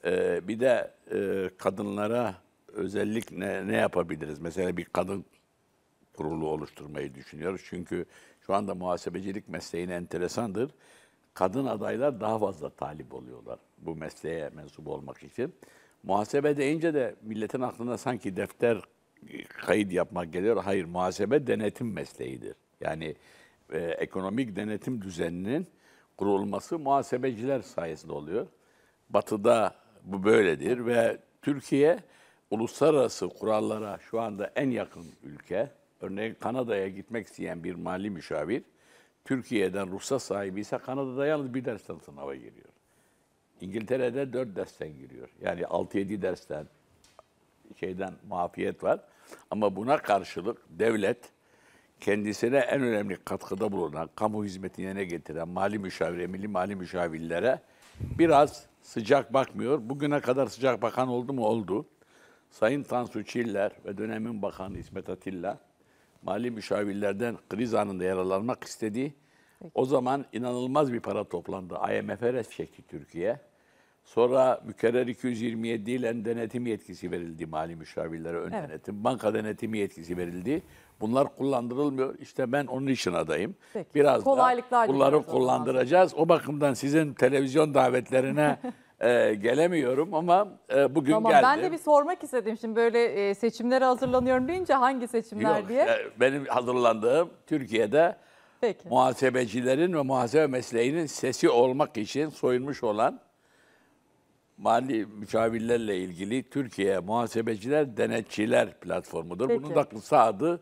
Ee, bir de e, kadınlara özellik ne, ne yapabiliriz? Mesela bir kadın kurulu oluşturmayı düşünüyoruz. Çünkü şu anda muhasebecilik mesleğine enteresandır kadın adaylar daha fazla talip oluyorlar bu mesleğe mensup olmak için. Muhasebe deyince de milletin aklına sanki defter e, kayıt yapmak geliyor. Hayır, muhasebe denetim mesleğidir. Yani e, ekonomik denetim düzeninin kurulması muhasebeciler sayesinde oluyor. Batı'da bu böyledir ve Türkiye uluslararası kurallara şu anda en yakın ülke. Örneğin Kanada'ya gitmek isteyen bir mali müşavir Türkiye'den ruhsat sahibi ise Kanada'da yalnız bir dersten sınava giriyor. İngiltere'de dört dersten giriyor. Yani altı yedi dersten şeyden muafiyet var. Ama buna karşılık devlet kendisine en önemli katkıda bulunan, kamu hizmetini yerine getiren mali müşavir milli mali müşavirlere biraz sıcak bakmıyor. Bugüne kadar sıcak bakan oldu mu? Oldu. Sayın Tansu Çiller ve dönemin bakanı İsmet Atilla mali müşavirlerden kriz anında yararlanmak istediği o zaman inanılmaz bir para toplandı. IMF'e çekti Türkiye. Sonra mükerrer 227 ile denetim yetkisi verildi mali müşavirlere ön evet. denetim. Banka denetimi yetkisi verildi. Bunlar kullandırılmıyor. İşte ben onun için adayım. Peki. Biraz da bunları kullandıracağız. O bakımdan sizin televizyon davetlerine e, gelemiyorum ama e, bugün tamam, geldim. Ben de bir sormak istedim şimdi böyle e, seçimlere hazırlanıyorum deyince hangi seçimler Yok, diye. E, benim hazırlandığım Türkiye'de Peki. muhasebecilerin ve muhasebe mesleğinin sesi olmak için soyulmuş olan mali müşavirlerle ilgili Türkiye Muhasebeciler Denetçiler Platformu'dur. Peki. Bunun da kısa adı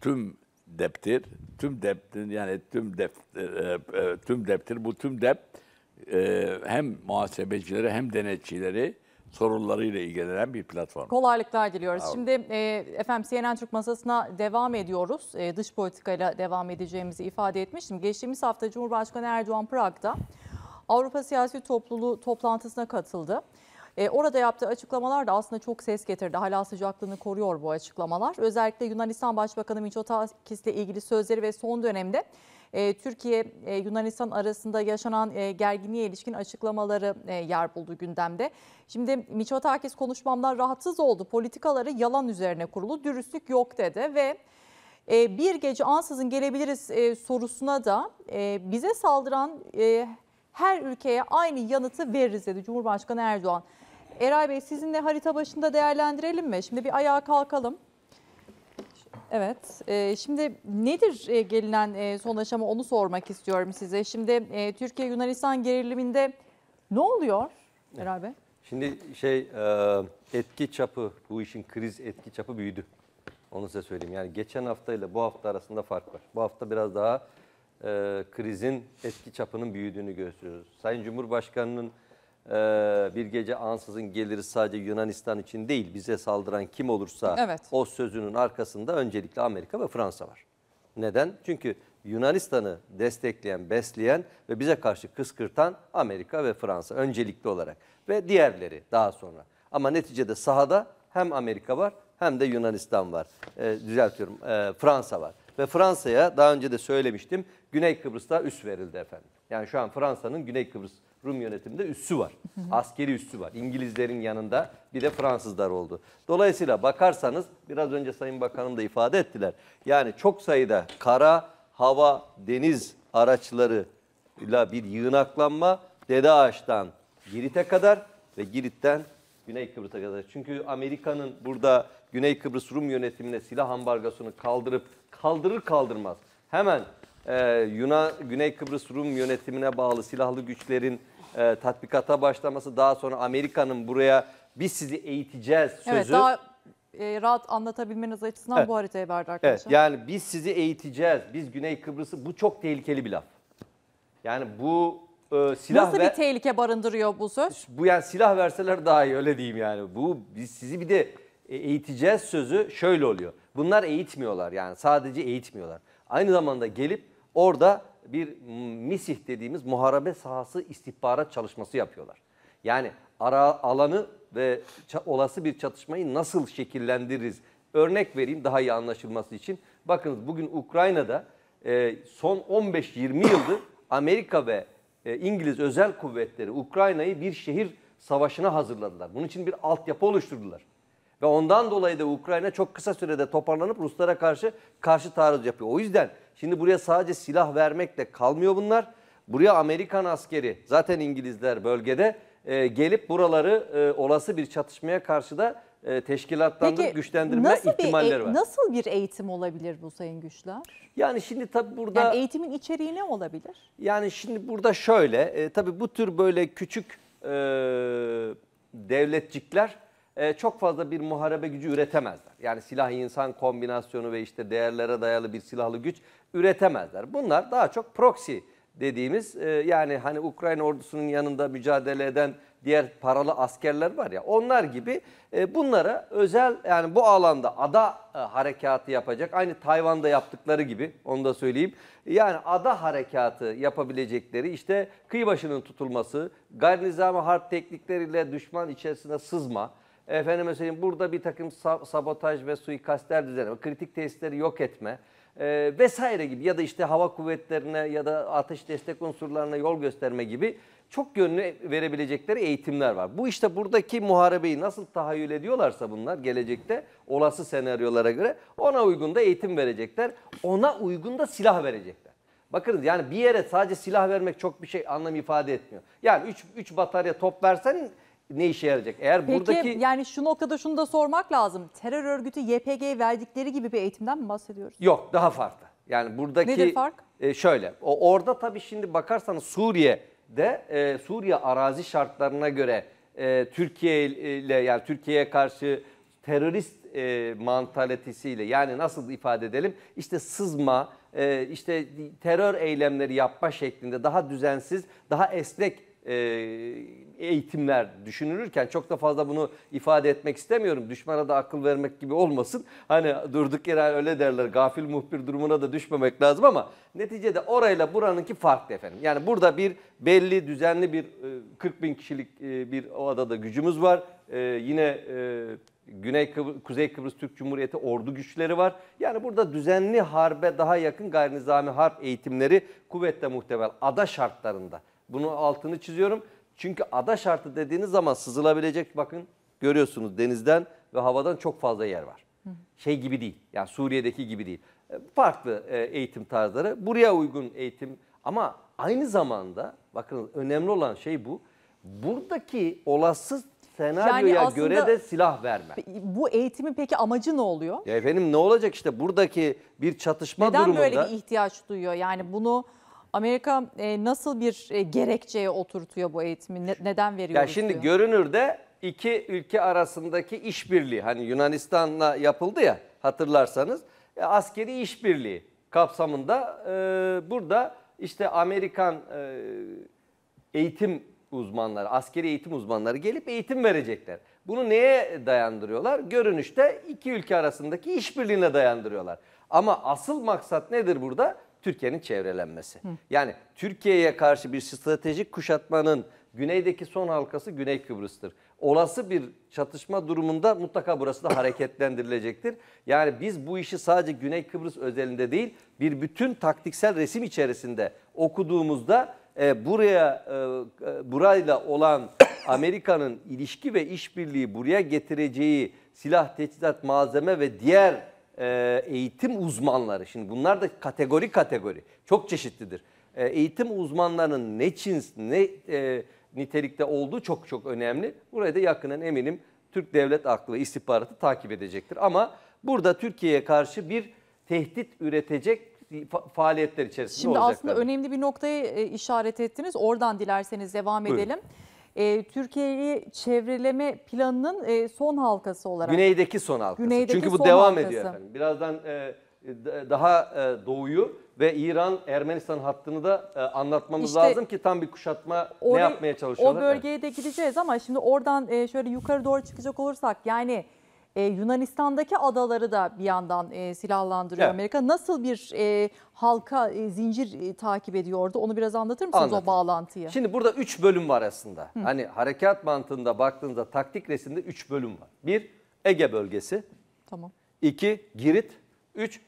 tüm deptir. Tüm deptir yani tüm dep e, e, tüm deptir. Bu tüm dep e, hem muhasebecileri hem denetçileri sorunlarıyla ilgilenen bir platform. Kolaylıklar diliyoruz. Evet. Şimdi e, efendim CNN Türk masasına devam ediyoruz. E, dış politikayla devam edeceğimizi ifade etmiştim. Geçtiğimiz hafta Cumhurbaşkanı Erdoğan Prag'da Avrupa Siyasi Topluluğu toplantısına katıldı. E, orada yaptığı açıklamalar da aslında çok ses getirdi. Hala sıcaklığını koruyor bu açıklamalar. Özellikle Yunanistan Başbakanı Mitsotakis ile ilgili sözleri ve son dönemde ee, Türkiye e, Yunanistan arasında yaşanan e, gerginliğe ilişkin açıklamaları e, yer buldu gündemde. Şimdi Miçotakis konuşmamdan rahatsız oldu. Politikaları yalan üzerine kurulu, dürüstlük yok dedi ve bir gece ansızın gelebiliriz sorusuna da bize saldıran her ülkeye aynı yanıtı veririz dedi Cumhurbaşkanı Erdoğan. Eray Bey sizinle harita başında değerlendirelim mi? Şimdi bir ayağa kalkalım. Evet, ee, şimdi nedir e, gelinen e, son aşama onu sormak istiyorum size. Şimdi e, Türkiye-Yunanistan geriliminde ne oluyor Meral Bey? Şimdi şey etki çapı, bu işin kriz etki çapı büyüdü. Onu size söyleyeyim. Yani geçen hafta ile bu hafta arasında fark var. Bu hafta biraz daha krizin etki çapının büyüdüğünü gösteriyoruz. Sayın Cumhurbaşkanı'nın ee, bir gece ansızın geliri sadece Yunanistan için değil bize saldıran kim olursa evet. o sözünün arkasında öncelikle Amerika ve Fransa var. Neden? Çünkü Yunanistan'ı destekleyen, besleyen ve bize karşı kıskırtan Amerika ve Fransa öncelikli olarak ve diğerleri daha sonra. Ama neticede sahada hem Amerika var hem de Yunanistan var. E, düzeltiyorum e, Fransa var. Ve Fransa'ya daha önce de söylemiştim Güney Kıbrıs'ta üs verildi efendim. Yani şu an Fransa'nın Güney Kıbrıs Rum yönetiminde üssü var. Askeri üssü var. İngilizlerin yanında bir de Fransızlar oldu. Dolayısıyla bakarsanız biraz önce Sayın Bakanım da ifade ettiler. Yani çok sayıda kara, hava, deniz araçlarıyla bir yığınaklanma Dede Ağaç'tan Girit'e kadar ve Girit'ten Güney Kıbrıs'a kadar. Çünkü Amerika'nın burada Güney Kıbrıs Rum yönetimine silah ambargosunu kaldırıp kaldırır kaldırmaz hemen e, Yunan Güney Kıbrıs Rum yönetimine bağlı silahlı güçlerin e, tatbikata başlaması daha sonra Amerika'nın buraya biz sizi eğiteceğiz sözü. Evet daha e, rahat anlatabilmeniz açısından evet. bu haritayı verdi arkadaşlar. Evet, yani biz sizi eğiteceğiz, biz Güney Kıbrıs'ı bu çok tehlikeli bir laf. Yani bu e, silah Nasıl ve, bir tehlike barındırıyor bu söz? Bu yani silah verseler daha iyi öyle diyeyim yani. Bu biz sizi bir de e, eğiteceğiz sözü şöyle oluyor. Bunlar eğitmiyorlar yani sadece eğitmiyorlar. Aynı zamanda gelip orada bir misih dediğimiz muharebe sahası istihbarat çalışması yapıyorlar. Yani ara alanı ve olası bir çatışmayı nasıl şekillendiririz? Örnek vereyim daha iyi anlaşılması için. Bakınız bugün Ukrayna'da e, son 15-20 yıldır Amerika ve e, İngiliz özel kuvvetleri Ukrayna'yı bir şehir savaşına hazırladılar. Bunun için bir altyapı oluşturdular. Ve ondan dolayı da Ukrayna çok kısa sürede toparlanıp Ruslara karşı karşı taarruz yapıyor. O yüzden Şimdi buraya sadece silah vermekle kalmıyor bunlar. Buraya Amerikan askeri zaten İngilizler bölgede e, gelip buraları e, olası bir çatışmaya karşı da e, teşkilatlandırıp Peki, güçlendirme nasıl e- ihtimalleri bir, var. Nasıl bir eğitim olabilir bu Sayın Güçler? Yani şimdi tabii burada... Yani eğitimin içeriği ne olabilir? Yani şimdi burada şöyle e, tabii bu tür böyle küçük e, devletcikler e, çok fazla bir muharebe gücü üretemezler. Yani silah insan kombinasyonu ve işte değerlere dayalı bir silahlı güç üretemezler. Bunlar daha çok proxy dediğimiz e, yani hani Ukrayna ordusunun yanında mücadele eden diğer paralı askerler var ya onlar gibi e, bunlara özel yani bu alanda ada e, harekatı yapacak aynı Tayvan'da yaptıkları gibi onu da söyleyeyim. Yani ada harekatı yapabilecekleri işte kıyı başının tutulması, garnizama harp teknikleriyle düşman içerisine sızma, efendim mesela burada bir takım sabotaj ve suikastler düzenleme, kritik tesisleri yok etme, e, vesaire gibi ya da işte hava kuvvetlerine ya da ateş destek unsurlarına yol gösterme gibi çok yönlü verebilecekleri eğitimler var. Bu işte buradaki muharebeyi nasıl tahayyül ediyorlarsa bunlar gelecekte olası senaryolara göre ona uygun da eğitim verecekler. Ona uygun da silah verecekler. Bakınız yani bir yere sadece silah vermek çok bir şey anlam ifade etmiyor. Yani 3 batarya top versen ne işe yarayacak? Eğer Peki, buradaki yani şu noktada şunu da sormak lazım. Terör örgütü YPG verdikleri gibi bir eğitimden mi bahsediyoruz? Yok, daha farklı. Yani buradaki Nedir fark? E, şöyle. O orada tabii şimdi bakarsanız Suriye'de e, Suriye arazi şartlarına göre e, Türkiye ile yani Türkiye'ye karşı terörist e, mantalitesiyle yani nasıl ifade edelim? İşte sızma, e, işte terör eylemleri yapma şeklinde daha düzensiz, daha esnek e, eğitimler düşünülürken çok da fazla bunu ifade etmek istemiyorum. Düşmana da akıl vermek gibi olmasın. Hani durduk yere öyle derler gafil muhbir durumuna da düşmemek lazım ama neticede orayla buranınki farklı efendim. Yani burada bir belli düzenli bir 40 e, bin kişilik e, bir o adada gücümüz var. yine Güney Kıbr Kuzey Kıbrıs Türk Cumhuriyeti ordu güçleri var. Yani burada düzenli harbe daha yakın gayri nizami harp eğitimleri kuvvetle muhtemel ada şartlarında bunu altını çiziyorum. Çünkü ada şartı dediğiniz zaman sızılabilecek bakın görüyorsunuz denizden ve havadan çok fazla yer var. Şey gibi değil. Yani Suriye'deki gibi değil. E, farklı e, eğitim tarzları. Buraya uygun eğitim ama aynı zamanda bakın önemli olan şey bu. Buradaki olası senaryoya yani göre de silah verme. Bu eğitimin peki amacı ne oluyor? Ya efendim ne olacak işte buradaki bir çatışma Neden durumunda. Neden böyle bir ihtiyaç duyuyor? Yani bunu Amerika e, nasıl bir e, gerekçeye oturtuyor bu eğitimi? Ne, neden veriyor? Ya şimdi diyor? görünürde iki ülke arasındaki işbirliği hani Yunanistan'la yapıldı ya hatırlarsanız ya e, askeri işbirliği kapsamında e, burada işte Amerikan e, eğitim uzmanları, askeri eğitim uzmanları gelip eğitim verecekler. Bunu neye dayandırıyorlar? Görünüşte iki ülke arasındaki işbirliğine dayandırıyorlar. Ama asıl maksat nedir burada? Türkiye'nin çevrelenmesi. Hı. Yani Türkiye'ye karşı bir stratejik kuşatmanın güneydeki son halkası Güney Kıbrıs'tır. Olası bir çatışma durumunda mutlaka burası da hareketlendirilecektir. Yani biz bu işi sadece Güney Kıbrıs özelinde değil bir bütün taktiksel resim içerisinde okuduğumuzda e, buraya e, e burayla olan Amerika'nın ilişki ve işbirliği buraya getireceği silah, teçhizat, malzeme ve diğer e, eğitim uzmanları, şimdi bunlar da kategori kategori, çok çeşitlidir. E, eğitim uzmanlarının ne cins, ne e, nitelikte olduğu çok çok önemli. Burayı da yakından eminim Türk Devlet Aklı ve istihbaratı takip edecektir. Ama burada Türkiye'ye karşı bir tehdit üretecek faaliyetler içerisinde Şimdi olacaklar. Şimdi aslında önemli bir noktayı e, işaret ettiniz. Oradan dilerseniz devam Buyurun. edelim e, Türkiye'yi çevreleme planının e, son halkası olarak. Güneydeki son halkası. Güneydeki Çünkü bu devam halkası. ediyor efendim. Birazdan e, daha e, doğuyu ve İran Ermenistan hattını da e, anlatmamız işte, lazım ki tam bir kuşatma orayı, ne yapmaya çalışıyorlar. O bölgeye de gideceğiz ama şimdi oradan e, şöyle yukarı doğru çıkacak olursak yani e, Yunanistan'daki adaları da bir yandan e, silahlandırıyor evet. Amerika. Nasıl bir e, halka e, zincir e, takip ediyordu? Onu biraz anlatır mısınız Anlatayım. o bağlantıyı? Şimdi burada 3 bölüm var aslında. Hı. Hani harekat mantığında baktığınızda taktik resimde 3 bölüm var. Bir Ege bölgesi. Tamam. İki Girit. Üç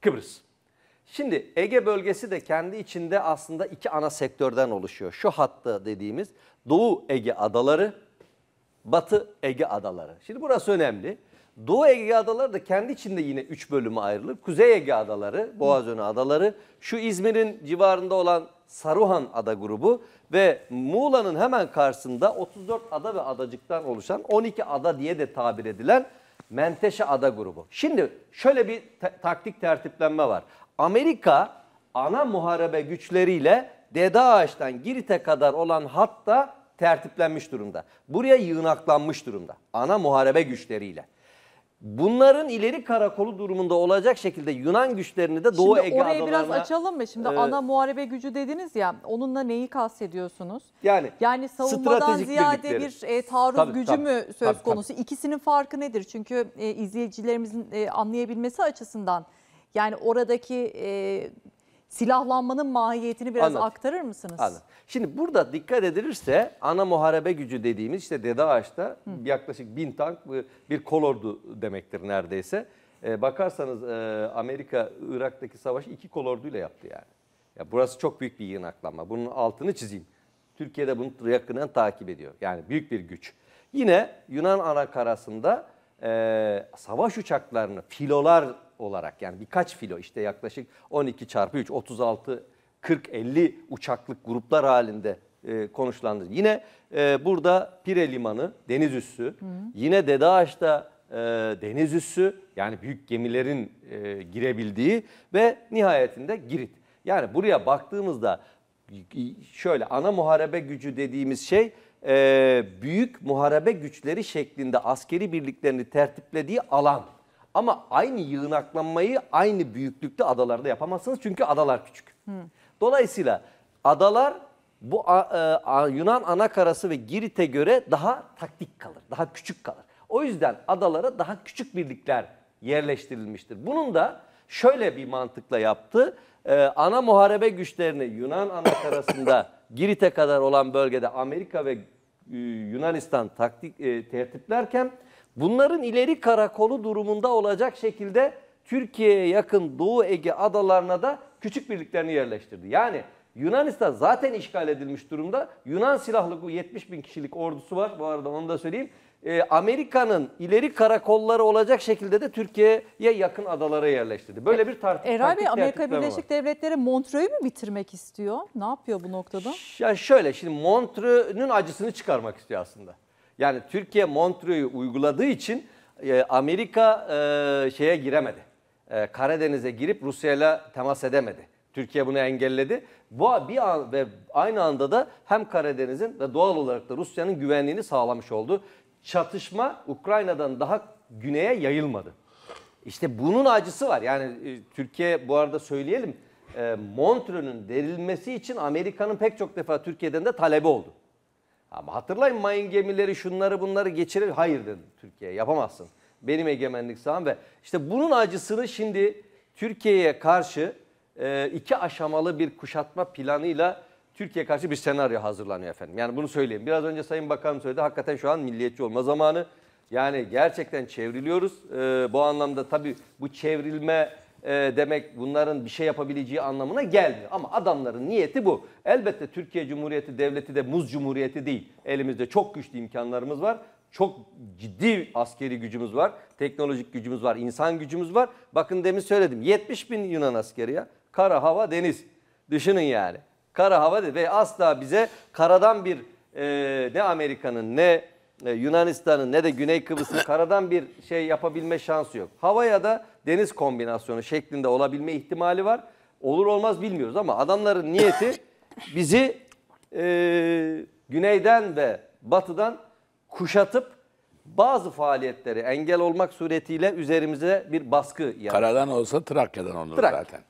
Kıbrıs. Şimdi Ege bölgesi de kendi içinde aslında iki ana sektörden oluşuyor. Şu hatta dediğimiz Doğu Ege adaları Batı Ege Adaları. Şimdi burası önemli. Doğu Ege Adaları da kendi içinde yine 3 bölüme ayrılır. Kuzey Ege Adaları, Boğazönü Adaları, şu İzmir'in civarında olan Saruhan Ada grubu ve Muğla'nın hemen karşısında 34 ada ve adacıktan oluşan 12 ada diye de tabir edilen Menteşe Ada grubu. Şimdi şöyle bir taktik tertiplenme var. Amerika ana muharebe güçleriyle Dede Ağaç'tan Girit'e kadar olan hatta tertiplenmiş durumda. Buraya yığınaklanmış durumda. Ana muharebe güçleriyle. Bunların ileri karakolu durumunda olacak şekilde Yunan güçlerini de Doğu Şimdi orayı biraz açalım mı? Şimdi e, ana muharebe gücü dediniz ya onunla neyi kastediyorsunuz? Yani yani savunmadan ziyade bir e, taarruz gücü tabii, mü söz tabii, konusu? Tabii. İkisinin farkı nedir? Çünkü e, izleyicilerimizin e, anlayabilmesi açısından yani oradaki e, silahlanmanın mahiyetini biraz Anladım. aktarır mısınız? Anladım. Şimdi burada dikkat edilirse ana muharebe gücü dediğimiz işte Dede Ağaç'ta Hı. yaklaşık bin tank bir kolordu demektir neredeyse. Ee, bakarsanız e, Amerika Irak'taki savaşı iki kolorduyla yaptı yani. Ya burası çok büyük bir yığınaklanma. Bunun altını çizeyim. Türkiye'de bunu yakından takip ediyor. Yani büyük bir güç. Yine Yunan anakarasında e, savaş uçaklarını, filolar olarak yani birkaç filo işte yaklaşık 12 çarpı 3 36 40 50 uçaklık gruplar halinde e, konuşlandı. Yine e, burada Pire Limanı deniz üssü, hı. yine Dedeağaç'ta e, deniz üssü yani büyük gemilerin e, girebildiği ve nihayetinde Girit. Yani buraya baktığımızda şöyle ana muharebe gücü dediğimiz şey e, büyük muharebe güçleri şeklinde askeri birliklerini tertiplediği alan. Ama aynı yığınaklanmayı aynı büyüklükte adalarda yapamazsınız. Çünkü adalar küçük. Hı. Dolayısıyla adalar bu e, Yunan Karası ve Girit'e göre daha taktik kalır. Daha küçük kalır. O yüzden adalara daha küçük birlikler yerleştirilmiştir. Bunun da şöyle bir mantıkla yaptı. E, ana muharebe güçlerini Yunan Karasında, Girit'e kadar olan bölgede Amerika ve e, Yunanistan taktik e, tertiplerken Bunların ileri karakolu durumunda olacak şekilde Türkiye'ye yakın Doğu Ege adalarına da küçük birliklerini yerleştirdi. Yani Yunanistan zaten işgal edilmiş durumda. Yunan silahlı bu 70 bin kişilik ordusu var. Bu arada onu da söyleyeyim. E, Amerika'nın ileri karakolları olacak şekilde de Türkiye'ye yakın adalara yerleştirdi. Böyle bir tartışma. Eray Bey Amerika Birleşik var. Devletleri Montreux'u mu bitirmek istiyor? Ne yapıyor bu noktada? Ya şöyle şimdi Montreux'un acısını çıkarmak istiyor aslında. Yani Türkiye Montreux'u uyguladığı için e, Amerika e, şeye giremedi. E, Karadeniz'e girip Rusya'yla temas edemedi. Türkiye bunu engelledi. Bu bir an ve aynı anda da hem Karadeniz'in ve doğal olarak da Rusya'nın güvenliğini sağlamış oldu. Çatışma Ukrayna'dan daha güneye yayılmadı. İşte bunun acısı var. Yani e, Türkiye bu arada söyleyelim e, Montreux'un derilmesi için Amerika'nın pek çok defa Türkiye'den de talebi oldu. Ama hatırlayın mayın gemileri şunları bunları geçirir. Hayır dedi Türkiye yapamazsın. Benim egemenlik saham ve işte bunun acısını şimdi Türkiye'ye karşı e, iki aşamalı bir kuşatma planıyla Türkiye karşı bir senaryo hazırlanıyor efendim. Yani bunu söyleyeyim. Biraz önce Sayın Bakan söyledi. Hakikaten şu an milliyetçi olma zamanı. Yani gerçekten çevriliyoruz. Ee, bu anlamda tabii bu çevrilme e, demek bunların bir şey yapabileceği anlamına gelmiyor. Ama adamların niyeti bu. Elbette Türkiye Cumhuriyeti Devleti de muz cumhuriyeti değil. Elimizde çok güçlü imkanlarımız var. Çok ciddi askeri gücümüz var. Teknolojik gücümüz var. insan gücümüz var. Bakın demin söyledim. 70 bin Yunan askeri ya. Kara, hava, deniz. Düşünün yani. Kara, hava ve asla bize karadan bir e, ne Amerika'nın ne e, Yunanistan'ın ne de Güney Kıbrıs'ın karadan bir şey yapabilme şansı yok. Hava ya da deniz kombinasyonu şeklinde olabilme ihtimali var. Olur olmaz bilmiyoruz ama adamların niyeti bizi e, güneyden ve batıdan kuşatıp bazı faaliyetleri engel olmak suretiyle üzerimize bir baskı yapmak. Karadan olsa Trakya'dan olur Trakya. zaten.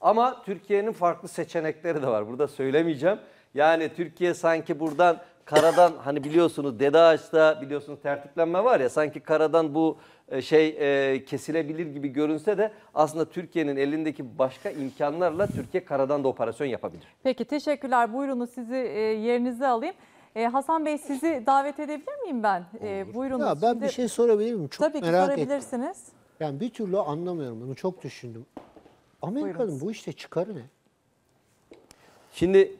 Ama Türkiye'nin farklı seçenekleri de var. Burada söylemeyeceğim. Yani Türkiye sanki buradan karadan hani biliyorsunuz Dede Ağaç'ta biliyorsunuz tertiplenme var ya sanki karadan bu e, şey e, kesilebilir gibi görünse de aslında Türkiye'nin elindeki başka imkanlarla Türkiye karadan da operasyon yapabilir. Peki teşekkürler. Buyurunuz sizi e, yerinize alayım. E, Hasan Bey sizi davet edebilir miyim ben? E, buyurunuz. Ya ben Şimdi, bir şey sorabilir miyim? Çok tabii ki merak sorabilirsiniz. Ettim. Yani bir türlü anlamıyorum bunu çok düşündüm. Amerika'nın bu işte çıkarı ne? Şimdi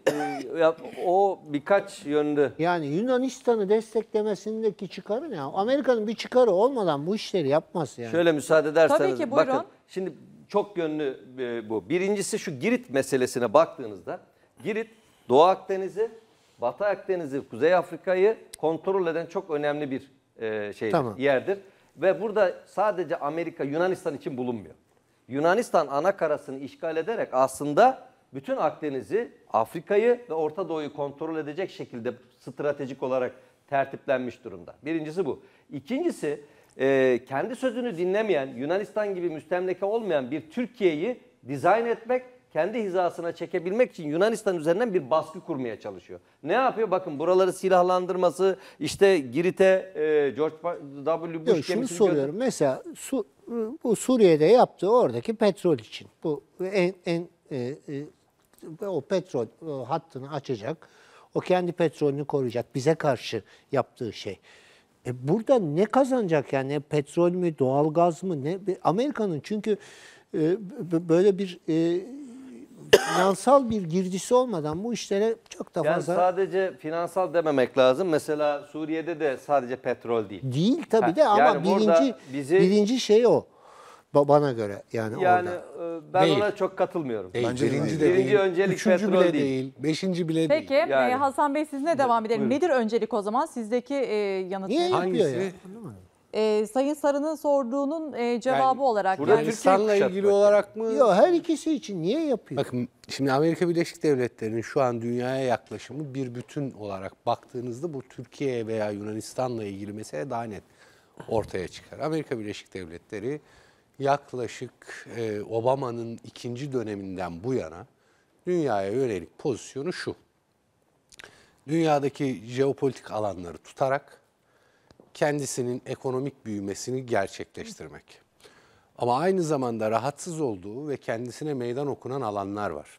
e, o birkaç yönde. Yani Yunanistan'ı desteklemesindeki çıkarı ne? Amerika'nın bir çıkarı olmadan bu işleri yapmaz yani. Şöyle müsaade ederseniz. Tabii ki buyurun. Bakın şimdi çok yönlü e, bu. Birincisi şu Girit meselesine baktığınızda Girit Doğu Akdeniz'i, Batı Akdeniz'i, Kuzey Afrika'yı kontrol eden çok önemli bir e, şeydir, tamam. yerdir. Ve burada sadece Amerika Yunanistan için bulunmuyor. Yunanistan ana karasını işgal ederek aslında bütün Akdeniz'i, Afrika'yı ve Orta Doğu'yu kontrol edecek şekilde stratejik olarak tertiplenmiş durumda. Birincisi bu. İkincisi e, kendi sözünü dinlemeyen, Yunanistan gibi müstemleke olmayan bir Türkiye'yi dizayn etmek, kendi hizasına çekebilmek için Yunanistan üzerinden bir baskı kurmaya çalışıyor. Ne yapıyor? Bakın buraları silahlandırması, işte Girit'e e, George W. Bush Yok, şunu soruyorum. Gö- Mesela Su, bu Suriye'de yaptığı oradaki petrol için. Bu en, en e, e, ve o petrol e, hattını açacak. O kendi petrolünü koruyacak bize karşı yaptığı şey. E burada ne kazanacak yani petrol mü, doğalgaz mı ne? Amerika'nın çünkü e, böyle bir e, finansal bir girdisi olmadan bu işlere çok da fazla... Yani sadece finansal dememek lazım. Mesela Suriye'de de sadece petrol değil. Değil tabii ha, de ama yani birinci, bizi... birinci şey o. Ba- Bana göre yani, Yani orada. e, ben Değil. ona çok katılmıyorum. Değil, Bence birinci de Birinci değil. öncelik Üçüncü petrol bile değil. değil. Beşinci bile Peki değil. Peki, Yani. Hasan Bey sizinle devam edelim. buyurun. Nedir öncelik o zaman sizdeki e, yanıt? Niye ne? yapıyor Hangisi? E, Sayın Sarı'nın sorduğunun e, cevabı Yani olarak. burada Yani, Türkiye Yunanistan'la ilgili yani. olarak mı? Yok her ikisi için niye yapıyor? Bakın şimdi Amerika Birleşik Devletleri'nin şu an dünyaya yaklaşımı bir bütün olarak baktığınızda bu Türkiye veya Yunanistan'la ilgili mesele daha net ortaya çıkar. Amerika Birleşik Devletleri yaklaşık e, Obama'nın ikinci döneminden bu yana dünyaya yönelik pozisyonu şu. Dünyadaki jeopolitik alanları tutarak kendisinin ekonomik büyümesini gerçekleştirmek. Ama aynı zamanda rahatsız olduğu ve kendisine meydan okunan alanlar var.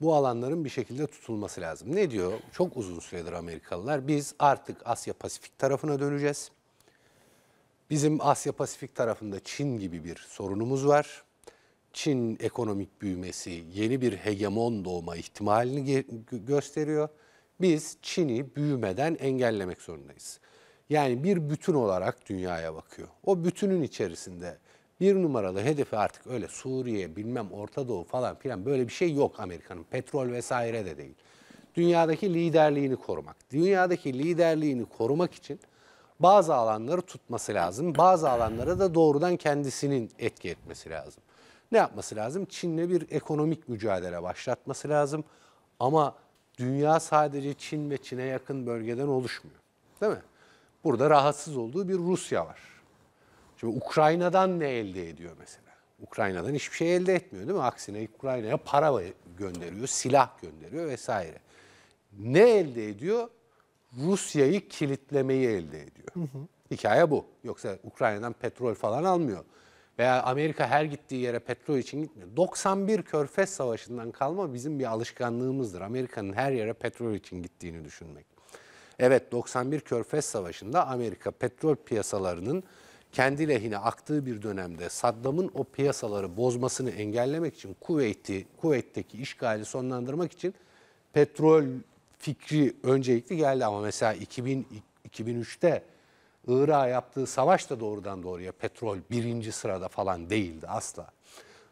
Bu alanların bir şekilde tutulması lazım. Ne diyor? Çok uzun süredir Amerikalılar biz artık Asya Pasifik tarafına döneceğiz Bizim Asya Pasifik tarafında Çin gibi bir sorunumuz var. Çin ekonomik büyümesi yeni bir hegemon doğma ihtimalini gösteriyor. Biz Çin'i büyümeden engellemek zorundayız. Yani bir bütün olarak dünyaya bakıyor. O bütünün içerisinde bir numaralı hedefi artık öyle Suriye, bilmem Orta Doğu falan filan böyle bir şey yok Amerika'nın. Petrol vesaire de değil. Dünyadaki liderliğini korumak. Dünyadaki liderliğini korumak için bazı alanları tutması lazım. Bazı alanlara da doğrudan kendisinin etki etmesi lazım. Ne yapması lazım? Çin'le bir ekonomik mücadele başlatması lazım. Ama dünya sadece Çin ve Çin'e yakın bölgeden oluşmuyor. Değil mi? Burada rahatsız olduğu bir Rusya var. Şimdi Ukrayna'dan ne elde ediyor mesela? Ukrayna'dan hiçbir şey elde etmiyor değil mi? Aksine Ukrayna'ya para gönderiyor, silah gönderiyor vesaire. Ne elde ediyor? Rusya'yı kilitlemeyi elde ediyor. Hı hı. Hikaye bu. Yoksa Ukrayna'dan petrol falan almıyor. Veya Amerika her gittiği yere petrol için gitmiyor. 91 Körfez Savaşı'ndan kalma bizim bir alışkanlığımızdır. Amerika'nın her yere petrol için gittiğini düşünmek. Evet 91 Körfez Savaşı'nda Amerika petrol piyasalarının kendi lehine aktığı bir dönemde Saddam'ın o piyasaları bozmasını engellemek için Kuveyt'i, Kuveyt'teki işgali sonlandırmak için petrol fikri öncelikli geldi ama mesela 2000, 2003'te Irak'a yaptığı savaş da doğrudan doğruya petrol birinci sırada falan değildi asla.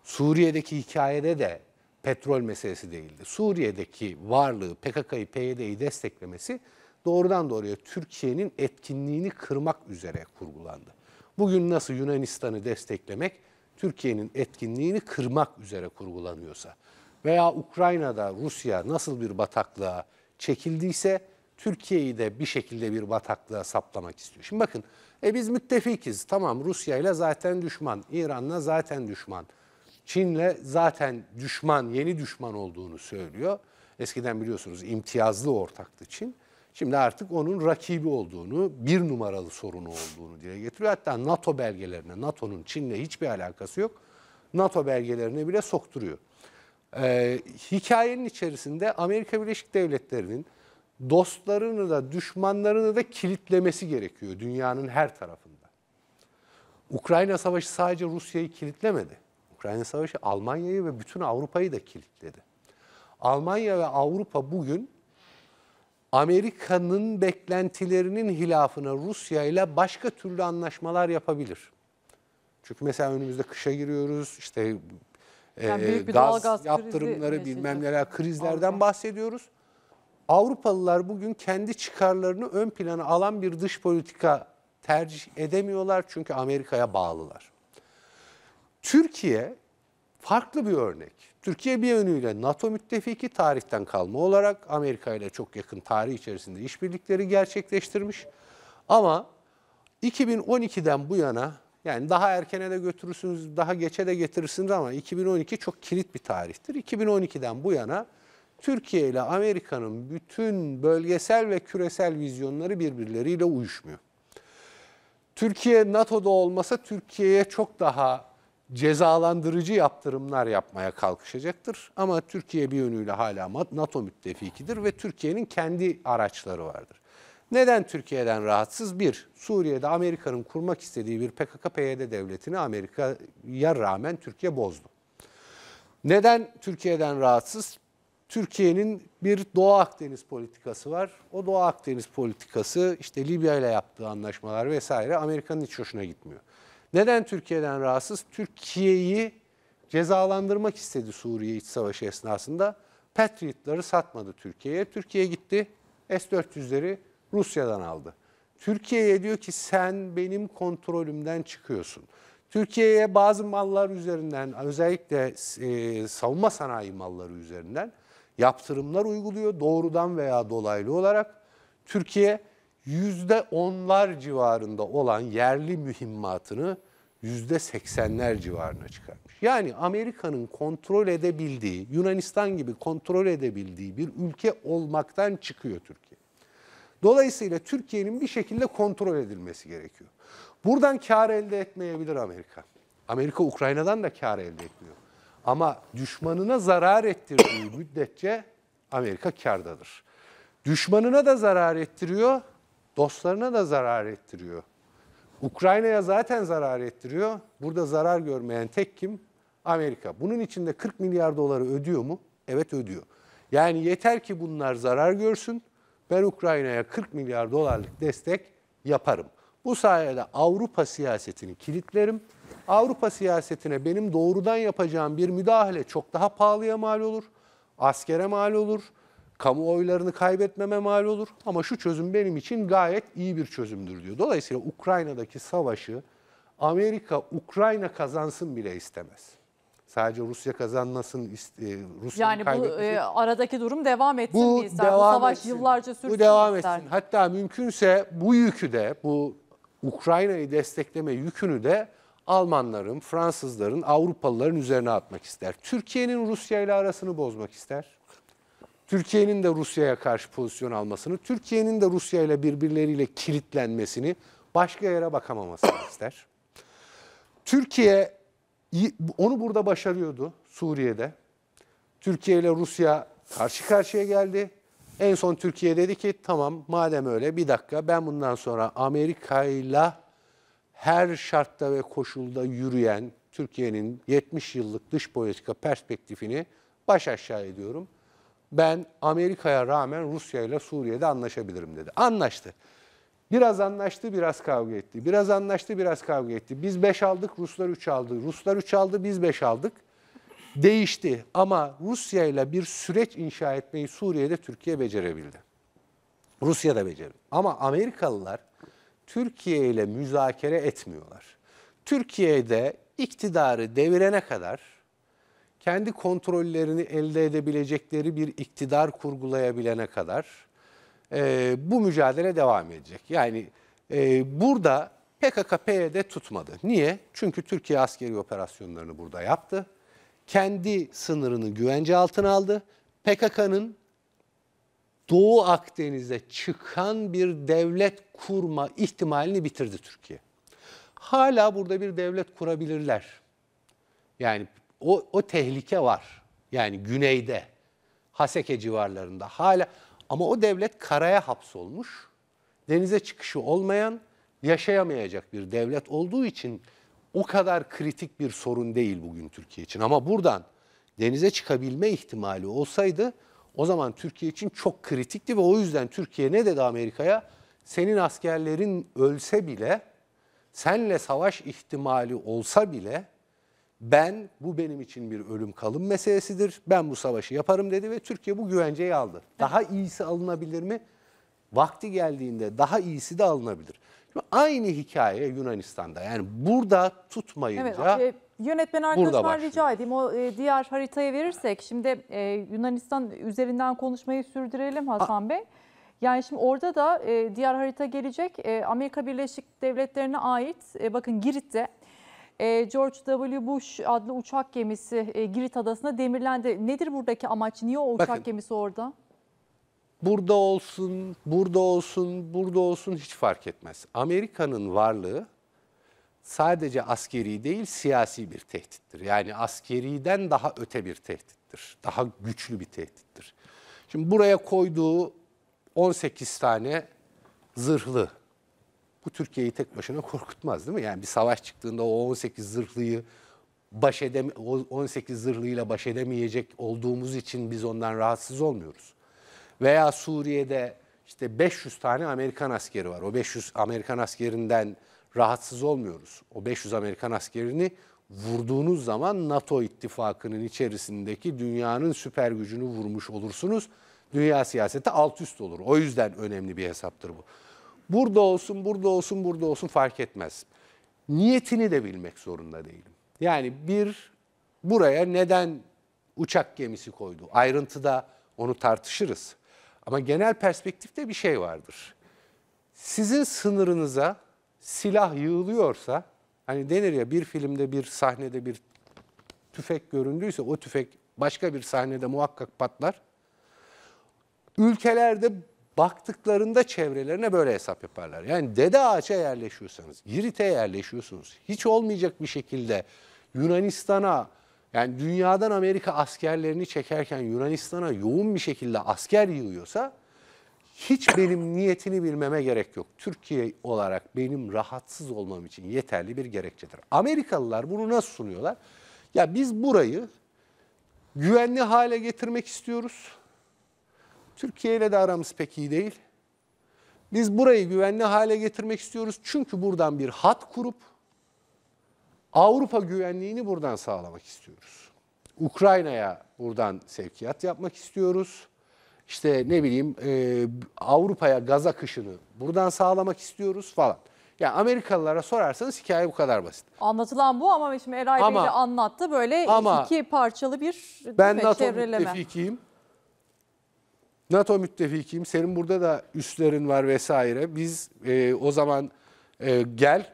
Suriye'deki hikayede de petrol meselesi değildi. Suriye'deki varlığı PKK'yı PYD'yi desteklemesi doğrudan doğruya Türkiye'nin etkinliğini kırmak üzere kurgulandı. Bugün nasıl Yunanistan'ı desteklemek Türkiye'nin etkinliğini kırmak üzere kurgulanıyorsa veya Ukrayna'da Rusya nasıl bir bataklığa çekildiyse Türkiye'yi de bir şekilde bir bataklığa saplamak istiyor. Şimdi bakın e biz müttefikiz tamam Rusya ile zaten düşman, İran'la zaten düşman, Çin'le zaten düşman, yeni düşman olduğunu söylüyor. Eskiden biliyorsunuz imtiyazlı ortaktı Çin. Şimdi artık onun rakibi olduğunu, bir numaralı sorunu olduğunu dile getiriyor. Hatta NATO belgelerine, NATO'nun Çin'le hiçbir alakası yok. NATO belgelerine bile sokturuyor e, hikayenin içerisinde Amerika Birleşik Devletleri'nin dostlarını da düşmanlarını da kilitlemesi gerekiyor dünyanın her tarafında. Ukrayna Savaşı sadece Rusya'yı kilitlemedi. Ukrayna Savaşı Almanya'yı ve bütün Avrupa'yı da kilitledi. Almanya ve Avrupa bugün Amerika'nın beklentilerinin hilafına Rusya ile başka türlü anlaşmalar yapabilir. Çünkü mesela önümüzde kışa giriyoruz, işte yani ee, büyük gaz, doğalgaz krizi yaptırımları bilmem yaşayacak. neler krizlerden Avrupa. bahsediyoruz. Avrupalılar bugün kendi çıkarlarını ön plana alan bir dış politika tercih edemiyorlar çünkü Amerika'ya bağlılar. Türkiye farklı bir örnek. Türkiye bir yönüyle NATO müttefiki tarihten kalma olarak Amerika ile çok yakın tarih içerisinde işbirlikleri gerçekleştirmiş. Ama 2012'den bu yana yani daha erkene de götürürsünüz, daha geçe de getirirsiniz ama 2012 çok kilit bir tarihtir. 2012'den bu yana Türkiye ile Amerika'nın bütün bölgesel ve küresel vizyonları birbirleriyle uyuşmuyor. Türkiye NATO'da olmasa Türkiye'ye çok daha cezalandırıcı yaptırımlar yapmaya kalkışacaktır. Ama Türkiye bir yönüyle hala NATO müttefikidir ve Türkiye'nin kendi araçları vardır. Neden Türkiye'den rahatsız? Bir, Suriye'de Amerika'nın kurmak istediği bir PKK-PYD devletini Amerika'ya rağmen Türkiye bozdu. Neden Türkiye'den rahatsız? Türkiye'nin bir Doğu Akdeniz politikası var. O Doğu Akdeniz politikası işte Libya ile yaptığı anlaşmalar vesaire Amerika'nın hiç hoşuna gitmiyor. Neden Türkiye'den rahatsız? Türkiye'yi cezalandırmak istedi Suriye iç savaşı esnasında. Patriotları satmadı Türkiye'ye. Türkiye gitti S-400'leri Rusya'dan aldı. Türkiye'ye diyor ki sen benim kontrolümden çıkıyorsun. Türkiye'ye bazı mallar üzerinden özellikle e, savunma sanayi malları üzerinden yaptırımlar uyguluyor doğrudan veya dolaylı olarak. Türkiye yüzde onlar civarında olan yerli mühimmatını yüzde seksenler civarına çıkarmış. Yani Amerika'nın kontrol edebildiği, Yunanistan gibi kontrol edebildiği bir ülke olmaktan çıkıyor Türkiye. Dolayısıyla Türkiye'nin bir şekilde kontrol edilmesi gerekiyor. Buradan kar elde etmeyebilir Amerika. Amerika Ukrayna'dan da kar elde etmiyor. Ama düşmanına zarar ettirdiği müddetçe Amerika kardadır. Düşmanına da zarar ettiriyor, dostlarına da zarar ettiriyor. Ukrayna'ya zaten zarar ettiriyor. Burada zarar görmeyen tek kim? Amerika. Bunun için de 40 milyar doları ödüyor mu? Evet ödüyor. Yani yeter ki bunlar zarar görsün ben Ukrayna'ya 40 milyar dolarlık destek yaparım. Bu sayede Avrupa siyasetini kilitlerim. Avrupa siyasetine benim doğrudan yapacağım bir müdahale çok daha pahalıya mal olur. Askere mal olur. Kamuoylarını kaybetmeme mal olur. Ama şu çözüm benim için gayet iyi bir çözümdür diyor. Dolayısıyla Ukrayna'daki savaşı Amerika Ukrayna kazansın bile istemez. Sadece Rusya kazanmasın, e, Rusya yani bu e, aradaki durum devam etsin bu mi ister? Devam bu savaş etsin. yıllarca sürsün Bu devam ister. etsin. Hatta mümkünse bu yükü de, bu Ukrayna'yı destekleme yükünü de Almanların, Fransızların, Avrupalıların üzerine atmak ister. Türkiye'nin Rusya ile arasını bozmak ister. Türkiye'nin de Rusya'ya karşı pozisyon almasını, Türkiye'nin de Rusya ile birbirleriyle kilitlenmesini, başka yere bakamamasını ister. Türkiye onu burada başarıyordu Suriye'de. Türkiye ile Rusya karşı karşıya geldi. En son Türkiye dedi ki tamam madem öyle bir dakika ben bundan sonra Amerika ile her şartta ve koşulda yürüyen Türkiye'nin 70 yıllık dış politika perspektifini baş aşağı ediyorum. Ben Amerika'ya rağmen Rusya ile Suriye'de anlaşabilirim dedi. Anlaştı. Biraz anlaştı, biraz kavga etti. Biraz anlaştı, biraz kavga etti. Biz 5 aldık, Ruslar 3 aldı. Ruslar 3 aldı, biz 5 aldık. Değişti ama Rusya ile bir süreç inşa etmeyi Suriye'de Türkiye becerebildi. Rusya da becerebildi. Ama Amerikalılar Türkiye ile müzakere etmiyorlar. Türkiye'de iktidarı devirene kadar kendi kontrollerini elde edebilecekleri bir iktidar kurgulayabilene kadar e, bu mücadele devam edecek. Yani e, burada PKK-PYD tutmadı. Niye? Çünkü Türkiye askeri operasyonlarını burada yaptı. Kendi sınırını güvence altına aldı. PKK'nın Doğu Akdeniz'e çıkan bir devlet kurma ihtimalini bitirdi Türkiye. Hala burada bir devlet kurabilirler. Yani o, o tehlike var. Yani güneyde, Haseke civarlarında hala ama o devlet karaya hapsolmuş, denize çıkışı olmayan, yaşayamayacak bir devlet olduğu için o kadar kritik bir sorun değil bugün Türkiye için. Ama buradan denize çıkabilme ihtimali olsaydı o zaman Türkiye için çok kritikti ve o yüzden Türkiye ne dedi Amerika'ya? Senin askerlerin ölse bile, senle savaş ihtimali olsa bile ben bu benim için bir ölüm kalım meselesidir. Ben bu savaşı yaparım dedi ve Türkiye bu güvenceyi aldı. Daha iyisi alınabilir mi? Vakti geldiğinde daha iyisi de alınabilir. Şimdi aynı hikaye Yunanistan'da. Yani burada tutmayınca evet, e, yönetmen arkadaşlar rica edeyim o e, diğer haritayı verirsek şimdi e, Yunanistan üzerinden konuşmayı sürdürelim Hasan A Bey. Yani şimdi orada da e, diğer harita gelecek. E, Amerika Birleşik Devletleri'ne ait e, bakın Girit'te e, George W. Bush adlı uçak gemisi e, Girit Adası'na demirlendi. Nedir buradaki amaç? Niye o uçak Bakın, gemisi orada? Burada olsun, burada olsun, burada olsun hiç fark etmez. Amerika'nın varlığı sadece askeri değil siyasi bir tehdittir. Yani askeriden daha öte bir tehdittir. Daha güçlü bir tehdittir. Şimdi buraya koyduğu 18 tane zırhlı bu Türkiye'yi tek başına korkutmaz değil mi? Yani bir savaş çıktığında o 18 zırhlıyı baş edem 18 zırhlıyla baş edemeyecek olduğumuz için biz ondan rahatsız olmuyoruz. Veya Suriye'de işte 500 tane Amerikan askeri var. O 500 Amerikan askerinden rahatsız olmuyoruz. O 500 Amerikan askerini vurduğunuz zaman NATO ittifakının içerisindeki dünyanın süper gücünü vurmuş olursunuz. Dünya siyaseti alt üst olur. O yüzden önemli bir hesaptır bu. Burada olsun, burada olsun, burada olsun fark etmez. Niyetini de bilmek zorunda değilim. Yani bir buraya neden uçak gemisi koydu? Ayrıntıda onu tartışırız. Ama genel perspektifte bir şey vardır. Sizin sınırınıza silah yığılıyorsa, hani denir ya bir filmde bir sahnede bir tüfek göründüyse o tüfek başka bir sahnede muhakkak patlar. Ülkelerde baktıklarında çevrelerine böyle hesap yaparlar. Yani Dede Ağaç'a yerleşiyorsanız, Girit'e yerleşiyorsunuz. Hiç olmayacak bir şekilde Yunanistan'a yani dünyadan Amerika askerlerini çekerken Yunanistan'a yoğun bir şekilde asker yığıyorsa hiç benim niyetini bilmeme gerek yok. Türkiye olarak benim rahatsız olmam için yeterli bir gerekçedir. Amerikalılar bunu nasıl sunuyorlar? Ya biz burayı güvenli hale getirmek istiyoruz Türkiye ile de aramız pek iyi değil. Biz burayı güvenli hale getirmek istiyoruz. Çünkü buradan bir hat kurup Avrupa güvenliğini buradan sağlamak istiyoruz. Ukrayna'ya buradan sevkiyat yapmak istiyoruz. İşte ne bileyim e, Avrupa'ya gaz akışını buradan sağlamak istiyoruz falan. Yani Amerikalılara sorarsanız hikaye bu kadar basit. Anlatılan bu ama şimdi Eray Bey de anlattı böyle ama, iki parçalı bir ben mi, NATO çevreleme. Ben NATO müttefikiyim. NATO müttefikiyim, senin burada da üstlerin var vesaire. Biz e, o zaman e, gel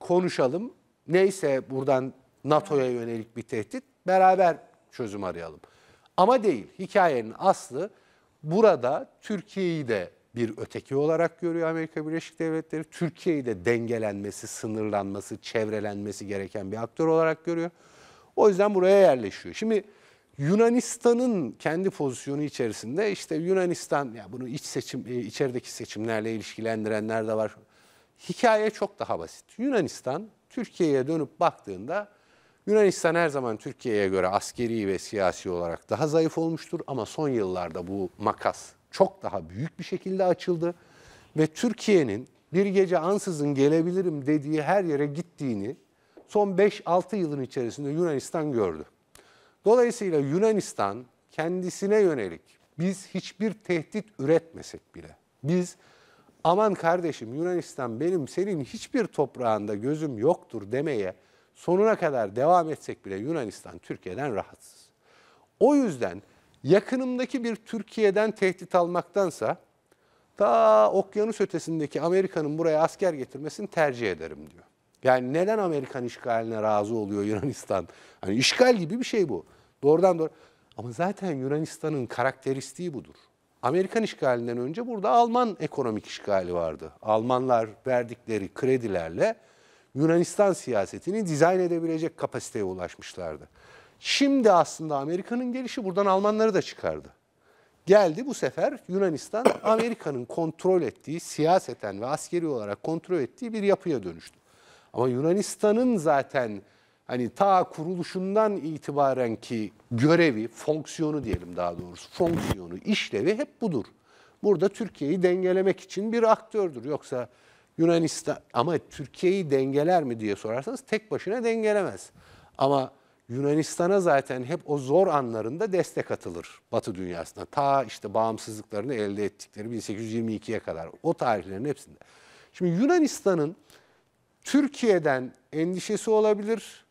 konuşalım. Neyse buradan NATO'ya yönelik bir tehdit beraber çözüm arayalım. Ama değil. Hikayenin aslı burada Türkiye'yi de bir öteki olarak görüyor Amerika Birleşik Devletleri. Türkiye'yi de dengelenmesi, sınırlanması, çevrelenmesi gereken bir aktör olarak görüyor. O yüzden buraya yerleşiyor. Şimdi Yunanistan'ın kendi pozisyonu içerisinde işte Yunanistan ya bunu iç seçim e, içerideki seçimlerle ilişkilendirenler de var. Hikaye çok daha basit. Yunanistan Türkiye'ye dönüp baktığında Yunanistan her zaman Türkiye'ye göre askeri ve siyasi olarak daha zayıf olmuştur ama son yıllarda bu makas çok daha büyük bir şekilde açıldı ve Türkiye'nin bir gece ansızın gelebilirim dediği her yere gittiğini son 5-6 yılın içerisinde Yunanistan gördü. Dolayısıyla Yunanistan kendisine yönelik biz hiçbir tehdit üretmesek bile biz aman kardeşim Yunanistan benim senin hiçbir toprağında gözüm yoktur demeye sonuna kadar devam etsek bile Yunanistan Türkiye'den rahatsız. O yüzden yakınımdaki bir Türkiye'den tehdit almaktansa ta okyanus ötesindeki Amerika'nın buraya asker getirmesini tercih ederim diyor. Yani neden Amerikan işgaline razı oluyor Yunanistan? Hani işgal gibi bir şey bu. Doğrudan doğru. Ama zaten Yunanistan'ın karakteristiği budur. Amerikan işgalinden önce burada Alman ekonomik işgali vardı. Almanlar verdikleri kredilerle Yunanistan siyasetini dizayn edebilecek kapasiteye ulaşmışlardı. Şimdi aslında Amerika'nın gelişi buradan Almanları da çıkardı. Geldi bu sefer Yunanistan Amerika'nın kontrol ettiği siyaseten ve askeri olarak kontrol ettiği bir yapıya dönüştü. Ama Yunanistan'ın zaten hani ta kuruluşundan itibaren ki görevi, fonksiyonu diyelim daha doğrusu, fonksiyonu, işlevi hep budur. Burada Türkiye'yi dengelemek için bir aktördür. Yoksa Yunanistan ama Türkiye'yi dengeler mi diye sorarsanız tek başına dengelemez. Ama Yunanistan'a zaten hep o zor anlarında destek atılır Batı dünyasına. Ta işte bağımsızlıklarını elde ettikleri 1822'ye kadar o tarihlerin hepsinde. Şimdi Yunanistan'ın Türkiye'den endişesi olabilir.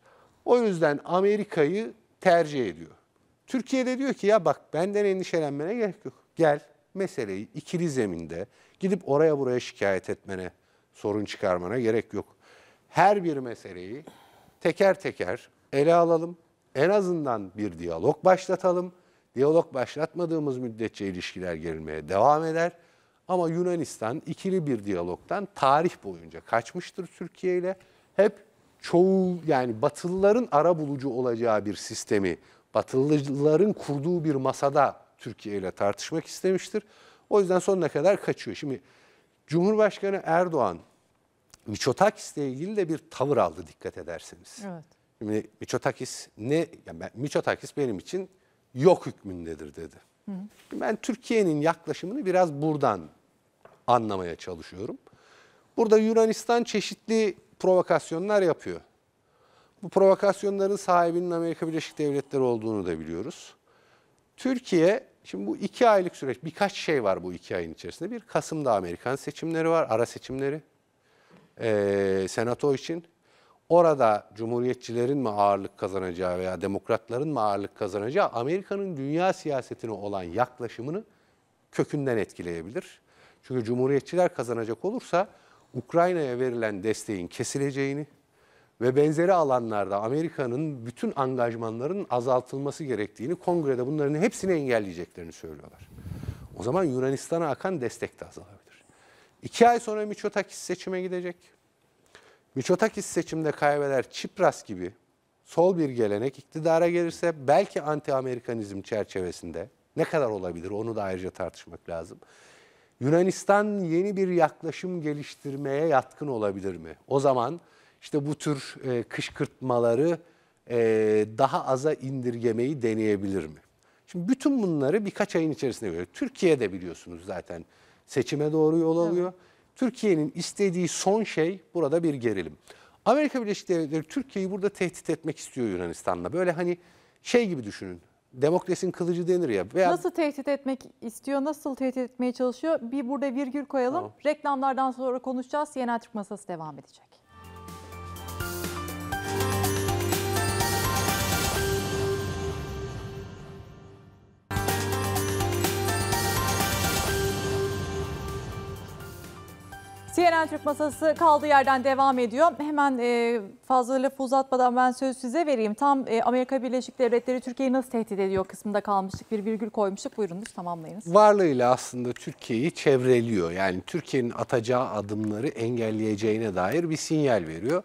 O yüzden Amerika'yı tercih ediyor. Türkiye de diyor ki ya bak benden endişelenmene gerek yok. Gel meseleyi ikili zeminde gidip oraya buraya şikayet etmene, sorun çıkarmana gerek yok. Her bir meseleyi teker teker ele alalım. En azından bir diyalog başlatalım. Diyalog başlatmadığımız müddetçe ilişkiler gerilmeye devam eder. Ama Yunanistan ikili bir diyalogtan tarih boyunca kaçmıştır Türkiye ile. Hep çoğu yani batılıların ara bulucu olacağı bir sistemi batılıların kurduğu bir masada Türkiye ile tartışmak istemiştir. O yüzden sonuna kadar kaçıyor. Şimdi Cumhurbaşkanı Erdoğan Miçotakis ile ilgili de bir tavır aldı dikkat ederseniz. Evet. Şimdi Miçotakis ne yani ben, Miçotakis benim için yok hükmündedir dedi. Hı Ben Türkiye'nin yaklaşımını biraz buradan anlamaya çalışıyorum. Burada Yunanistan çeşitli provokasyonlar yapıyor. Bu provokasyonların sahibinin Amerika Birleşik Devletleri olduğunu da biliyoruz. Türkiye, şimdi bu iki aylık süreç, birkaç şey var bu iki ayın içerisinde. Bir, Kasım'da Amerikan seçimleri var, ara seçimleri. Ee, senato için. Orada cumhuriyetçilerin mi ağırlık kazanacağı veya demokratların mı ağırlık kazanacağı Amerika'nın dünya siyasetine olan yaklaşımını kökünden etkileyebilir. Çünkü cumhuriyetçiler kazanacak olursa Ukrayna'ya verilen desteğin kesileceğini ve benzeri alanlarda Amerika'nın bütün angajmanlarının azaltılması gerektiğini kongrede bunların hepsini engelleyeceklerini söylüyorlar. O zaman Yunanistan'a akan destek de azalabilir. İki ay sonra Miçotakis seçime gidecek. Miçotakis seçimde kaybeder Çipras gibi sol bir gelenek iktidara gelirse belki anti-Amerikanizm çerçevesinde ne kadar olabilir onu da ayrıca tartışmak lazım. Yunanistan yeni bir yaklaşım geliştirmeye yatkın olabilir mi? O zaman işte bu tür e, kışkırtmaları e, daha aza indirgemeyi deneyebilir mi? Şimdi bütün bunları birkaç ayın içerisinde görüyor. Türkiye'de biliyorsunuz zaten seçime doğru yol alıyor. Evet. Türkiye'nin istediği son şey burada bir gerilim. Amerika Birleşik Devletleri Türkiye'yi burada tehdit etmek istiyor Yunanistan'la. Böyle hani şey gibi düşünün demokrasinin kılıcı denir ya. Veya... Nasıl tehdit etmek istiyor, nasıl tehdit etmeye çalışıyor? Bir burada virgül koyalım. Tamam. Reklamlardan sonra konuşacağız. Yeni Açık Masası devam edecek. CNN Türk Masası kaldığı yerden devam ediyor. Hemen e, fazla lafı uzatmadan ben söz size vereyim. Tam e, Amerika Birleşik Devletleri Türkiye'yi nasıl tehdit ediyor kısmında kalmıştık. Bir virgül koymuştuk. Buyurunuz tamamlayınız. Varlığıyla aslında Türkiye'yi çevreliyor. Yani Türkiye'nin atacağı adımları engelleyeceğine dair bir sinyal veriyor.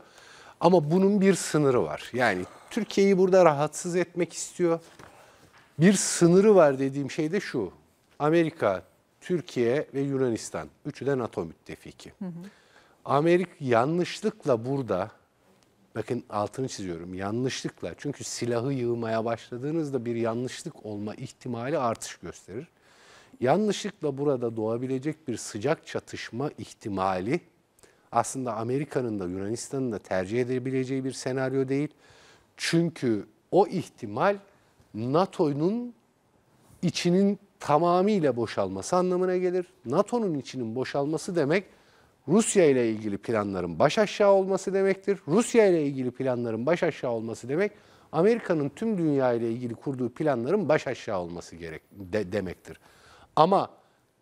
Ama bunun bir sınırı var. Yani Türkiye'yi burada rahatsız etmek istiyor. Bir sınırı var dediğim şey de şu. Amerika Türkiye ve Yunanistan. Üçü de NATO müttefiki. Hı Amerika yanlışlıkla burada bakın altını çiziyorum yanlışlıkla çünkü silahı yığmaya başladığınızda bir yanlışlık olma ihtimali artış gösterir. Yanlışlıkla burada doğabilecek bir sıcak çatışma ihtimali aslında Amerika'nın da Yunanistan'ın da tercih edebileceği bir senaryo değil. Çünkü o ihtimal NATO'nun içinin tamamıyla boşalması anlamına gelir. NATO'nun içinin boşalması demek Rusya ile ilgili planların baş aşağı olması demektir. Rusya ile ilgili planların baş aşağı olması demek Amerika'nın tüm dünya ile ilgili kurduğu planların baş aşağı olması gerek de, demektir. Ama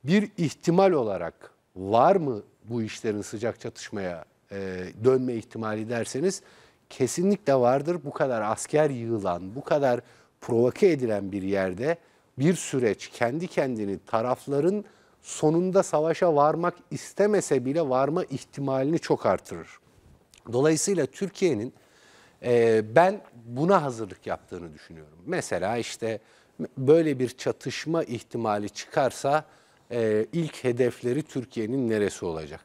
bir ihtimal olarak var mı bu işlerin sıcak çatışmaya e, dönme ihtimali derseniz kesinlikle vardır. Bu kadar asker yığılan, bu kadar provoke edilen bir yerde bir süreç kendi kendini tarafların sonunda savaşa varmak istemese bile varma ihtimalini çok artırır. Dolayısıyla Türkiye'nin e, ben buna hazırlık yaptığını düşünüyorum. Mesela işte böyle bir çatışma ihtimali çıkarsa e, ilk hedefleri Türkiye'nin neresi olacak?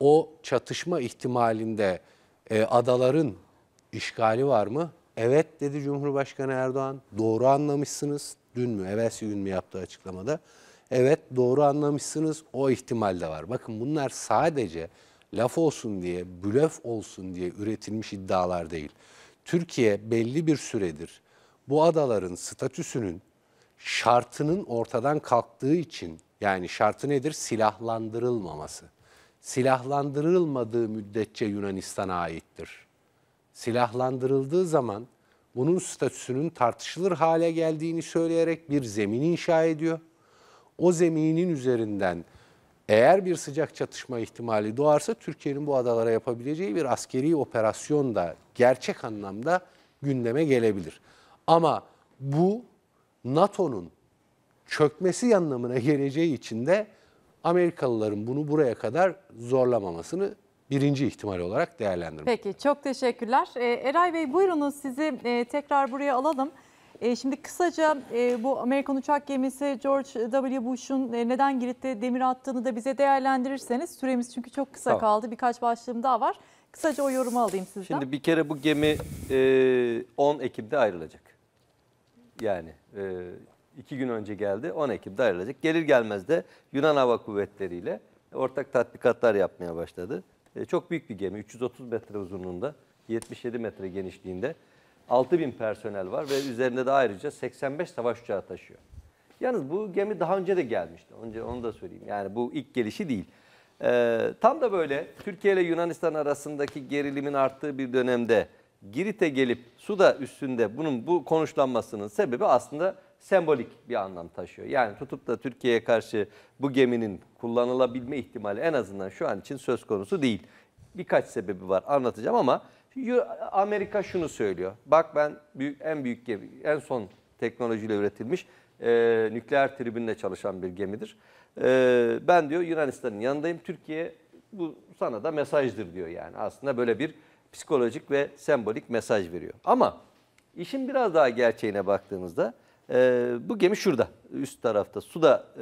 O çatışma ihtimalinde e, adaların işgali var mı? Evet dedi Cumhurbaşkanı Erdoğan. Doğru anlamışsınız dün mü, evvelsi gün mü yaptığı açıklamada. Evet doğru anlamışsınız o ihtimal de var. Bakın bunlar sadece laf olsun diye, blöf olsun diye üretilmiş iddialar değil. Türkiye belli bir süredir bu adaların statüsünün şartının ortadan kalktığı için yani şartı nedir? Silahlandırılmaması. Silahlandırılmadığı müddetçe Yunanistan'a aittir. Silahlandırıldığı zaman bunun statüsünün tartışılır hale geldiğini söyleyerek bir zemin inşa ediyor. O zeminin üzerinden eğer bir sıcak çatışma ihtimali doğarsa Türkiye'nin bu adalara yapabileceği bir askeri operasyon da gerçek anlamda gündeme gelebilir. Ama bu NATO'nun çökmesi anlamına geleceği için de Amerikalıların bunu buraya kadar zorlamamasını birinci ihtimal olarak değerlendirmek. Peki çok teşekkürler. E, Eray Bey buyurunuz sizi e, tekrar buraya alalım. E, şimdi kısaca e, bu Amerikan uçak gemisi George W. Bush'un e, neden Girit'te demir attığını da bize değerlendirirseniz süremiz çünkü çok kısa tamam. kaldı birkaç başlığım daha var. Kısaca o yorumu alayım sizden. Şimdi bir kere bu gemi e, 10 Ekim'de ayrılacak. Yani e, iki gün önce geldi 10 Ekim'de ayrılacak. Gelir gelmez de Yunan Hava Kuvvetleri ile ortak tatbikatlar yapmaya başladı. E, çok büyük bir gemi. 330 metre uzunluğunda, 77 metre genişliğinde. 6 bin personel var ve üzerinde de ayrıca 85 savaş uçağı taşıyor. Yalnız bu gemi daha önce de gelmişti. Önce onu da söyleyeyim. Yani bu ilk gelişi değil. Ee, tam da böyle Türkiye ile Yunanistan arasındaki gerilimin arttığı bir dönemde Girit'e gelip su da üstünde bunun bu konuşlanmasının sebebi aslında sembolik bir anlam taşıyor. Yani tutup da Türkiye'ye karşı bu geminin kullanılabilme ihtimali en azından şu an için söz konusu değil. Birkaç sebebi var anlatacağım ama Amerika şunu söylüyor. Bak ben büyük, en büyük gemi, en son teknolojiyle üretilmiş e, nükleer tribünle çalışan bir gemidir. E, ben diyor Yunanistan'ın yanındayım. Türkiye bu sana da mesajdır diyor yani. Aslında böyle bir psikolojik ve sembolik mesaj veriyor. Ama işin biraz daha gerçeğine baktığımızda e, bu gemi şurada üst tarafta suda e,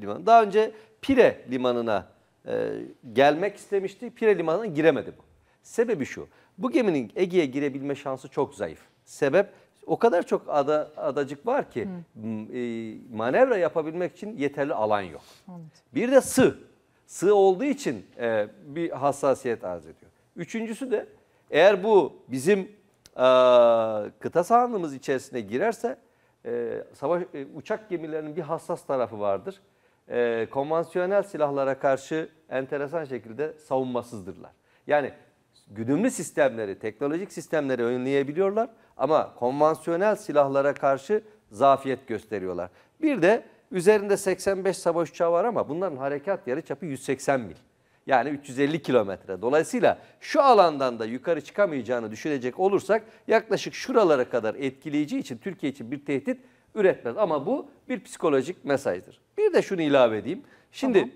limanı. Daha önce Pire limanına e, gelmek istemişti. Pire limanına giremedi bu. Sebebi şu. Bu geminin Ege'ye girebilme şansı çok zayıf. Sebep o kadar çok ada adacık var ki hmm. e, manevra yapabilmek için yeterli alan yok. Evet. Bir de sığ. Sığ olduğu için e, bir hassasiyet arz ediyor. Üçüncüsü de eğer bu bizim e, kıta sahanlığımız içerisine girerse e, savaş e, uçak gemilerinin bir hassas tarafı vardır. E, konvansiyonel silahlara karşı enteresan şekilde savunmasızdırlar. Yani güdümlü sistemleri, teknolojik sistemleri önleyebiliyorlar ama konvansiyonel silahlara karşı zafiyet gösteriyorlar. Bir de üzerinde 85 savaş uçağı var ama bunların harekat yarı çapı 180 mil. Yani 350 kilometre. Dolayısıyla şu alandan da yukarı çıkamayacağını düşünecek olursak yaklaşık şuralara kadar etkileyici için Türkiye için bir tehdit üretmez. Ama bu bir psikolojik mesajdır. Bir de şunu ilave edeyim. Şimdi tamam.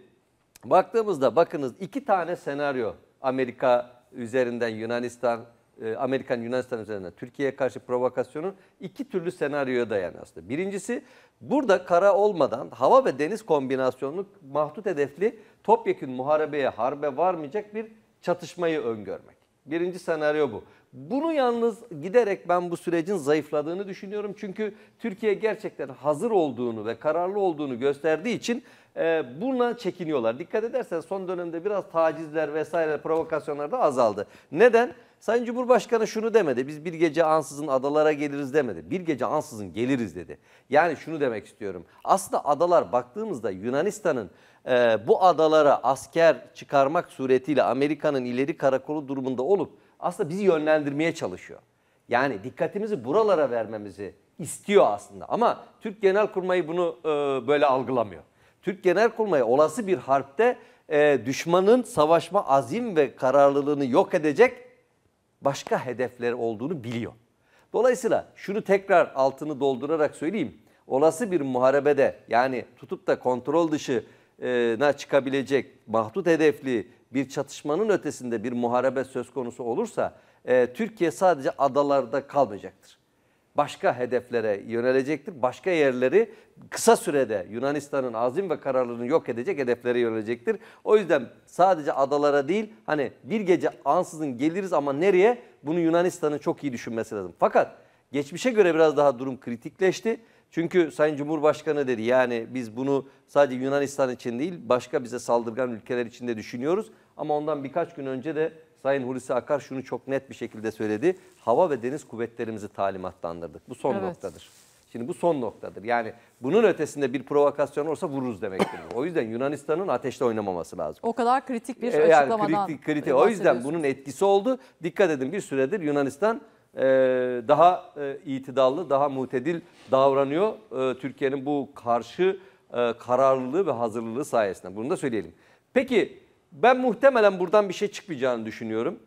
baktığımızda bakınız iki tane senaryo Amerika üzerinden Yunanistan e, Amerikan Yunanistan üzerinden Türkiye'ye karşı provokasyonun iki türlü senaryoya dayanıyor aslında. Birincisi burada kara olmadan hava ve deniz kombinasyonlu mahdut hedefli topyekün muharebeye, harbe varmayacak bir çatışmayı öngörmek. Birinci senaryo bu. Bunu yalnız giderek ben bu sürecin zayıfladığını düşünüyorum. Çünkü Türkiye gerçekten hazır olduğunu ve kararlı olduğunu gösterdiği için e, buna çekiniyorlar. Dikkat edersen son dönemde biraz tacizler vesaire provokasyonlar da azaldı. Neden? Sayın Cumhurbaşkanı şunu demedi. Biz bir gece ansızın adalara geliriz demedi. Bir gece ansızın geliriz dedi. Yani şunu demek istiyorum. Aslında adalar baktığımızda Yunanistan'ın e, bu adalara asker çıkarmak suretiyle Amerika'nın ileri karakolu durumunda olup aslında bizi yönlendirmeye çalışıyor. Yani dikkatimizi buralara vermemizi istiyor aslında. Ama Türk Genelkurmayı bunu e, böyle algılamıyor. Türk Genelkurmayı olası bir harpte e, düşmanın savaşma azim ve kararlılığını yok edecek başka hedefler olduğunu biliyor. Dolayısıyla şunu tekrar altını doldurarak söyleyeyim. Olası bir muharebede yani tutup da kontrol dışına çıkabilecek mahdut hedefli bir çatışmanın ötesinde bir muharebe söz konusu olursa e, Türkiye sadece adalarda kalmayacaktır başka hedeflere yönelecektir. Başka yerleri kısa sürede Yunanistan'ın azim ve kararlılığını yok edecek hedeflere yönelecektir. O yüzden sadece adalara değil hani bir gece ansızın geliriz ama nereye bunu Yunanistan'ın çok iyi düşünmesi lazım. Fakat geçmişe göre biraz daha durum kritikleşti. Çünkü Sayın Cumhurbaşkanı dedi yani biz bunu sadece Yunanistan için değil başka bize saldırgan ülkeler için de düşünüyoruz. Ama ondan birkaç gün önce de Sayın Hulusi Akar şunu çok net bir şekilde söyledi. Hava ve deniz kuvvetlerimizi talimatlandırdık. Bu son evet. noktadır. Şimdi bu son noktadır. Yani bunun ötesinde bir provokasyon olursa vururuz demektir. O yüzden Yunanistan'ın ateşle oynamaması lazım. O kadar kritik bir e, açıklamadan. yani kritik, kritik. O yüzden bunun etkisi oldu. Dikkat edin bir süredir Yunanistan e, daha e, itidallı, daha mutedil davranıyor. Türkiye'nin bu karşı kararlılığı ve hazırlılığı sayesinde. Bunu da söyleyelim. Peki ben muhtemelen buradan bir şey çıkmayacağını düşünüyorum.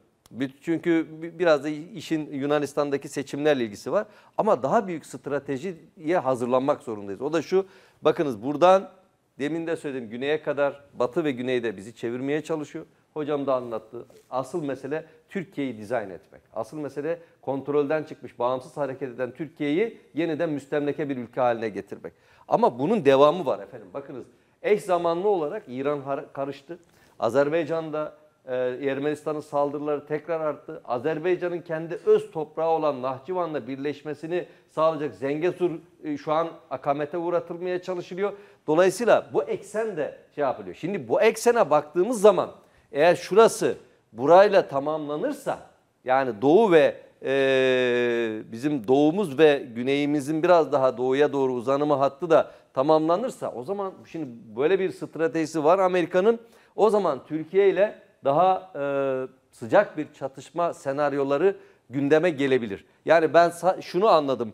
Çünkü biraz da işin Yunanistan'daki seçimlerle ilgisi var. Ama daha büyük stratejiye hazırlanmak zorundayız. O da şu, bakınız buradan demin de söyledim güneye kadar batı ve güneyde bizi çevirmeye çalışıyor. Hocam da anlattı. Asıl mesele Türkiye'yi dizayn etmek. Asıl mesele kontrolden çıkmış, bağımsız hareket eden Türkiye'yi yeniden müstemleke bir ülke haline getirmek. Ama bunun devamı var efendim. Bakınız eş zamanlı olarak İran karıştı. Azerbaycan'da e, Ermenistan'ın saldırıları tekrar arttı. Azerbaycan'ın kendi öz toprağı olan Nahçıvan'la birleşmesini sağlayacak Zengezur e, şu an akamete uğratılmaya çalışılıyor. Dolayısıyla bu eksen de şey yapılıyor. Şimdi bu eksene baktığımız zaman eğer şurası burayla tamamlanırsa yani doğu ve e, bizim doğumuz ve güneyimizin biraz daha doğuya doğru uzanımı hattı da tamamlanırsa o zaman şimdi böyle bir stratejisi var Amerika'nın. O zaman Türkiye ile daha e, sıcak bir çatışma senaryoları gündeme gelebilir. Yani ben şunu anladım.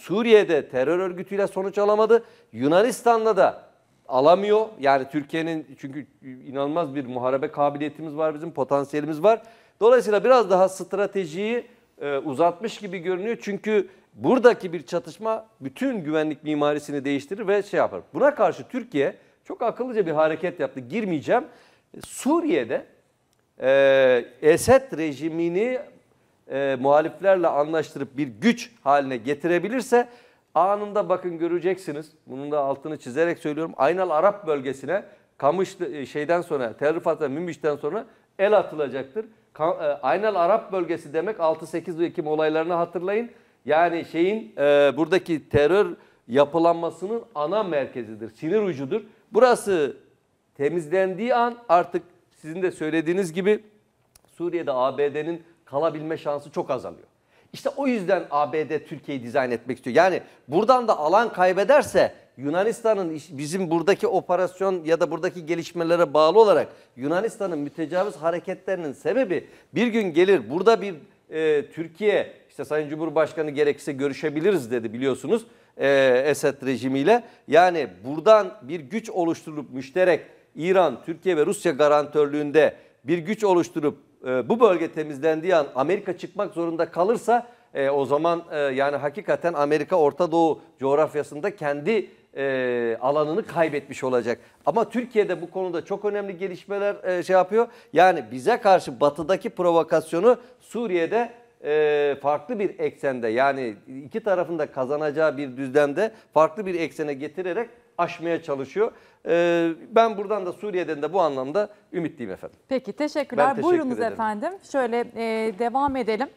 Suriye'de terör örgütüyle sonuç alamadı. Yunanistan'la da alamıyor. Yani Türkiye'nin çünkü inanılmaz bir muharebe kabiliyetimiz var bizim, potansiyelimiz var. Dolayısıyla biraz daha stratejiyi e, uzatmış gibi görünüyor. Çünkü buradaki bir çatışma bütün güvenlik mimarisini değiştirir ve şey yapar. Buna karşı Türkiye çok akıllıca bir hareket yaptı. Girmeyeceğim. Suriye'de e, Esed rejimini e, muhaliflerle anlaştırıp bir güç haline getirebilirse anında bakın göreceksiniz. Bunun da altını çizerek söylüyorum. Aynal Arap bölgesine Kamış e, şeyden sonra Tel Rifat'tan Münbiş'ten sonra el atılacaktır. E, Aynal Arap bölgesi demek 6-8 Ekim olaylarını hatırlayın. Yani şeyin e, buradaki terör yapılanmasının ana merkezidir, sinir ucudur. Burası temizlendiği an artık sizin de söylediğiniz gibi Suriye'de ABD'nin kalabilme şansı çok azalıyor. İşte o yüzden ABD Türkiye'yi dizayn etmek istiyor. Yani buradan da alan kaybederse Yunanistan'ın bizim buradaki operasyon ya da buradaki gelişmelere bağlı olarak Yunanistan'ın mütecavüz hareketlerinin sebebi bir gün gelir burada bir e, Türkiye işte Sayın Cumhurbaşkanı gerekse görüşebiliriz dedi biliyorsunuz e, Esed rejimiyle. Yani buradan bir güç oluşturulup müşterek İran, Türkiye ve Rusya garantörlüğünde bir güç oluşturup e, bu bölge temizlendiği an Amerika çıkmak zorunda kalırsa e, o zaman e, yani hakikaten Amerika Orta Doğu coğrafyasında kendi e, alanını kaybetmiş olacak. Ama Türkiye'de bu konuda çok önemli gelişmeler e, şey yapıyor. Yani bize karşı batıdaki provokasyonu Suriye'de e, farklı bir eksende yani iki tarafında kazanacağı bir düzlemde farklı bir eksene getirerek aşmaya çalışıyor. E, ben buradan da Suriye'den de bu anlamda ümitliyim efendim. Peki teşekkürler. Ben teşekkür Buyurunuz ederim. efendim. Şöyle e, devam edelim.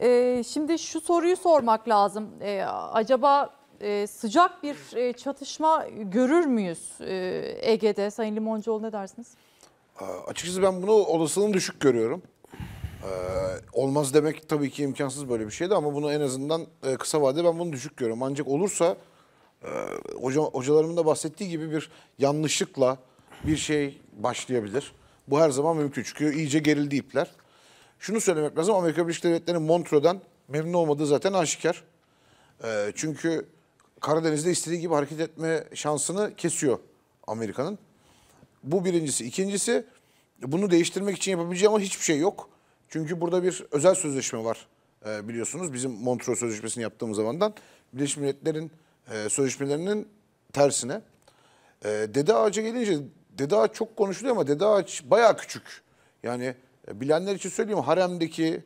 E, şimdi şu soruyu sormak lazım. E, acaba e, sıcak bir e, çatışma görür müyüz e, Ege'de? Sayın Limoncuoğlu ne dersiniz? Açıkçası ben bunu olasılığını düşük görüyorum. Ee, olmaz demek tabii ki imkansız böyle bir şeydi ama bunu en azından e, kısa vadede ben bunu düşük görüyorum. Ancak olursa e, hoca, hocalarımın da bahsettiği gibi bir yanlışlıkla bir şey başlayabilir. Bu her zaman mümkün çünkü iyice gerildi ipler. Şunu söylemek lazım Amerika Birleşik Devletleri'nin Montreux'den memnun olmadığı zaten aşikar. E, çünkü Karadeniz'de istediği gibi hareket etme şansını kesiyor Amerika'nın. Bu birincisi. İkincisi bunu değiştirmek için yapabileceği ama hiçbir şey yok. Çünkü burada bir özel sözleşme var e, biliyorsunuz. Bizim Montreux Sözleşmesi'ni yaptığımız zamandan Birleşmiş Milletler'in e, sözleşmelerinin tersine. E, Dede Ağaç'a gelince Dede Ağaç çok konuşuluyor ama Dede Ağaç baya küçük. Yani e, bilenler için söyleyeyim haremdeki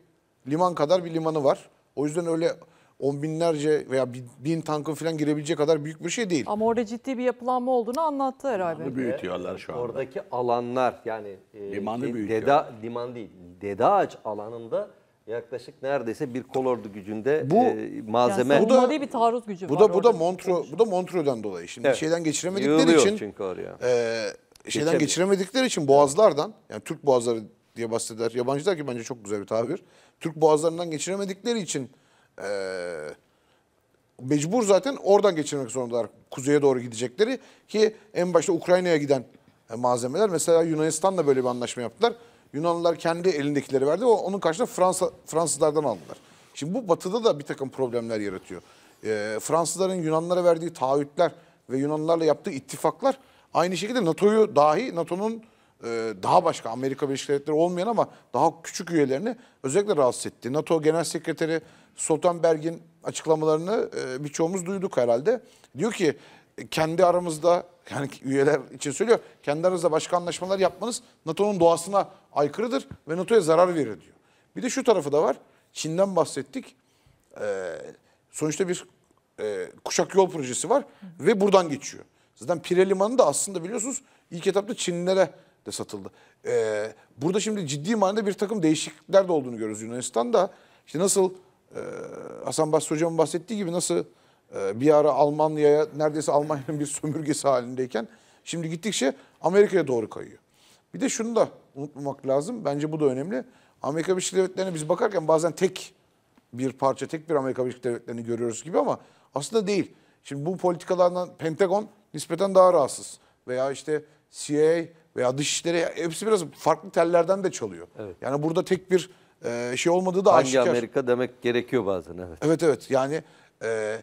liman kadar bir limanı var. O yüzden öyle on binlerce veya bin, bin tankın falan girebilecek kadar büyük bir şey değil. Ama orada ciddi bir yapılanma olduğunu anlattı herhalde. Limanı büyütüyorlar şu anda. Oradaki alanlar yani e, limanı de, deda, liman değil, deda ağaç alanında yaklaşık neredeyse bir kolordu gücünde bu, e, malzeme. Yani bu da bir taarruz gücü bu var. Da, bu da Montro, bu da Montreux'den dolayı. Şimdi evet. şeyden geçiremedikleri Yığılıyor için çünkü oraya. E, şeyden geçiremedikleri için boğazlardan yani Türk boğazları diye bahseder. Yabancılar ki bence çok güzel bir tabir. Türk boğazlarından geçiremedikleri için e, mecbur zaten oradan geçirmek zorundalar kuzeye doğru gidecekleri ki en başta Ukrayna'ya giden e, malzemeler mesela Yunanistan'la böyle bir anlaşma yaptılar. Yunanlılar kendi elindekileri verdi. O onun karşılığında Fransa Fransızlardan aldılar. Şimdi bu Batı'da da bir takım problemler yaratıyor. E, Fransızların Yunanlara verdiği taahhütler ve Yunanlarla yaptığı ittifaklar aynı şekilde NATO'yu dahi NATO'nun e, daha başka Amerika Birleşik Devletleri olmayan ama daha küçük üyelerini özellikle rahatsız etti. NATO Genel Sekreteri Stoltenberg'in açıklamalarını e, birçoğumuz duyduk herhalde. Diyor ki kendi aramızda yani üyeler için söylüyor. Kendi aranızda başka anlaşmalar yapmanız NATO'nun doğasına aykırıdır ve NATO'ya zarar verir diyor. Bir de şu tarafı da var. Çin'den bahsettik. Ee, sonuçta bir e, kuşak yol projesi var ve buradan geçiyor. Zaten Pire Limanı da aslında biliyorsunuz ilk etapta Çinlere de satıldı. Ee, burada şimdi ciddi manada bir takım değişiklikler de olduğunu görüyoruz Yunanistan'da. İşte nasıl ee, Hasan Basri Hocam'ın bahsettiği gibi nasıl e, bir ara Almanya'ya neredeyse Almanya'nın bir sömürgesi halindeyken şimdi gittikçe Amerika'ya doğru kayıyor. Bir de şunu da unutmamak lazım. Bence bu da önemli. Amerika Birleşik Devletleri'ne biz bakarken bazen tek bir parça, tek bir Amerika Birleşik Devletleri'ni görüyoruz gibi ama aslında değil. Şimdi bu politikalardan Pentagon nispeten daha rahatsız. Veya işte CIA veya dışişleri hepsi biraz farklı tellerden de çalıyor. Evet. Yani burada tek bir e, şey olmadığı da Hangi aşikar. Amerika demek gerekiyor bazen evet. Evet evet yani e,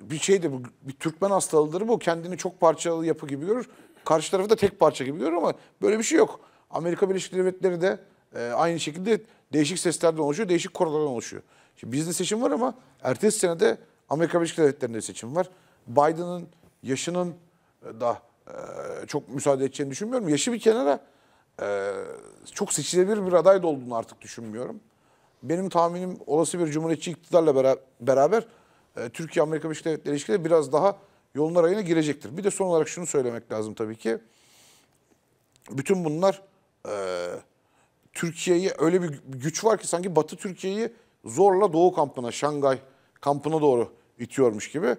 bir şey de bu bir Türkmen hastalığıdır bu. Kendini çok parçalı yapı gibi görür. Karşı tarafı da tek parça gibi görür ama böyle bir şey yok. Amerika Birleşik Devletleri de e, aynı şekilde değişik seslerden oluşuyor, değişik konulardan oluşuyor. Şimdi bizde seçim var ama ertesi sene de Amerika Birleşik Devletleri'nde seçim var. Biden'ın yaşının da e, çok müsaade edeceğini düşünmüyorum. Yaşı bir kenara e, çok seçilebilir bir aday da olduğunu artık düşünmüyorum. Benim tahminim olası bir cumhuriyetçi iktidarla beraber, e, Türkiye-Amerika Birleşik Devletleri ilişkileri biraz daha yolun arayına girecektir. Bir de son olarak şunu söylemek lazım tabii ki. Bütün bunlar e, Türkiye'yi öyle bir güç var ki sanki Batı Türkiye'yi zorla Doğu kampına, Şangay kampına doğru itiyormuş gibi.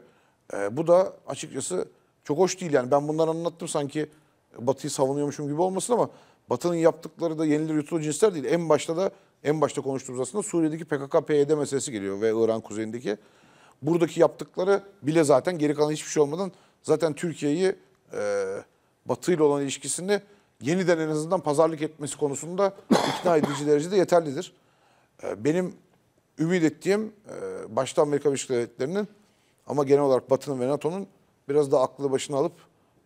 E, bu da açıkçası çok hoş değil yani. Ben bunları anlattım sanki Batı'yı savunuyormuşum gibi olmasın ama Batı'nın yaptıkları da yenilir yutulur cinsler değil. En başta da en başta konuştuğumuz aslında Suriye'deki PKK-PYD meselesi geliyor ve İran kuzeyindeki. Buradaki yaptıkları bile zaten geri kalan hiçbir şey olmadan zaten Türkiye'yi e, Batı ile olan ilişkisini yeniden en azından pazarlık etmesi konusunda ikna edici derecede yeterlidir. E, benim ümit ettiğim e, başta Amerika Birleşik Devletleri'nin ama genel olarak Batı'nın ve NATO'nun biraz daha aklı başına alıp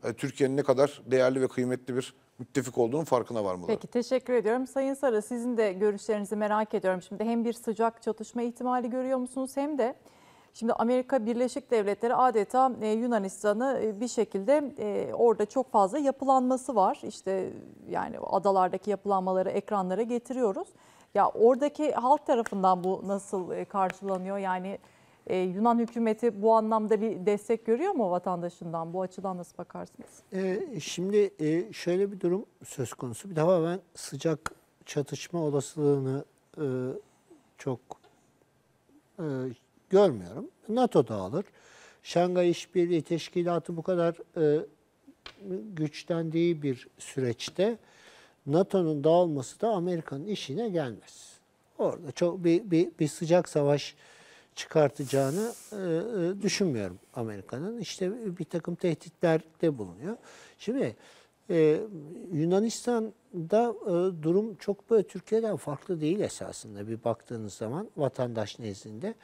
e, Türkiye'nin ne kadar değerli ve kıymetli bir müttefik olduğunun farkına varmaları. Peki teşekkür ediyorum. Sayın Sarı sizin de görüşlerinizi merak ediyorum. Şimdi hem bir sıcak çatışma ihtimali görüyor musunuz hem de şimdi Amerika Birleşik Devletleri adeta e, Yunanistan'ı e, bir şekilde e, orada çok fazla yapılanması var. İşte yani adalardaki yapılanmaları ekranlara getiriyoruz. Ya oradaki halk tarafından bu nasıl karşılanıyor? Yani ee, Yunan hükümeti bu anlamda bir destek görüyor mu vatandaşından? Bu açıdan nasıl bakarsınız? Ee, şimdi e, şöyle bir durum söz konusu. Bir defa ben sıcak çatışma olasılığını e, çok e, görmüyorum. NATO dağılır. Şangay İşbirliği Teşkilatı bu kadar e, güçlendiği bir süreçte NATO'nun dağılması da Amerika'nın işine gelmez. Orada çok bir, bir, bir sıcak savaş çıkartacağını e, e, düşünmüyorum Amerika'nın. İşte bir takım tehditler de bulunuyor. Şimdi e, Yunanistan'da durum çok böyle Türkiye'den farklı değil esasında bir baktığınız zaman vatandaş nezdinde.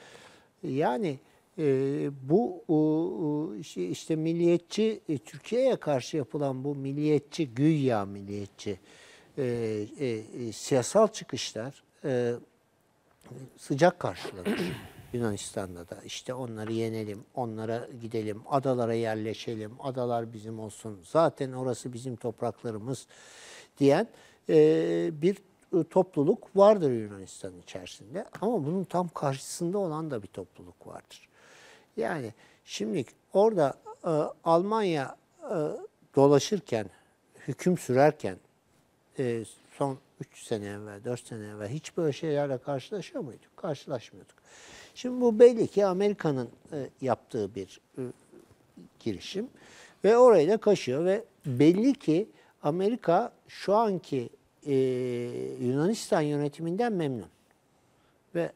Yani e, bu işte milliyetçi Türkiye'ye karşı yapılan bu milliyetçi güya milliyetçi e, e, siyasal çıkışlar e, sıcak karşılanıyor. Yunanistan'da da işte onları yenelim, onlara gidelim, adalara yerleşelim, adalar bizim olsun, zaten orası bizim topraklarımız diyen e, bir e, topluluk vardır Yunanistan içerisinde. Ama bunun tam karşısında olan da bir topluluk vardır. Yani şimdi orada e, Almanya e, dolaşırken, hüküm sürerken e, son 3 sene evvel, 4 sene evvel hiç böyle şeylerle karşılaşıyor muyduk? Karşılaşmıyorduk. Şimdi bu belli ki Amerika'nın e, yaptığı bir e, girişim ve orayı da kaşıyor ve belli ki Amerika şu anki e, Yunanistan yönetiminden memnun ve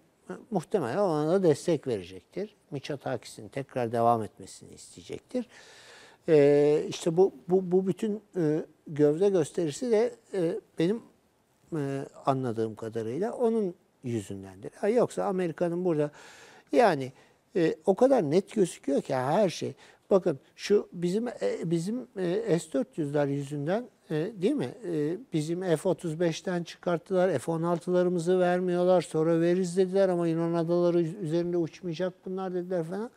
muhtemelen ona da destek verecektir. Miçotakis'in tekrar devam etmesini isteyecektir. İşte bu, bu, bu bütün e, gövde gösterisi de benim anladığım kadarıyla onun yüzündendir. Ha, yoksa Amerika'nın burada yani e, o kadar net gözüküyor ki her şey. Bakın şu bizim e, bizim e, S400'ler yüzünden e, değil mi? E, bizim F-35'ten çıkarttılar. F-16'larımızı vermiyorlar. Sonra veririz dediler ama Yunan adaları üzerinde uçmayacak bunlar dediler falan.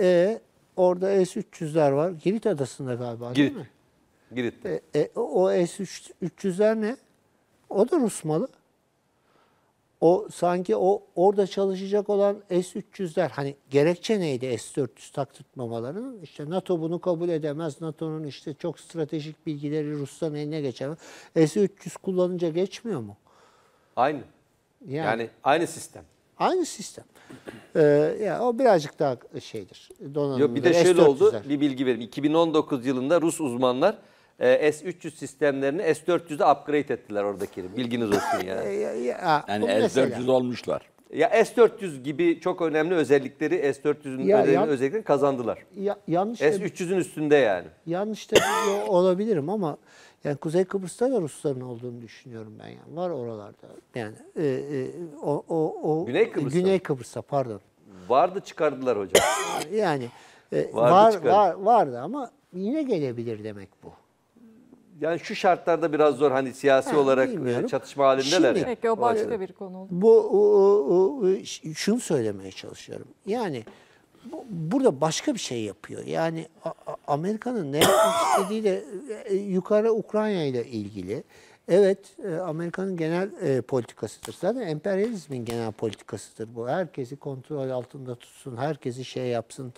E, orada S-300'ler var. Girit adasında galiba Girit. değil mi? Girit'te. E, e, o S-300'ler ne? O da Rus malı o sanki o orada çalışacak olan S-300'ler hani gerekçe neydi S-400 taktırtmamalarının? İşte NATO bunu kabul edemez. NATO'nun işte çok stratejik bilgileri Rus'tan eline geçer. S-300 kullanınca geçmiyor mu? Aynı. Yani, yani aynı sistem. Aynı sistem. Ee, yani o birazcık daha şeydir. Donanımlı. Yok, bir de şöyle S-400'ler. oldu. Bir bilgi vereyim. 2019 yılında Rus uzmanlar e, S300 sistemlerini S400'e upgrade ettiler oradaki. Bilginiz olsun yani. yani S400 mesela. olmuşlar. Ya S400 gibi çok önemli özellikleri S400'ün ya, önemli özelliklerini kazandılar. Ya, yanlış S300'ün üstünde yani. Yanlış da şey olabilirim ama yani Kuzey Kıbrıs'ta da Rusların olduğunu düşünüyorum ben yani. Var oralarda. Yani e, e, o, o, o Güney Kıbrıs'ta. Güney Kıbrıs'ta pardon. Vardı çıkardılar hocam. yani e, vardı var, var vardı ama yine gelebilir demek bu yani şu şartlarda biraz zor hani siyasi ha, olarak e, bilmiyorum. çatışma halindeler. Şimdi, Peki o başka o, bir konu oldu. Bu o, o, o, e, şunu söylemeye çalışıyorum. Yani bu, burada başka bir şey yapıyor. Yani Amerika'nın ne yapmak istediğiyle e, yukarı Ukrayna ile ilgili. Evet, Amerika'nın genel e, politikasıdır. Zaten emperyalizmin genel politikasıdır bu. Herkesi kontrol altında tutsun, herkesi şey yapsın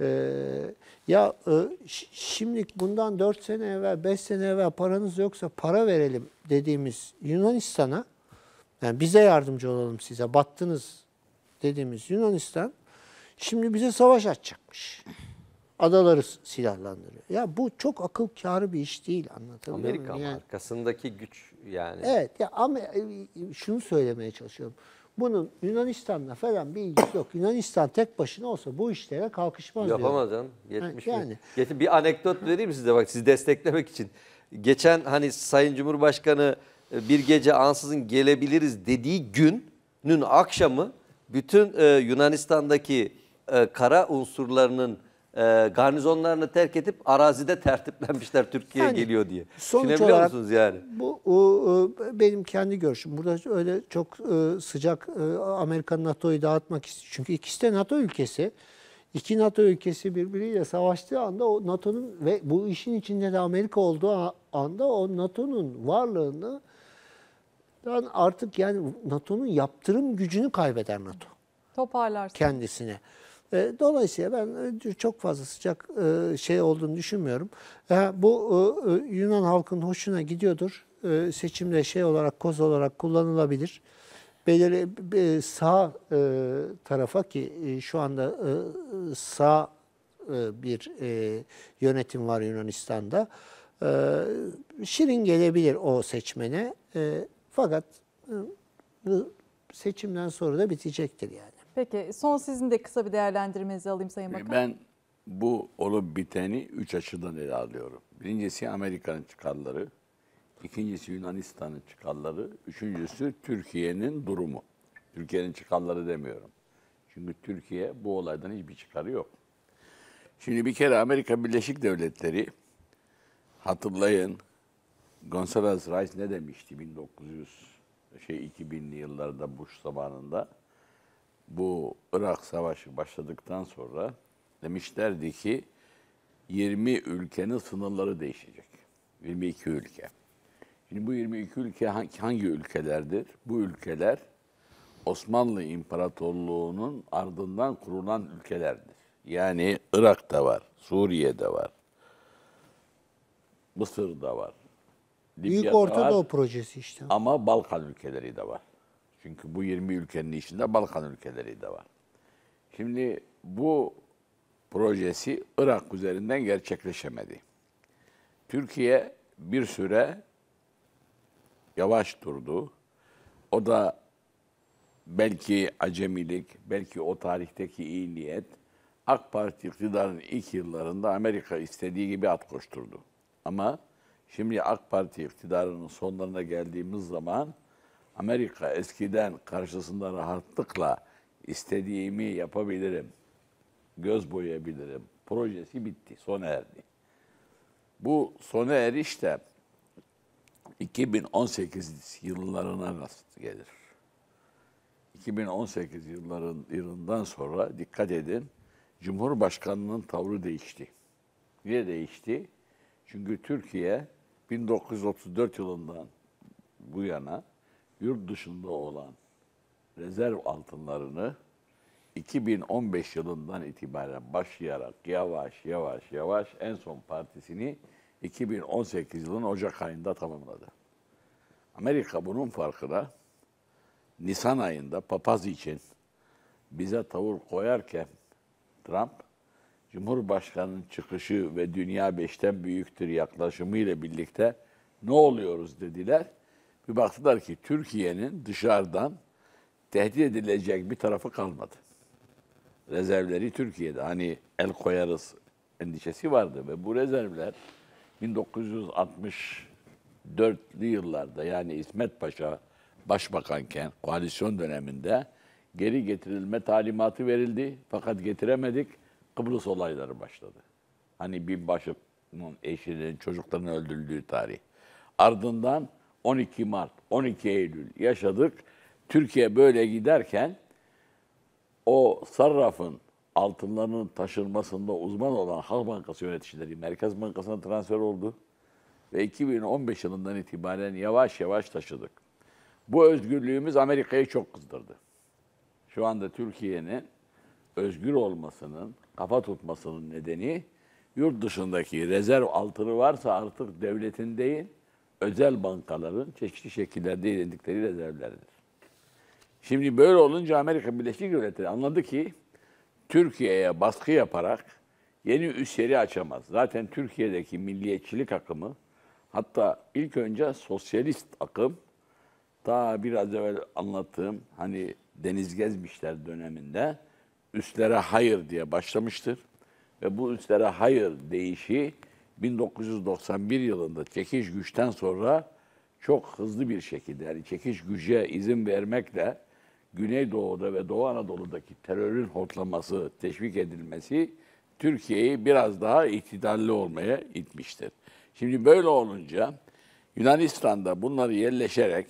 ee, ya e, şimdi bundan 4 sene evvel, 5 sene evvel paranız yoksa para verelim dediğimiz Yunanistan'a, yani bize yardımcı olalım size, battınız dediğimiz Yunanistan, şimdi bize savaş açacakmış. Adaları silahlandırıyor. Ya bu çok akıl kârı bir iş değil anlatabiliyor Amerika muyum? Amerika yani, arkasındaki güç yani. Evet ya ama e, şunu söylemeye çalışıyorum. Bunun Yunanistan'la falan bir ilgisi yok. Yunanistan tek başına olsa bu işlere kalkışmaz Yapamaz diyorum. Yapamaz yani. bir anekdot vereyim size bak sizi desteklemek için. Geçen hani Sayın Cumhurbaşkanı e, bir gece ansızın gelebiliriz dediği günün akşamı bütün e, Yunanistan'daki e, kara unsurlarının e, garnizonlarını terk edip arazide tertiplenmişler Türkiye'ye yani, geliyor diye. Sonuç olarak, musunuz yani? Bu o, e, benim kendi görüşüm. Burada öyle çok e, sıcak e, Amerika NATO'yu dağıtmak istiyor. Çünkü ikisi de NATO ülkesi. İki NATO ülkesi birbiriyle savaştığı anda o NATO'nun ve bu işin içinde de Amerika olduğu anda o NATO'nun varlığını ben artık yani NATO'nun yaptırım gücünü kaybeder NATO. Toparlarsın. Kendisine. E, dolayısıyla ben e, çok fazla sıcak e, şey olduğunu düşünmüyorum. Bu Yunan halkının hoşuna gidiyordur. Seçimde şey olarak, koz olarak kullanılabilir. Belirli sağ tarafa ki şu anda sağ bir yönetim var Yunanistan'da. Şirin gelebilir o seçmene. Fakat bu seçimden sonra da bitecektir yani. Peki son sizin de kısa bir değerlendirmenizi alayım Sayın Bakan. Ben bu olup biteni üç açıdan ele alıyorum. Birincisi Amerika'nın çıkarları, ikincisi Yunanistan'ın çıkarları, üçüncüsü Türkiye'nin durumu. Türkiye'nin çıkarları demiyorum. Çünkü Türkiye bu olaydan hiçbir çıkarı yok. Şimdi bir kere Amerika Birleşik Devletleri hatırlayın Gonzales Rice ne demişti 1900 şey 2000'li yıllarda Bush zamanında bu Irak Savaşı başladıktan sonra demişlerdi ki 20 ülkenin sınırları değişecek. 22 ülke. Şimdi bu 22 ülke hangi ülkelerdir? Bu ülkeler Osmanlı İmparatorluğu'nun ardından kurulan ülkelerdir. Yani Irak'ta var, Suriye'de var, Mısır'da var. Libya'da Büyük Orta Doğu projesi işte. Ama Balkan ülkeleri de var. Çünkü bu 20 ülkenin içinde Balkan ülkeleri de var. Şimdi bu projesi Irak üzerinden gerçekleşemedi. Türkiye bir süre yavaş durdu. O da belki acemilik, belki o tarihteki iyi niyet AK Parti iktidarının ilk yıllarında Amerika istediği gibi at koşturdu. Ama şimdi AK Parti iktidarının sonlarına geldiğimiz zaman Amerika eskiden karşısında rahatlıkla istediğimi yapabilirim, göz boyayabilirim. Projesi bitti, sona erdi. Bu sona eriş de 2018 yıllarına nasıl gelir? 2018 yılların yılından sonra dikkat edin, Cumhurbaşkanının tavrı değişti. Niye değişti? Çünkü Türkiye 1934 yılından bu yana yurt dışında olan rezerv altınlarını 2015 yılından itibaren başlayarak yavaş yavaş yavaş en son partisini 2018 yılının Ocak ayında tamamladı. Amerika bunun farkına Nisan ayında papaz için bize tavır koyarken Trump, Cumhurbaşkanı'nın çıkışı ve dünya beşten büyüktür yaklaşımı ile birlikte ne oluyoruz dediler. Bir baktılar ki Türkiye'nin dışarıdan tehdit edilecek bir tarafı kalmadı. Rezervleri Türkiye'de hani el koyarız endişesi vardı ve bu rezervler 1964'lü yıllarda yani İsmet Paşa başbakanken koalisyon döneminde geri getirilme talimatı verildi fakat getiremedik. Kıbrıs olayları başladı. Hani binbaşının eşinin çocuklarının öldürüldüğü tarih. Ardından 12 Mart, 12 Eylül yaşadık. Türkiye böyle giderken o sarrafın altınlarının taşınmasında uzman olan Halk Bankası yöneticileri Merkez Bankası'na transfer oldu. Ve 2015 yılından itibaren yavaş yavaş taşıdık. Bu özgürlüğümüz Amerika'yı çok kızdırdı. Şu anda Türkiye'nin özgür olmasının, kafa tutmasının nedeni yurt dışındaki rezerv altını varsa artık devletin değil, özel bankaların çeşitli şekillerde edindikleri rezervlerdir. Şimdi böyle olunca Amerika Birleşik Devletleri anladı ki Türkiye'ye baskı yaparak yeni üsleri açamaz. Zaten Türkiye'deki milliyetçilik akımı hatta ilk önce sosyalist akım daha biraz evvel anlattığım hani Deniz Gezmişler döneminde üstlere hayır diye başlamıştır. Ve bu üstlere hayır deyişi 1991 yılında çekiş güçten sonra çok hızlı bir şekilde yani çekiş güce izin vermekle Güneydoğu'da ve Doğu Anadolu'daki terörün hortlaması, teşvik edilmesi Türkiye'yi biraz daha iktidarlı olmaya itmiştir. Şimdi böyle olunca Yunanistan'da bunları yerleşerek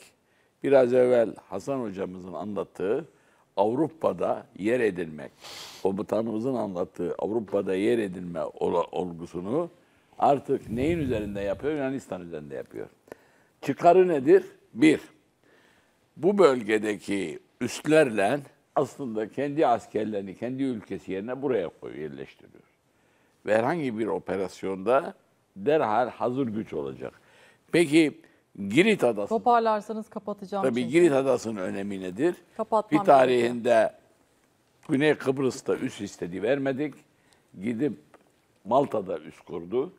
biraz evvel Hasan hocamızın anlattığı Avrupa'da yer edilmek, komutanımızın anlattığı Avrupa'da yer edilme olgusunu artık neyin üzerinde yapıyor? Yunanistan üzerinde yapıyor. Çıkarı nedir? Bir, bu bölgedeki üstlerle aslında kendi askerlerini, kendi ülkesi yerine buraya koyuyor, yerleştiriyor. Ve herhangi bir operasyonda derhal hazır güç olacak. Peki Girit Adası. Toparlarsanız kapatacağım. Tabii çünkü. Girit Adası'nın önemi nedir? Kapatmam bir tarihinde gerekiyor. Güney Kıbrıs'ta üst istedi vermedik. Gidip Malta'da üst kurdu.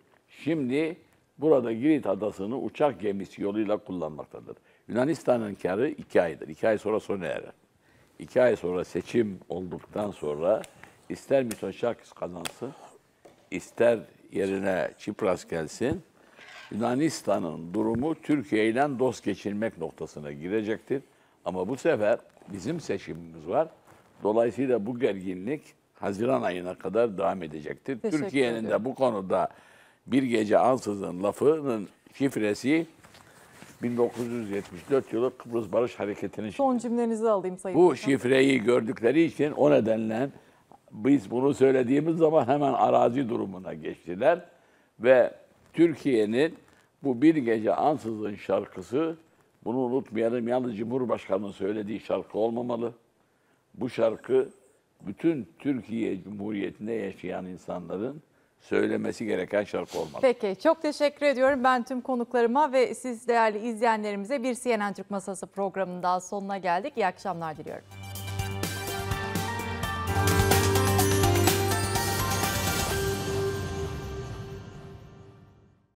Şimdi burada Girit Adası'nı uçak gemisi yoluyla kullanmaktadır. Yunanistan'ın karı iki aydır. İki ay sonra sona erer. İki ay sonra seçim olduktan sonra ister Mitsotakis kazansın, ister yerine Çipras gelsin, Yunanistan'ın durumu Türkiye ile dost geçirmek noktasına girecektir. Ama bu sefer bizim seçimimiz var. Dolayısıyla bu gerginlik Haziran ayına kadar devam edecektir. Türkiye'nin de bu konuda bir Gece Ansızın lafının şifresi 1974 yılı Kıbrıs Barış Hareketi'nin Son cümlenizi alayım Sayın Bu şifreyi gördükleri için o nedenle biz bunu söylediğimiz zaman hemen arazi durumuna geçtiler ve Türkiye'nin bu bir gece ansızın şarkısı bunu unutmayalım yalnız Cumhurbaşkanı'nın söylediği şarkı olmamalı. Bu şarkı bütün Türkiye Cumhuriyeti'nde yaşayan insanların söylemesi gereken şarkı olmalı. Peki çok teşekkür ediyorum ben tüm konuklarıma ve siz değerli izleyenlerimize bir CNN Türk Masası programının daha sonuna geldik. İyi akşamlar diliyorum.